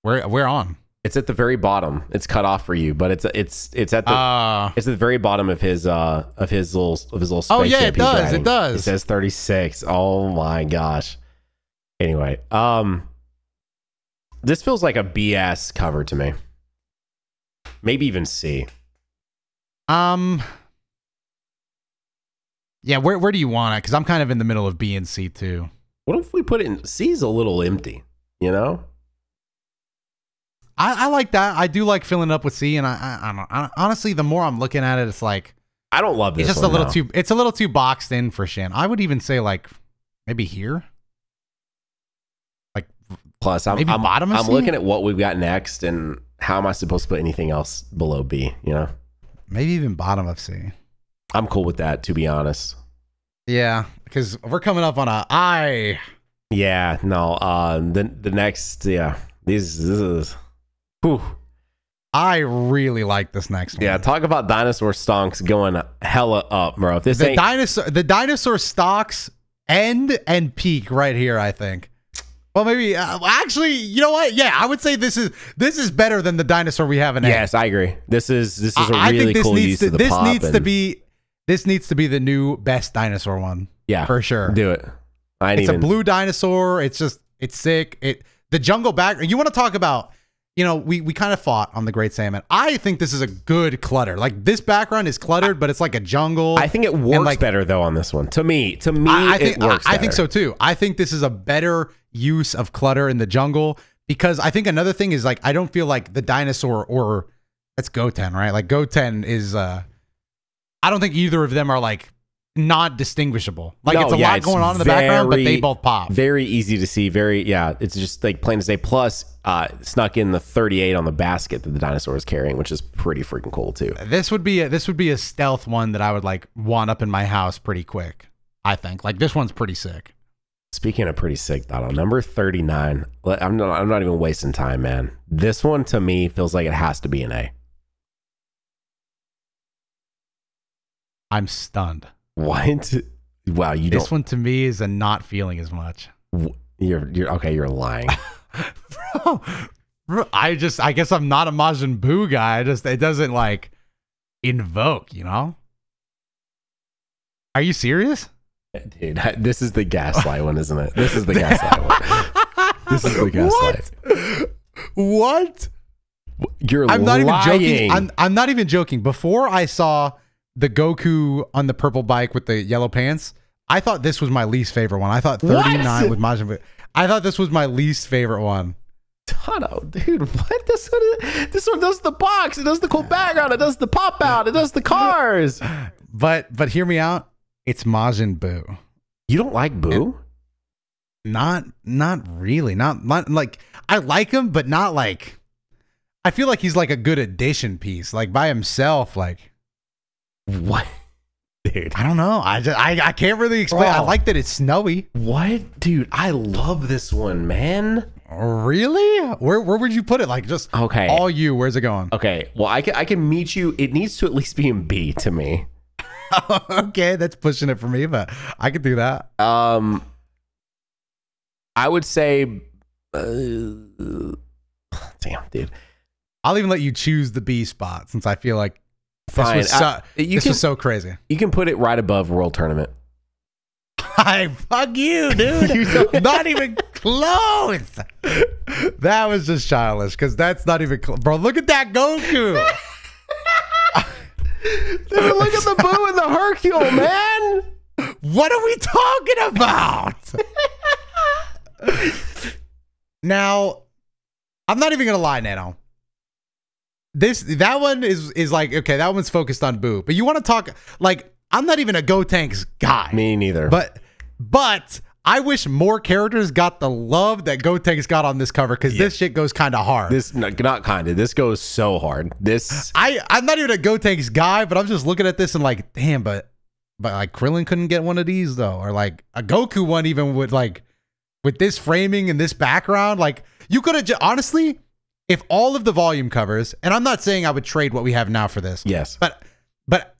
Where we're on? It's at the very bottom. It's cut off for you, but it's it's it's at the uh, it's at the very bottom of his uh of his little of his little spaceship. Oh yeah, it does. Riding. It does. It says 36. Oh my gosh. Anyway, um this feels like a BS cover to me maybe even C. Um, yeah, where where do you want it? Because I'm kind of in the middle of B and C too. What if we put it in C's a little empty, you know? I, I like that. I do like filling up with C, and I, I, I, I honestly, the more I'm looking at it, it's like I don't love this. It's just a little too. It's a little too boxed in for Shan. I would even say like maybe here. Like plus, I'm maybe I'm, bottom. I'm C? looking at what we've got next, and how am I supposed to put anything else below B? You know, maybe even bottom of C. I'm cool with that, to be honest. Yeah, because we're coming up on a I. Yeah, no. Uh, the the next, yeah, these this is. Whew. I really like this next one. Yeah, talk about dinosaur stonks going hella up, bro. If this the dinosaur the dinosaur stocks end and peak right here, I think. Well, maybe uh, actually, you know what? Yeah, I would say this is this is better than the dinosaur we have in. Yes, I agree. This is this is a I, really I think this cool needs use to, of the This pop needs and, to be this needs to be the new best dinosaur one. Yeah, for sure. Do it. I it's even, a blue dinosaur. It's just it's sick. It the jungle back. You want to talk about you know, we we kind of fought on the Great Salmon. I think this is a good clutter. Like this background is cluttered, but it's like a jungle. I think it works like, better though on this one. To me, to me, I, I think, it works. I, I think so too. I think this is a better use of clutter in the jungle because I think another thing is like I don't feel like the dinosaur or that's Goten, right? Like Goten is. uh I don't think either of them are like not distinguishable. Like no, it's a yeah, lot going on in the very, background, but they both pop. Very easy to see. Very yeah, it's just like plain to say. Plus, uh, snuck in the 38 on the basket that the dinosaur is carrying, which is pretty freaking cool too. This would be a, this would be a stealth one that I would like want up in my house pretty quick. I think like this one's pretty sick. Speaking of pretty sick, Donald, number 39. I'm not, I'm not even wasting time, man. This one to me feels like it has to be an A. I'm stunned. What? [LAUGHS] Wow, you this don't. one to me is a not feeling as much. You're you're okay. You're lying, [LAUGHS] bro, bro. I just I guess I'm not a Majin Buu guy. I just it doesn't like invoke. You know? Are you serious? Eh, dude, I, this is the gaslight one, isn't it? This is the gaslight one. This is the [LAUGHS] gaslight. What? what? You're I'm lying. not even joking. I'm, I'm not even joking. Before I saw the Goku on the purple bike with the yellow pants. I thought this was my least favorite one. I thought 39 what? with Majin Buu. I thought this was my least favorite one. Tono, dude, what? This one, is, this one does the box. It does the cool background. It does the pop out. It does the cars. But but hear me out. It's Majin Buu. You don't like Boo? Not not really. Not, not like I like him, but not like. I feel like he's like a good addition piece. Like by himself, like what? [LAUGHS] Dude. I don't know. I just I, I can't really explain. I like that it's snowy. What? Dude, I love this one, man. Really? Where where would you put it? Like just okay. all you, where's it going? Okay. Well, I can I can meet you. It needs to at least be in B to me. [LAUGHS] okay, that's pushing it for me, but I could do that. Um I would say uh, damn, dude. I'll even let you choose the B spot since I feel like Fine. This was so, I, you this can, was so crazy. You can put it right above World Tournament. I [LAUGHS] fuck you, dude. [LAUGHS] you not even close. That was just childish because that's not even close. Bro, look at that Goku. [LAUGHS] dude, look at the Boo and the Hercule, man. What are we talking about? now, I'm not even going to lie, Nano this that one is is like okay, that one's focused on Boo, but you want to talk like I'm not even a Go Tanks guy. Me neither. But but I wish more characters got the love that Go Tanks got on this cover because yeah. this shit goes kind of hard. This not kind of. This goes so hard. This I I'm not even a Go Tanks guy, but I'm just looking at this and like, damn, but but like Krillin couldn't get one of these though, or like a Goku one even with like with this framing and this background, like you could have honestly if all of the volume covers, and I'm not saying I would trade what we have now for this. Yes. But but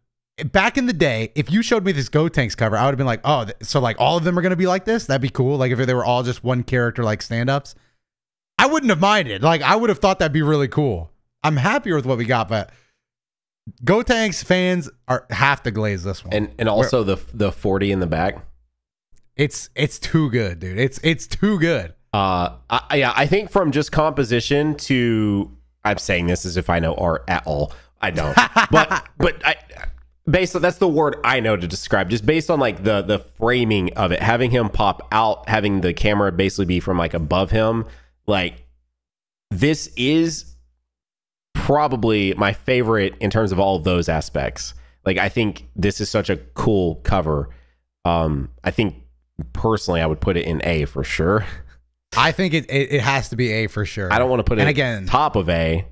back in the day, if you showed me this Go Tanks cover, I would have been like, oh, so like all of them are gonna be like this? That'd be cool. Like if they were all just one character like stand ups. I wouldn't have minded. Like I would have thought that'd be really cool. I'm happier with what we got, but Go Tanks fans are have to glaze this one. And and also We're, the the 40 in the back. It's it's too good, dude. It's it's too good. Uh, I, yeah, I think from just composition to I'm saying this as if I know art at all. I don't, [LAUGHS] but but I based on that's the word I know to describe. Just based on like the the framing of it, having him pop out, having the camera basically be from like above him, like this is probably my favorite in terms of all of those aspects. Like I think this is such a cool cover. Um, I think personally I would put it in A for sure. [LAUGHS] I think it, it, it has to be A for sure. I don't want to put it again top of A.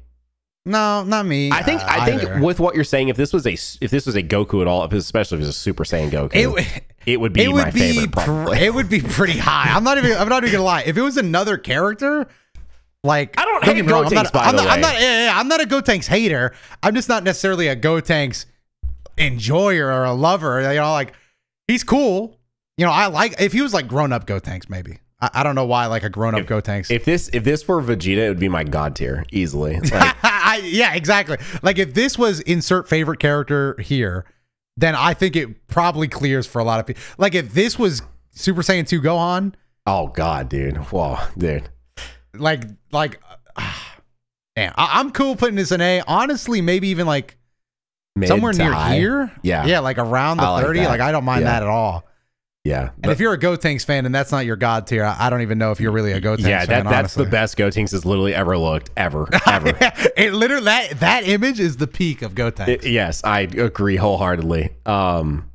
No, not me. I think uh, I think either. with what you're saying, if this was a if this was a Goku at all, especially if was a Super Saiyan Goku, it, it would be it would my be favorite. it would be pretty high. I'm not even I'm not even gonna lie. If it was another character, like I don't, don't hate Gotenks, I'm not, by I'm the not, way. I'm not, yeah, yeah, I'm not a Gotenks hater. I'm just not necessarily a Gotenks enjoyer or a lover. You know, like he's cool. You know, I like if he was like grown up Gotenks, maybe. I, I don't know why like a grown up if, Gotenks. If this if this were Vegeta, it would be my god tier easily. Like, [LAUGHS] I, yeah, exactly. Like if this was insert favorite character here, then I think it probably clears for a lot of people. Like if this was Super Saiyan 2 Gohan. Oh god, dude. Whoa, dude. Like like uh, [SIGHS] man, I, am cool putting this in A. Honestly, maybe even like Mid somewhere near high. here. Yeah. Yeah, like around the I 30. Like, like I don't mind yeah. that at all. Yeah. And if you're a Gotenks fan and that's not your god tier, I don't even know if you're really a Gotenks yeah, fan. Yeah, that, that's honestly. the best Gotenks has literally ever looked, ever, [LAUGHS] ever. [LAUGHS] it literally that that image is the peak of Gotenks. It, yes, I agree wholeheartedly. Um,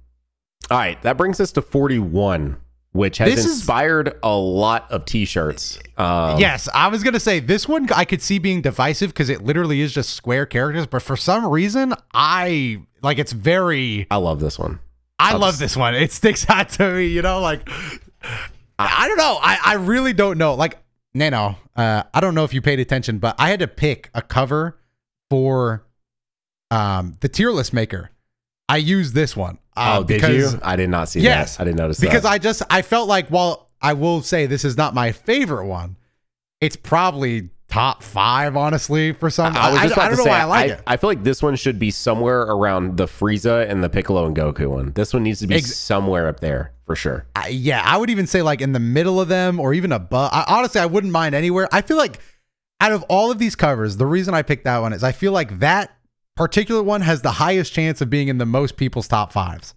all right, that brings us to 41, which has this inspired is, a lot of t-shirts. Um, yes, I was gonna say this one I could see being divisive because it literally is just square characters, but for some reason I like it's very. I love this one I love this one. It sticks [LAUGHS] out to me, you know, like ah. I don't know. I, I really don't know. Like, Nano, uh, I don't know if you paid attention, but I had to pick a cover for um, the tier list maker. I used this one. Uh, oh, because, did you? I did not see yes, that. I didn't notice because that. I just I felt like while I will say this is not my favorite one, it's probably top five, honestly, for some. I, I was just I, about I to say, I like it. I feel like this one should be somewhere around the Frieza and the Piccolo and Goku one. This one needs to be Ex somewhere up there for sure. I, yeah, I would even say like in the middle of them or even above. I, honestly, I wouldn't mind anywhere. I feel like out of all of these covers, the reason I picked that one is I feel like that particular one has the highest chance of being in the most people's top fives.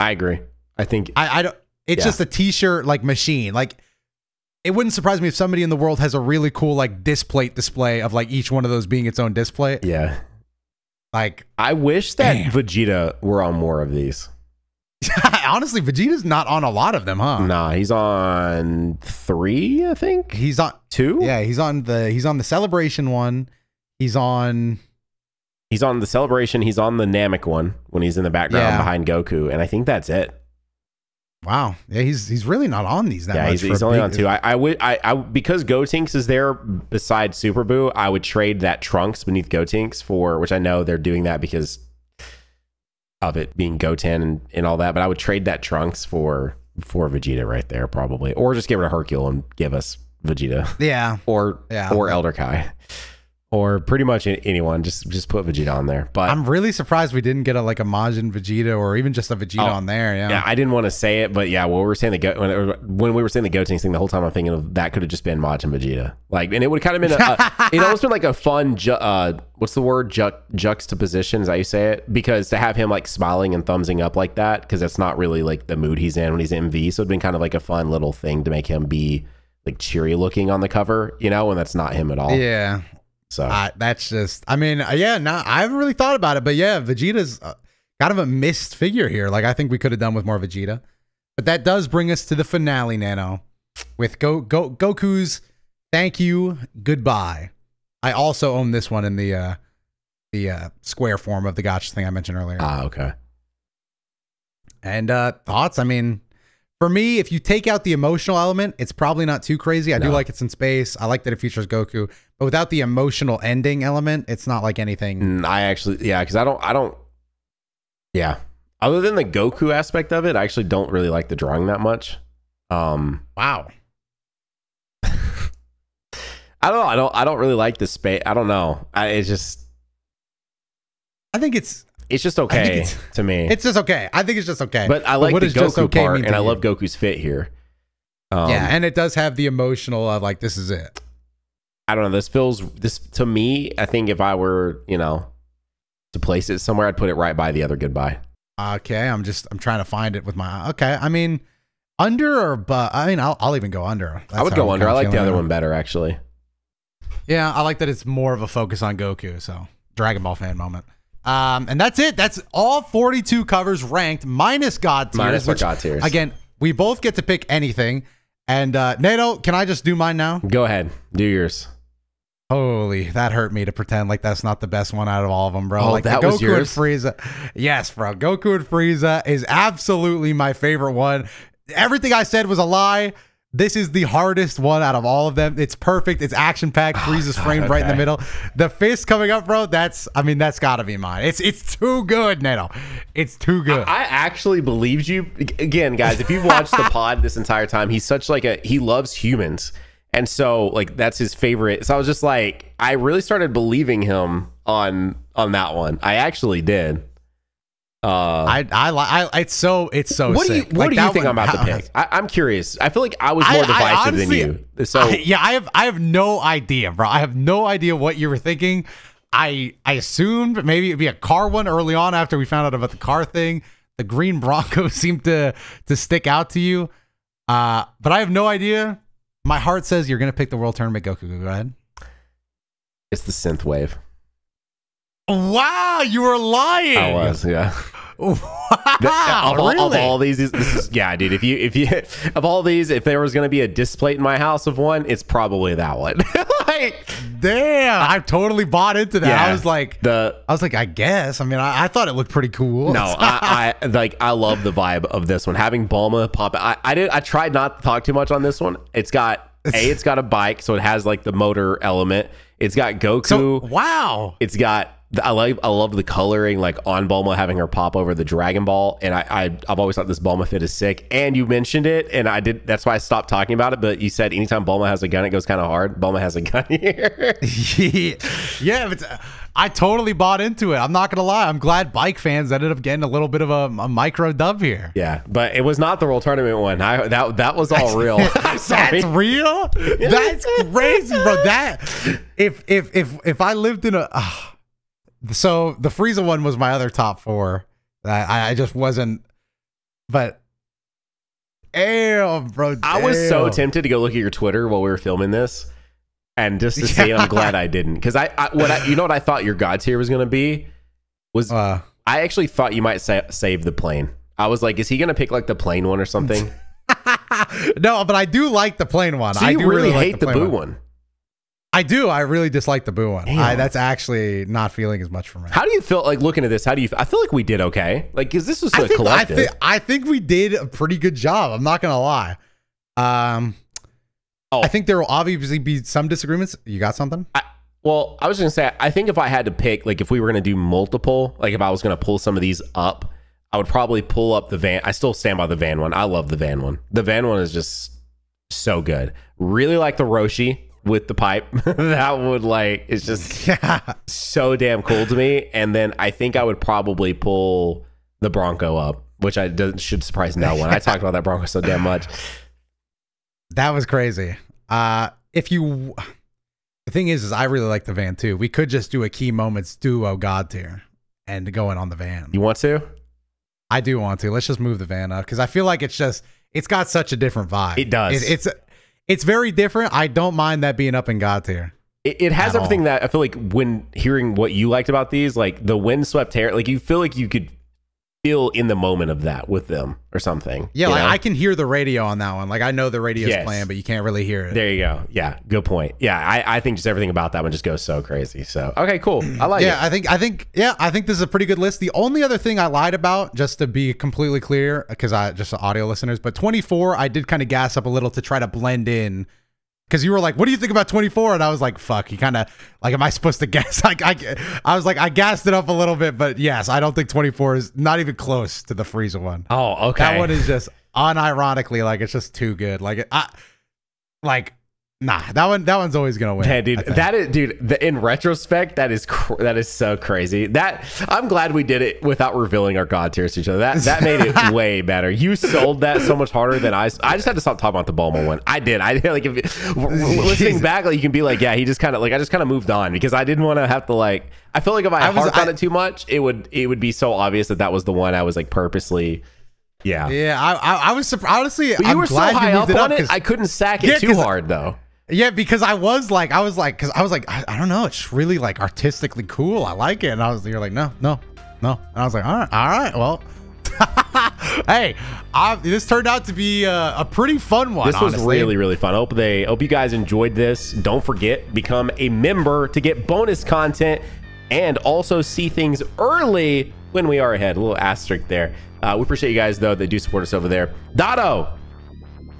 I agree. I think I, I don't. It's yeah. just a t-shirt like machine. Like it wouldn't surprise me if somebody in the world has a really cool like display display of like each one of those being its own display. Yeah. Like I wish that damn. Vegeta were on more of these. [LAUGHS] Honestly, Vegeta's not on a lot of them, huh? Nah, he's on three, I think. He's on two. Yeah, he's on the he's on the celebration one. He's on. He's on the celebration. He's on the Namek one when he's in the background yeah. behind Goku, and I think that's it. Wow. Yeah, he's he's really not on these that yeah, much. He's, he's only big, on two. I, I would I, I because Gotinks is there beside Super I would trade that Trunks beneath Gotinks for which I know they're doing that because of it being Goten and, and all that, but I would trade that Trunks for for Vegeta right there, probably. Or just give it of Hercule and give us Vegeta. Yeah. Or yeah. or Elder Kai or pretty much anyone. Just just put Vegeta on there. But I'm really surprised we didn't get a like a Majin Vegeta or even just a Vegeta oh, on there. Yeah, yeah. I didn't want to say it, but yeah, when we were saying the go- when, when we were saying the Gotenks thing, the whole time I'm thinking of that could have just been Majin Vegeta. Like, and it would kind of been a, a, [LAUGHS] it almost been like a fun ju- uh, what's the word ju- juxtaposition as I say it because to have him like smiling and thumbsing up like that because that's not really like the mood he's in when he's MV. So it'd been kind of like a fun little thing to make him be like cheery looking on the cover, you know, and that's not him at all. Yeah. So that's just, I mean, uh, yeah, no, I haven't really thought about it, but yeah, Vegeta's uh, kind of a missed figure here. Like I think we could have done with more Vegeta, but that does bring us to the finale, Nano, with Go Go Goku's thank you goodbye. I also own this one in the uh, the uh, square form of the gotcha thing I mentioned earlier. Ah, okay. And uh, thoughts? I mean, for me, if you take out the emotional element, it's probably not too crazy. I no. do like it's in space. I like that it features Goku. But without the emotional ending element, it's not like anything. Mm, I actually, yeah, because I don't, I don't, yeah. Other than the Goku aspect of it, I actually don't really like the drawing that much. Um, wow. I don't know. I don't. I don't really like the space. I don't know. I, it's just. I think it's. It's just okay it's, to me. It's just okay. I think it's just okay. But I like but the Goku okay part, and I love Goku's fit here. Um, yeah, and it does have the emotional of like this is it. I don't know. This feels this to me. I think if I were, you know, to place it somewhere, I'd put it right by the other goodbye. Okay, I'm just I'm trying to find it with my. Okay, I mean, under or but I mean, I'll I'll even go under. That's I would go I'm under. I like the other one better actually. Yeah, I like that it's more of a focus on Goku. So Dragon Ball fan moment. Um, and that's it. That's all 42 covers ranked minus God tiers. Minus which, God tiers. Again, we both get to pick anything. And uh, Nato, can I just do mine now? Go ahead, do yours. Holy, that hurt me to pretend like that's not the best one out of all of them, bro. Oh, like that Goku was yours? and Frieza. Yes, bro. Goku and Frieza is absolutely my favorite one. Everything I said was a lie. This is the hardest one out of all of them. It's perfect. It's action packed. Ah, Frieza's oh, framed okay. right in the middle. The fist coming up, bro. That's I mean, that's gotta be mine. It's it's too good, Nano. It's too good. I, I actually believed you. Again, guys, if you've watched the [LAUGHS] pod this entire time, he's such like a he loves humans. And so like that's his favorite. So I was just like, I really started believing him on on that one. I actually did. Uh, I, I, I, it's so, it's so. What sick. do you, what like, do you think one, I'm about to pick? I, am curious. I feel like I was more I, divisive I honestly, than you. So I, yeah, I have, I have no idea, bro. I have no idea what you were thinking. I, I assumed maybe it'd be a car one early on after we found out about the car thing. The green Bronco [LAUGHS] seemed to, to stick out to you. Uh, but I have no idea. My heart says you're going to pick the World Tournament Goku. Go ahead. It's the synth wave. Wow, you were lying. I was, yeah. Wow, of, really? all, of all these, is, yeah, dude. If you if you [LAUGHS] of all these, if there was going to be a display in my house of one, it's probably that one. [LAUGHS] damn, I totally bought into that. Yeah, I was like, the I was like, I guess. I mean, I, I thought it looked pretty cool. No, [LAUGHS] I, I, like, I love the vibe of this one. Having Bulma pop, I, I did, I tried not to talk too much on this one. It's got a, it's got a bike, so it has like the motor element. It's got Goku. So, wow. It's got I love I love the coloring, like on Bulma having her pop over the Dragon Ball, and I, I have always thought this Bulma fit is sick. And you mentioned it, and I did. That's why I stopped talking about it. But you said anytime Bulma has a gun, it goes kind of hard. Bulma has a gun [LAUGHS] here. [LAUGHS] yeah, but I totally bought into it. I'm not gonna lie. I'm glad bike fans ended up getting a little bit of a, a micro dub here. Yeah, but it was not the World Tournament one. I that that was all real. that's real. [LAUGHS] That's crazy, bro. That if if if if I lived in a. Uh, so the Frieza one was my other top four. I, I just wasn't, but damn, bro. Damn. I was so tempted to go look at your Twitter while we were filming this, and just to see, [LAUGHS] yeah. I'm glad I didn't because I, I what I, you know what I thought your God tier was gonna be was uh, I actually thought you might sa- save the plane. I was like, is he gonna pick like the plane one or something? [LAUGHS] no, but I do like the plane one. So I do really, really hate like the, the blue one. one. I do. I really dislike the boo one. I, that's actually not feeling as much for me. How do you feel like looking at this? How do you? I feel like we did okay. Like, cause this was a I think, collective. I, th I think we did a pretty good job. I'm not gonna lie. Um, oh, I think there will obviously be some disagreements. You got something? I, well, I was gonna say, I think if I had to pick, like, if we were gonna do multiple, like, if I was gonna pull some of these up, I would probably pull up the van. I still stand by the van one. I love the van one. The van one is just so good. Really like the Roshi with the pipe. [LAUGHS] that would like it's just [LAUGHS] yeah. so damn cool to me. And then I think I would probably pull the Bronco up, which I should surprise no one. I talked about that Bronco so damn much. [LAUGHS] That was crazy. Uh, if you, the thing is, is I really like the van too. We could just do a key moments duo god tier and go in on the van. You want to? I do want to. Let's just move the van up because I feel like it's just it's got such a different vibe. It does. It, it's it's very different. I don't mind that being up in God tier. It, it has everything all. that I feel like when hearing what you liked about these, like the windswept hair, like you feel like you could feel in the moment of that with them or something. Yeah, like I can hear the radio on that one. Like I know the radio's yes. playing, but you can't really hear it. There you go. Yeah, good point. Yeah, I, I think just everything about that one just goes so crazy. So okay, cool. I like yeah, it. I think I think yeah, I think this is a pretty good list. The only other thing I lied about, just to be completely clear, because I just audio listeners, but 24, I did kind of gas up a little to try to blend in because you were like, "What do you think about 24?" And I was like, "Fuck." He kind of like, "Am I supposed to [LAUGHS] guess?" Like, I, I was like, I gassed it up a little bit, but yes, I don't think 24 is not even close to the Frieza one. Oh, okay. That one is just unironically like it's just too good. Like, I, like Nah, that one that one's always gonna win. Yeah, dude, that is dude. The, in retrospect, that is cr- that is so crazy. That I'm glad we did it without revealing our god tiers to each other. That that made it [LAUGHS] way better. You sold that so much harder than I. I just had to stop talking about the Bulma one. I did. I did [LAUGHS] like if, listening back, like you can be like, yeah, he just kind of like I just kind of moved on because I didn't want to have to like. I feel like if I, I harped on it too much, it would it would be so obvious that that was the one I was like purposely. Yeah, yeah. I I, I was surprised. Honestly, but you I'm were so high up, up on it. I couldn't sack it yeah, too hard though. Yeah, because I was like, I was like, because I was like, I, I, don't know, it's really like artistically cool. I like it, and I was, you're like, no, no, no, and I was like, all right, all right, well. [LAUGHS] hey, I, this turned out to be a, uh, a pretty fun one. This was honestly. really, really fun. I hope they, hope you guys enjoyed this. Don't forget, become a member to get bonus content and also see things early when we are ahead. A little asterisk there. Uh, we appreciate you guys though They do support us over there. Dotto,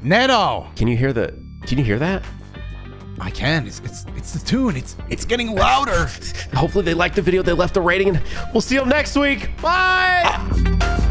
Neto, can you hear the? Can you hear that? I can. It's it's it's the tune. It's it's getting louder. Hopefully they liked the video. They left a rating. We'll see them next week. Bye. Ah.